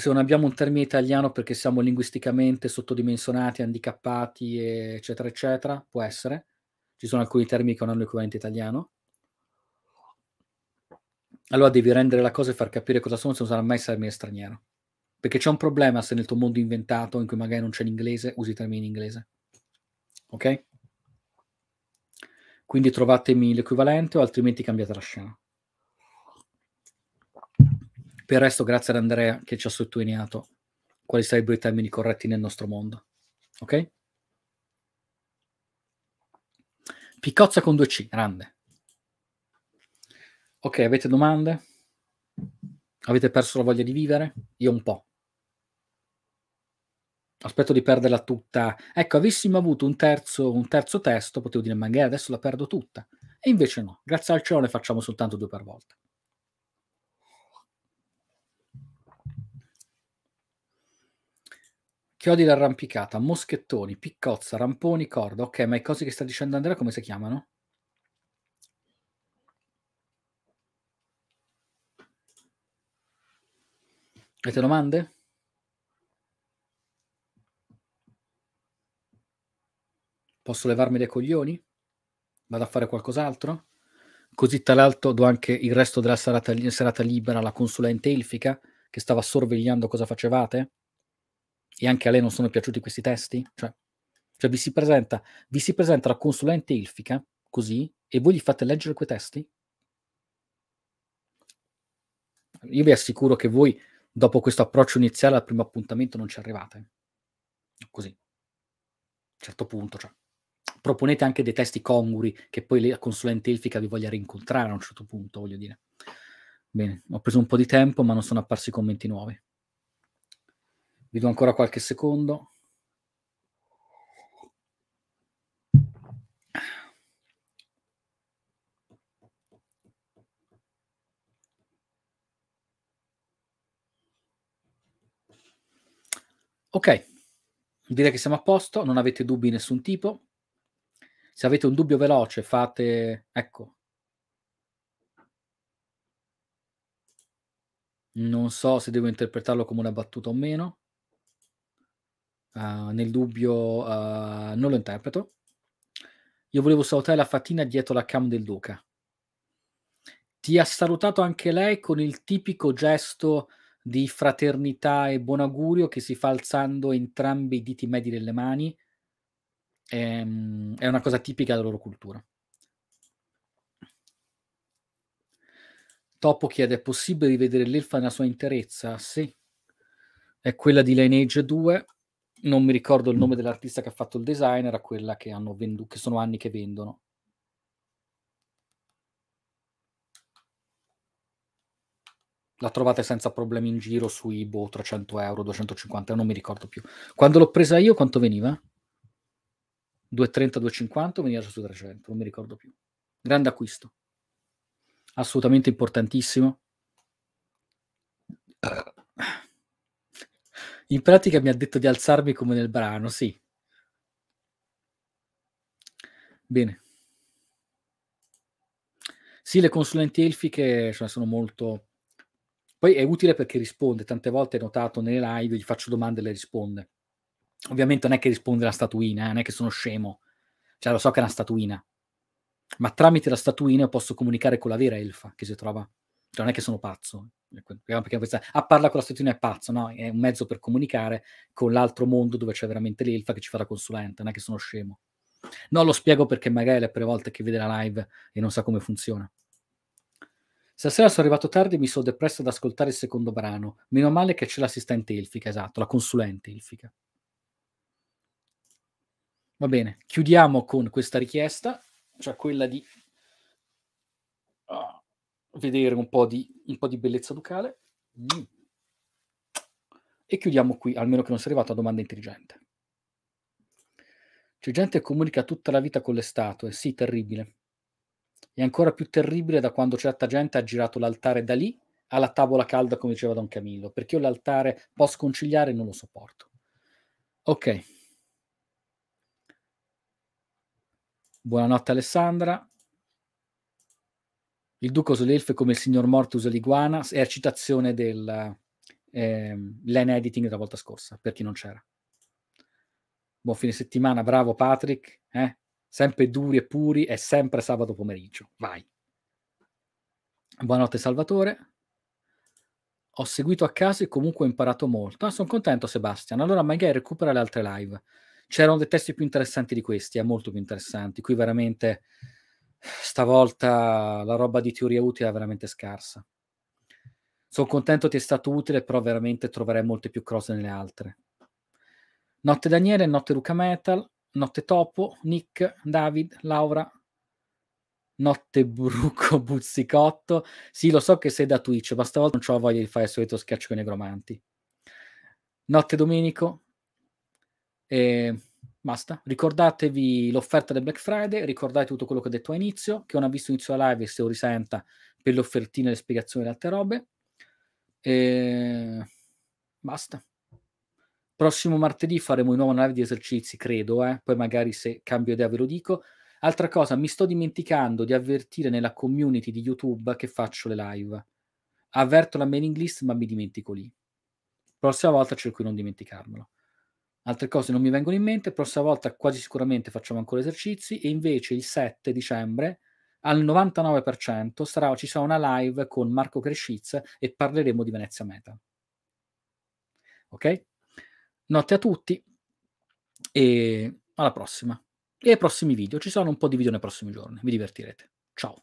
se non abbiamo un termine italiano perché siamo linguisticamente sottodimensionati, handicappati, eccetera, eccetera, può essere. Ci sono alcuni termini che non hanno l'equivalente italiano. Allora devi rendere la cosa e far capire cosa sono, se non sarà mai termine straniero. Perché c'è un problema se nel tuo mondo inventato, in cui magari non c'è l'inglese, usi i termini in inglese. Ok? Quindi trovatemi l'equivalente o altrimenti cambiate la scena. Per il resto, grazie ad Andrea che ci ha sottolineato quali sarebbero i termini corretti nel nostro mondo. Ok? Piccozza con 2C, grande. Ok, avete domande? Avete perso la voglia di vivere? Io un po'. Aspetto di perderla tutta. Ecco, avessimo avuto un terzo, un terzo testo, potevo dire magari adesso la perdo tutta. E invece no, grazie al cielo ne facciamo soltanto due per volta. Chiodi d'arrampicata, moschettoni, piccozza, ramponi, corda. Ok, ma i cosi che sta dicendo Andrea come si chiamano? Avete domande? Posso levarmi dai coglioni? Vado a fare qualcos'altro? Così tra l'altro do anche il resto della serata, serata libera alla consulente elfica che stava sorvegliando cosa facevate? e anche a lei non sono piaciuti questi testi? Cioè, cioè vi, si presenta, vi si presenta la consulente ilfica, così, e voi gli fate leggere quei testi? Io vi assicuro che voi, dopo questo approccio iniziale al primo appuntamento, non ci arrivate. Così. A un certo punto, cioè. Proponete anche dei testi conguri che poi la consulente ilfica vi voglia rincontrare a un certo punto, voglio dire. Bene, ho preso un po' di tempo, ma non sono apparsi commenti nuovi. Vi do ancora qualche secondo. Ok, direi che siamo a posto, non avete dubbi di nessun tipo. Se avete un dubbio veloce, fate... Ecco. Non so se devo interpretarlo come una battuta o meno uh, nel dubbio uh, non lo interpreto. Io volevo salutare la fatina dietro la cam del Duca. Ti ha salutato anche lei con il tipico gesto di fraternità e buon augurio che si fa alzando entrambi i diti medi delle mani. Ehm, è una cosa tipica della loro cultura. Topo chiede: è possibile rivedere l'elfa nella sua interezza? Sì, è quella di Lineage 2 non mi ricordo il nome mm. dell'artista che ha fatto il design, era quella che, hanno venduto, che sono anni che vendono. La trovate senza problemi in giro su Ibo, 300 euro, 250 euro, non mi ricordo più. Quando l'ho presa io, quanto veniva? 230, 250, veniva su 300, non mi ricordo più. Grande acquisto. Assolutamente importantissimo. Eh, in pratica mi ha detto di alzarmi come nel brano, sì. Bene. Sì, le consulenti elfiche cioè, sono molto... Poi è utile perché risponde, tante volte ho notato nelle live, gli faccio domande e le risponde. Ovviamente non è che risponde la statuina, eh, non è che sono scemo, cioè lo so che è una statuina, ma tramite la statuina posso comunicare con la vera elfa che si trova non è che sono pazzo, eh, perché questa, ah, parla con la stattina è pazzo, no? È un mezzo per comunicare con l'altro mondo dove c'è veramente l'elfa che ci fa da consulente, non è che sono scemo. No, lo spiego perché magari è la prima volta che vede la live e non sa come funziona. Stasera sono arrivato tardi e mi sono depresso ad ascoltare il secondo brano. Meno male che c'è l'assistente elfica, esatto, la consulente elfica. Va bene, chiudiamo con questa richiesta, cioè quella di... Oh vedere un po' di, un po di bellezza ducale. Mm. E chiudiamo qui, almeno che non sia arrivato a domanda intelligente. C'è cioè, gente che comunica tutta la vita con le statue, sì, terribile. È ancora più terribile da quando certa gente ha girato l'altare da lì alla tavola calda, come diceva Don Camillo, perché io l'altare posso conciliare e non lo sopporto. Ok. Buonanotte Alessandra. Il duco usa l'elfo come il signor Mortus l'iguana è a citazione del eh, line editing della volta scorsa, per chi non c'era. Buon fine settimana, bravo Patrick, eh? sempre duri e puri è sempre sabato pomeriggio, vai. Buonanotte Salvatore. Ho seguito a caso e comunque ho imparato molto. Ah, sono contento Sebastian. Allora magari recupera le altre live. C'erano dei testi più interessanti di questi, eh? molto più interessanti. Qui veramente stavolta la roba di teoria utile è veramente scarsa. Sono contento che sia stato utile, però veramente troverai molte più cose nelle altre. Notte Daniele, Notte Luca Metal, Notte Topo, Nick, David, Laura, Notte Bruco *laughs* Buzzicotto. Sì, lo so che sei da Twitch, ma stavolta non ho voglia di fare il solito schiaccio con i negromanti. Notte Domenico. E Basta, ricordatevi l'offerta del Black Friday, ricordate tutto quello che ho detto all'inizio, che non ha visto inizio la live e se lo risenta per le offertine, le spiegazioni e le altre robe. E... Basta. Prossimo martedì faremo di nuovo una live di esercizi, credo, eh? poi magari se cambio idea ve lo dico. Altra cosa, mi sto dimenticando di avvertire nella community di YouTube che faccio le live. Avverto la mailing list, ma mi dimentico lì. Prossima volta cerco di non dimenticarmelo. Altre cose non mi vengono in mente, prossima volta quasi sicuramente facciamo ancora esercizi e invece il 7 dicembre al 99% sarà, ci sarà una live con Marco Crescizza e parleremo di Venezia Meta. Ok? Notte a tutti e alla prossima. E ai prossimi video, ci saranno un po' di video nei prossimi giorni, vi divertirete. Ciao.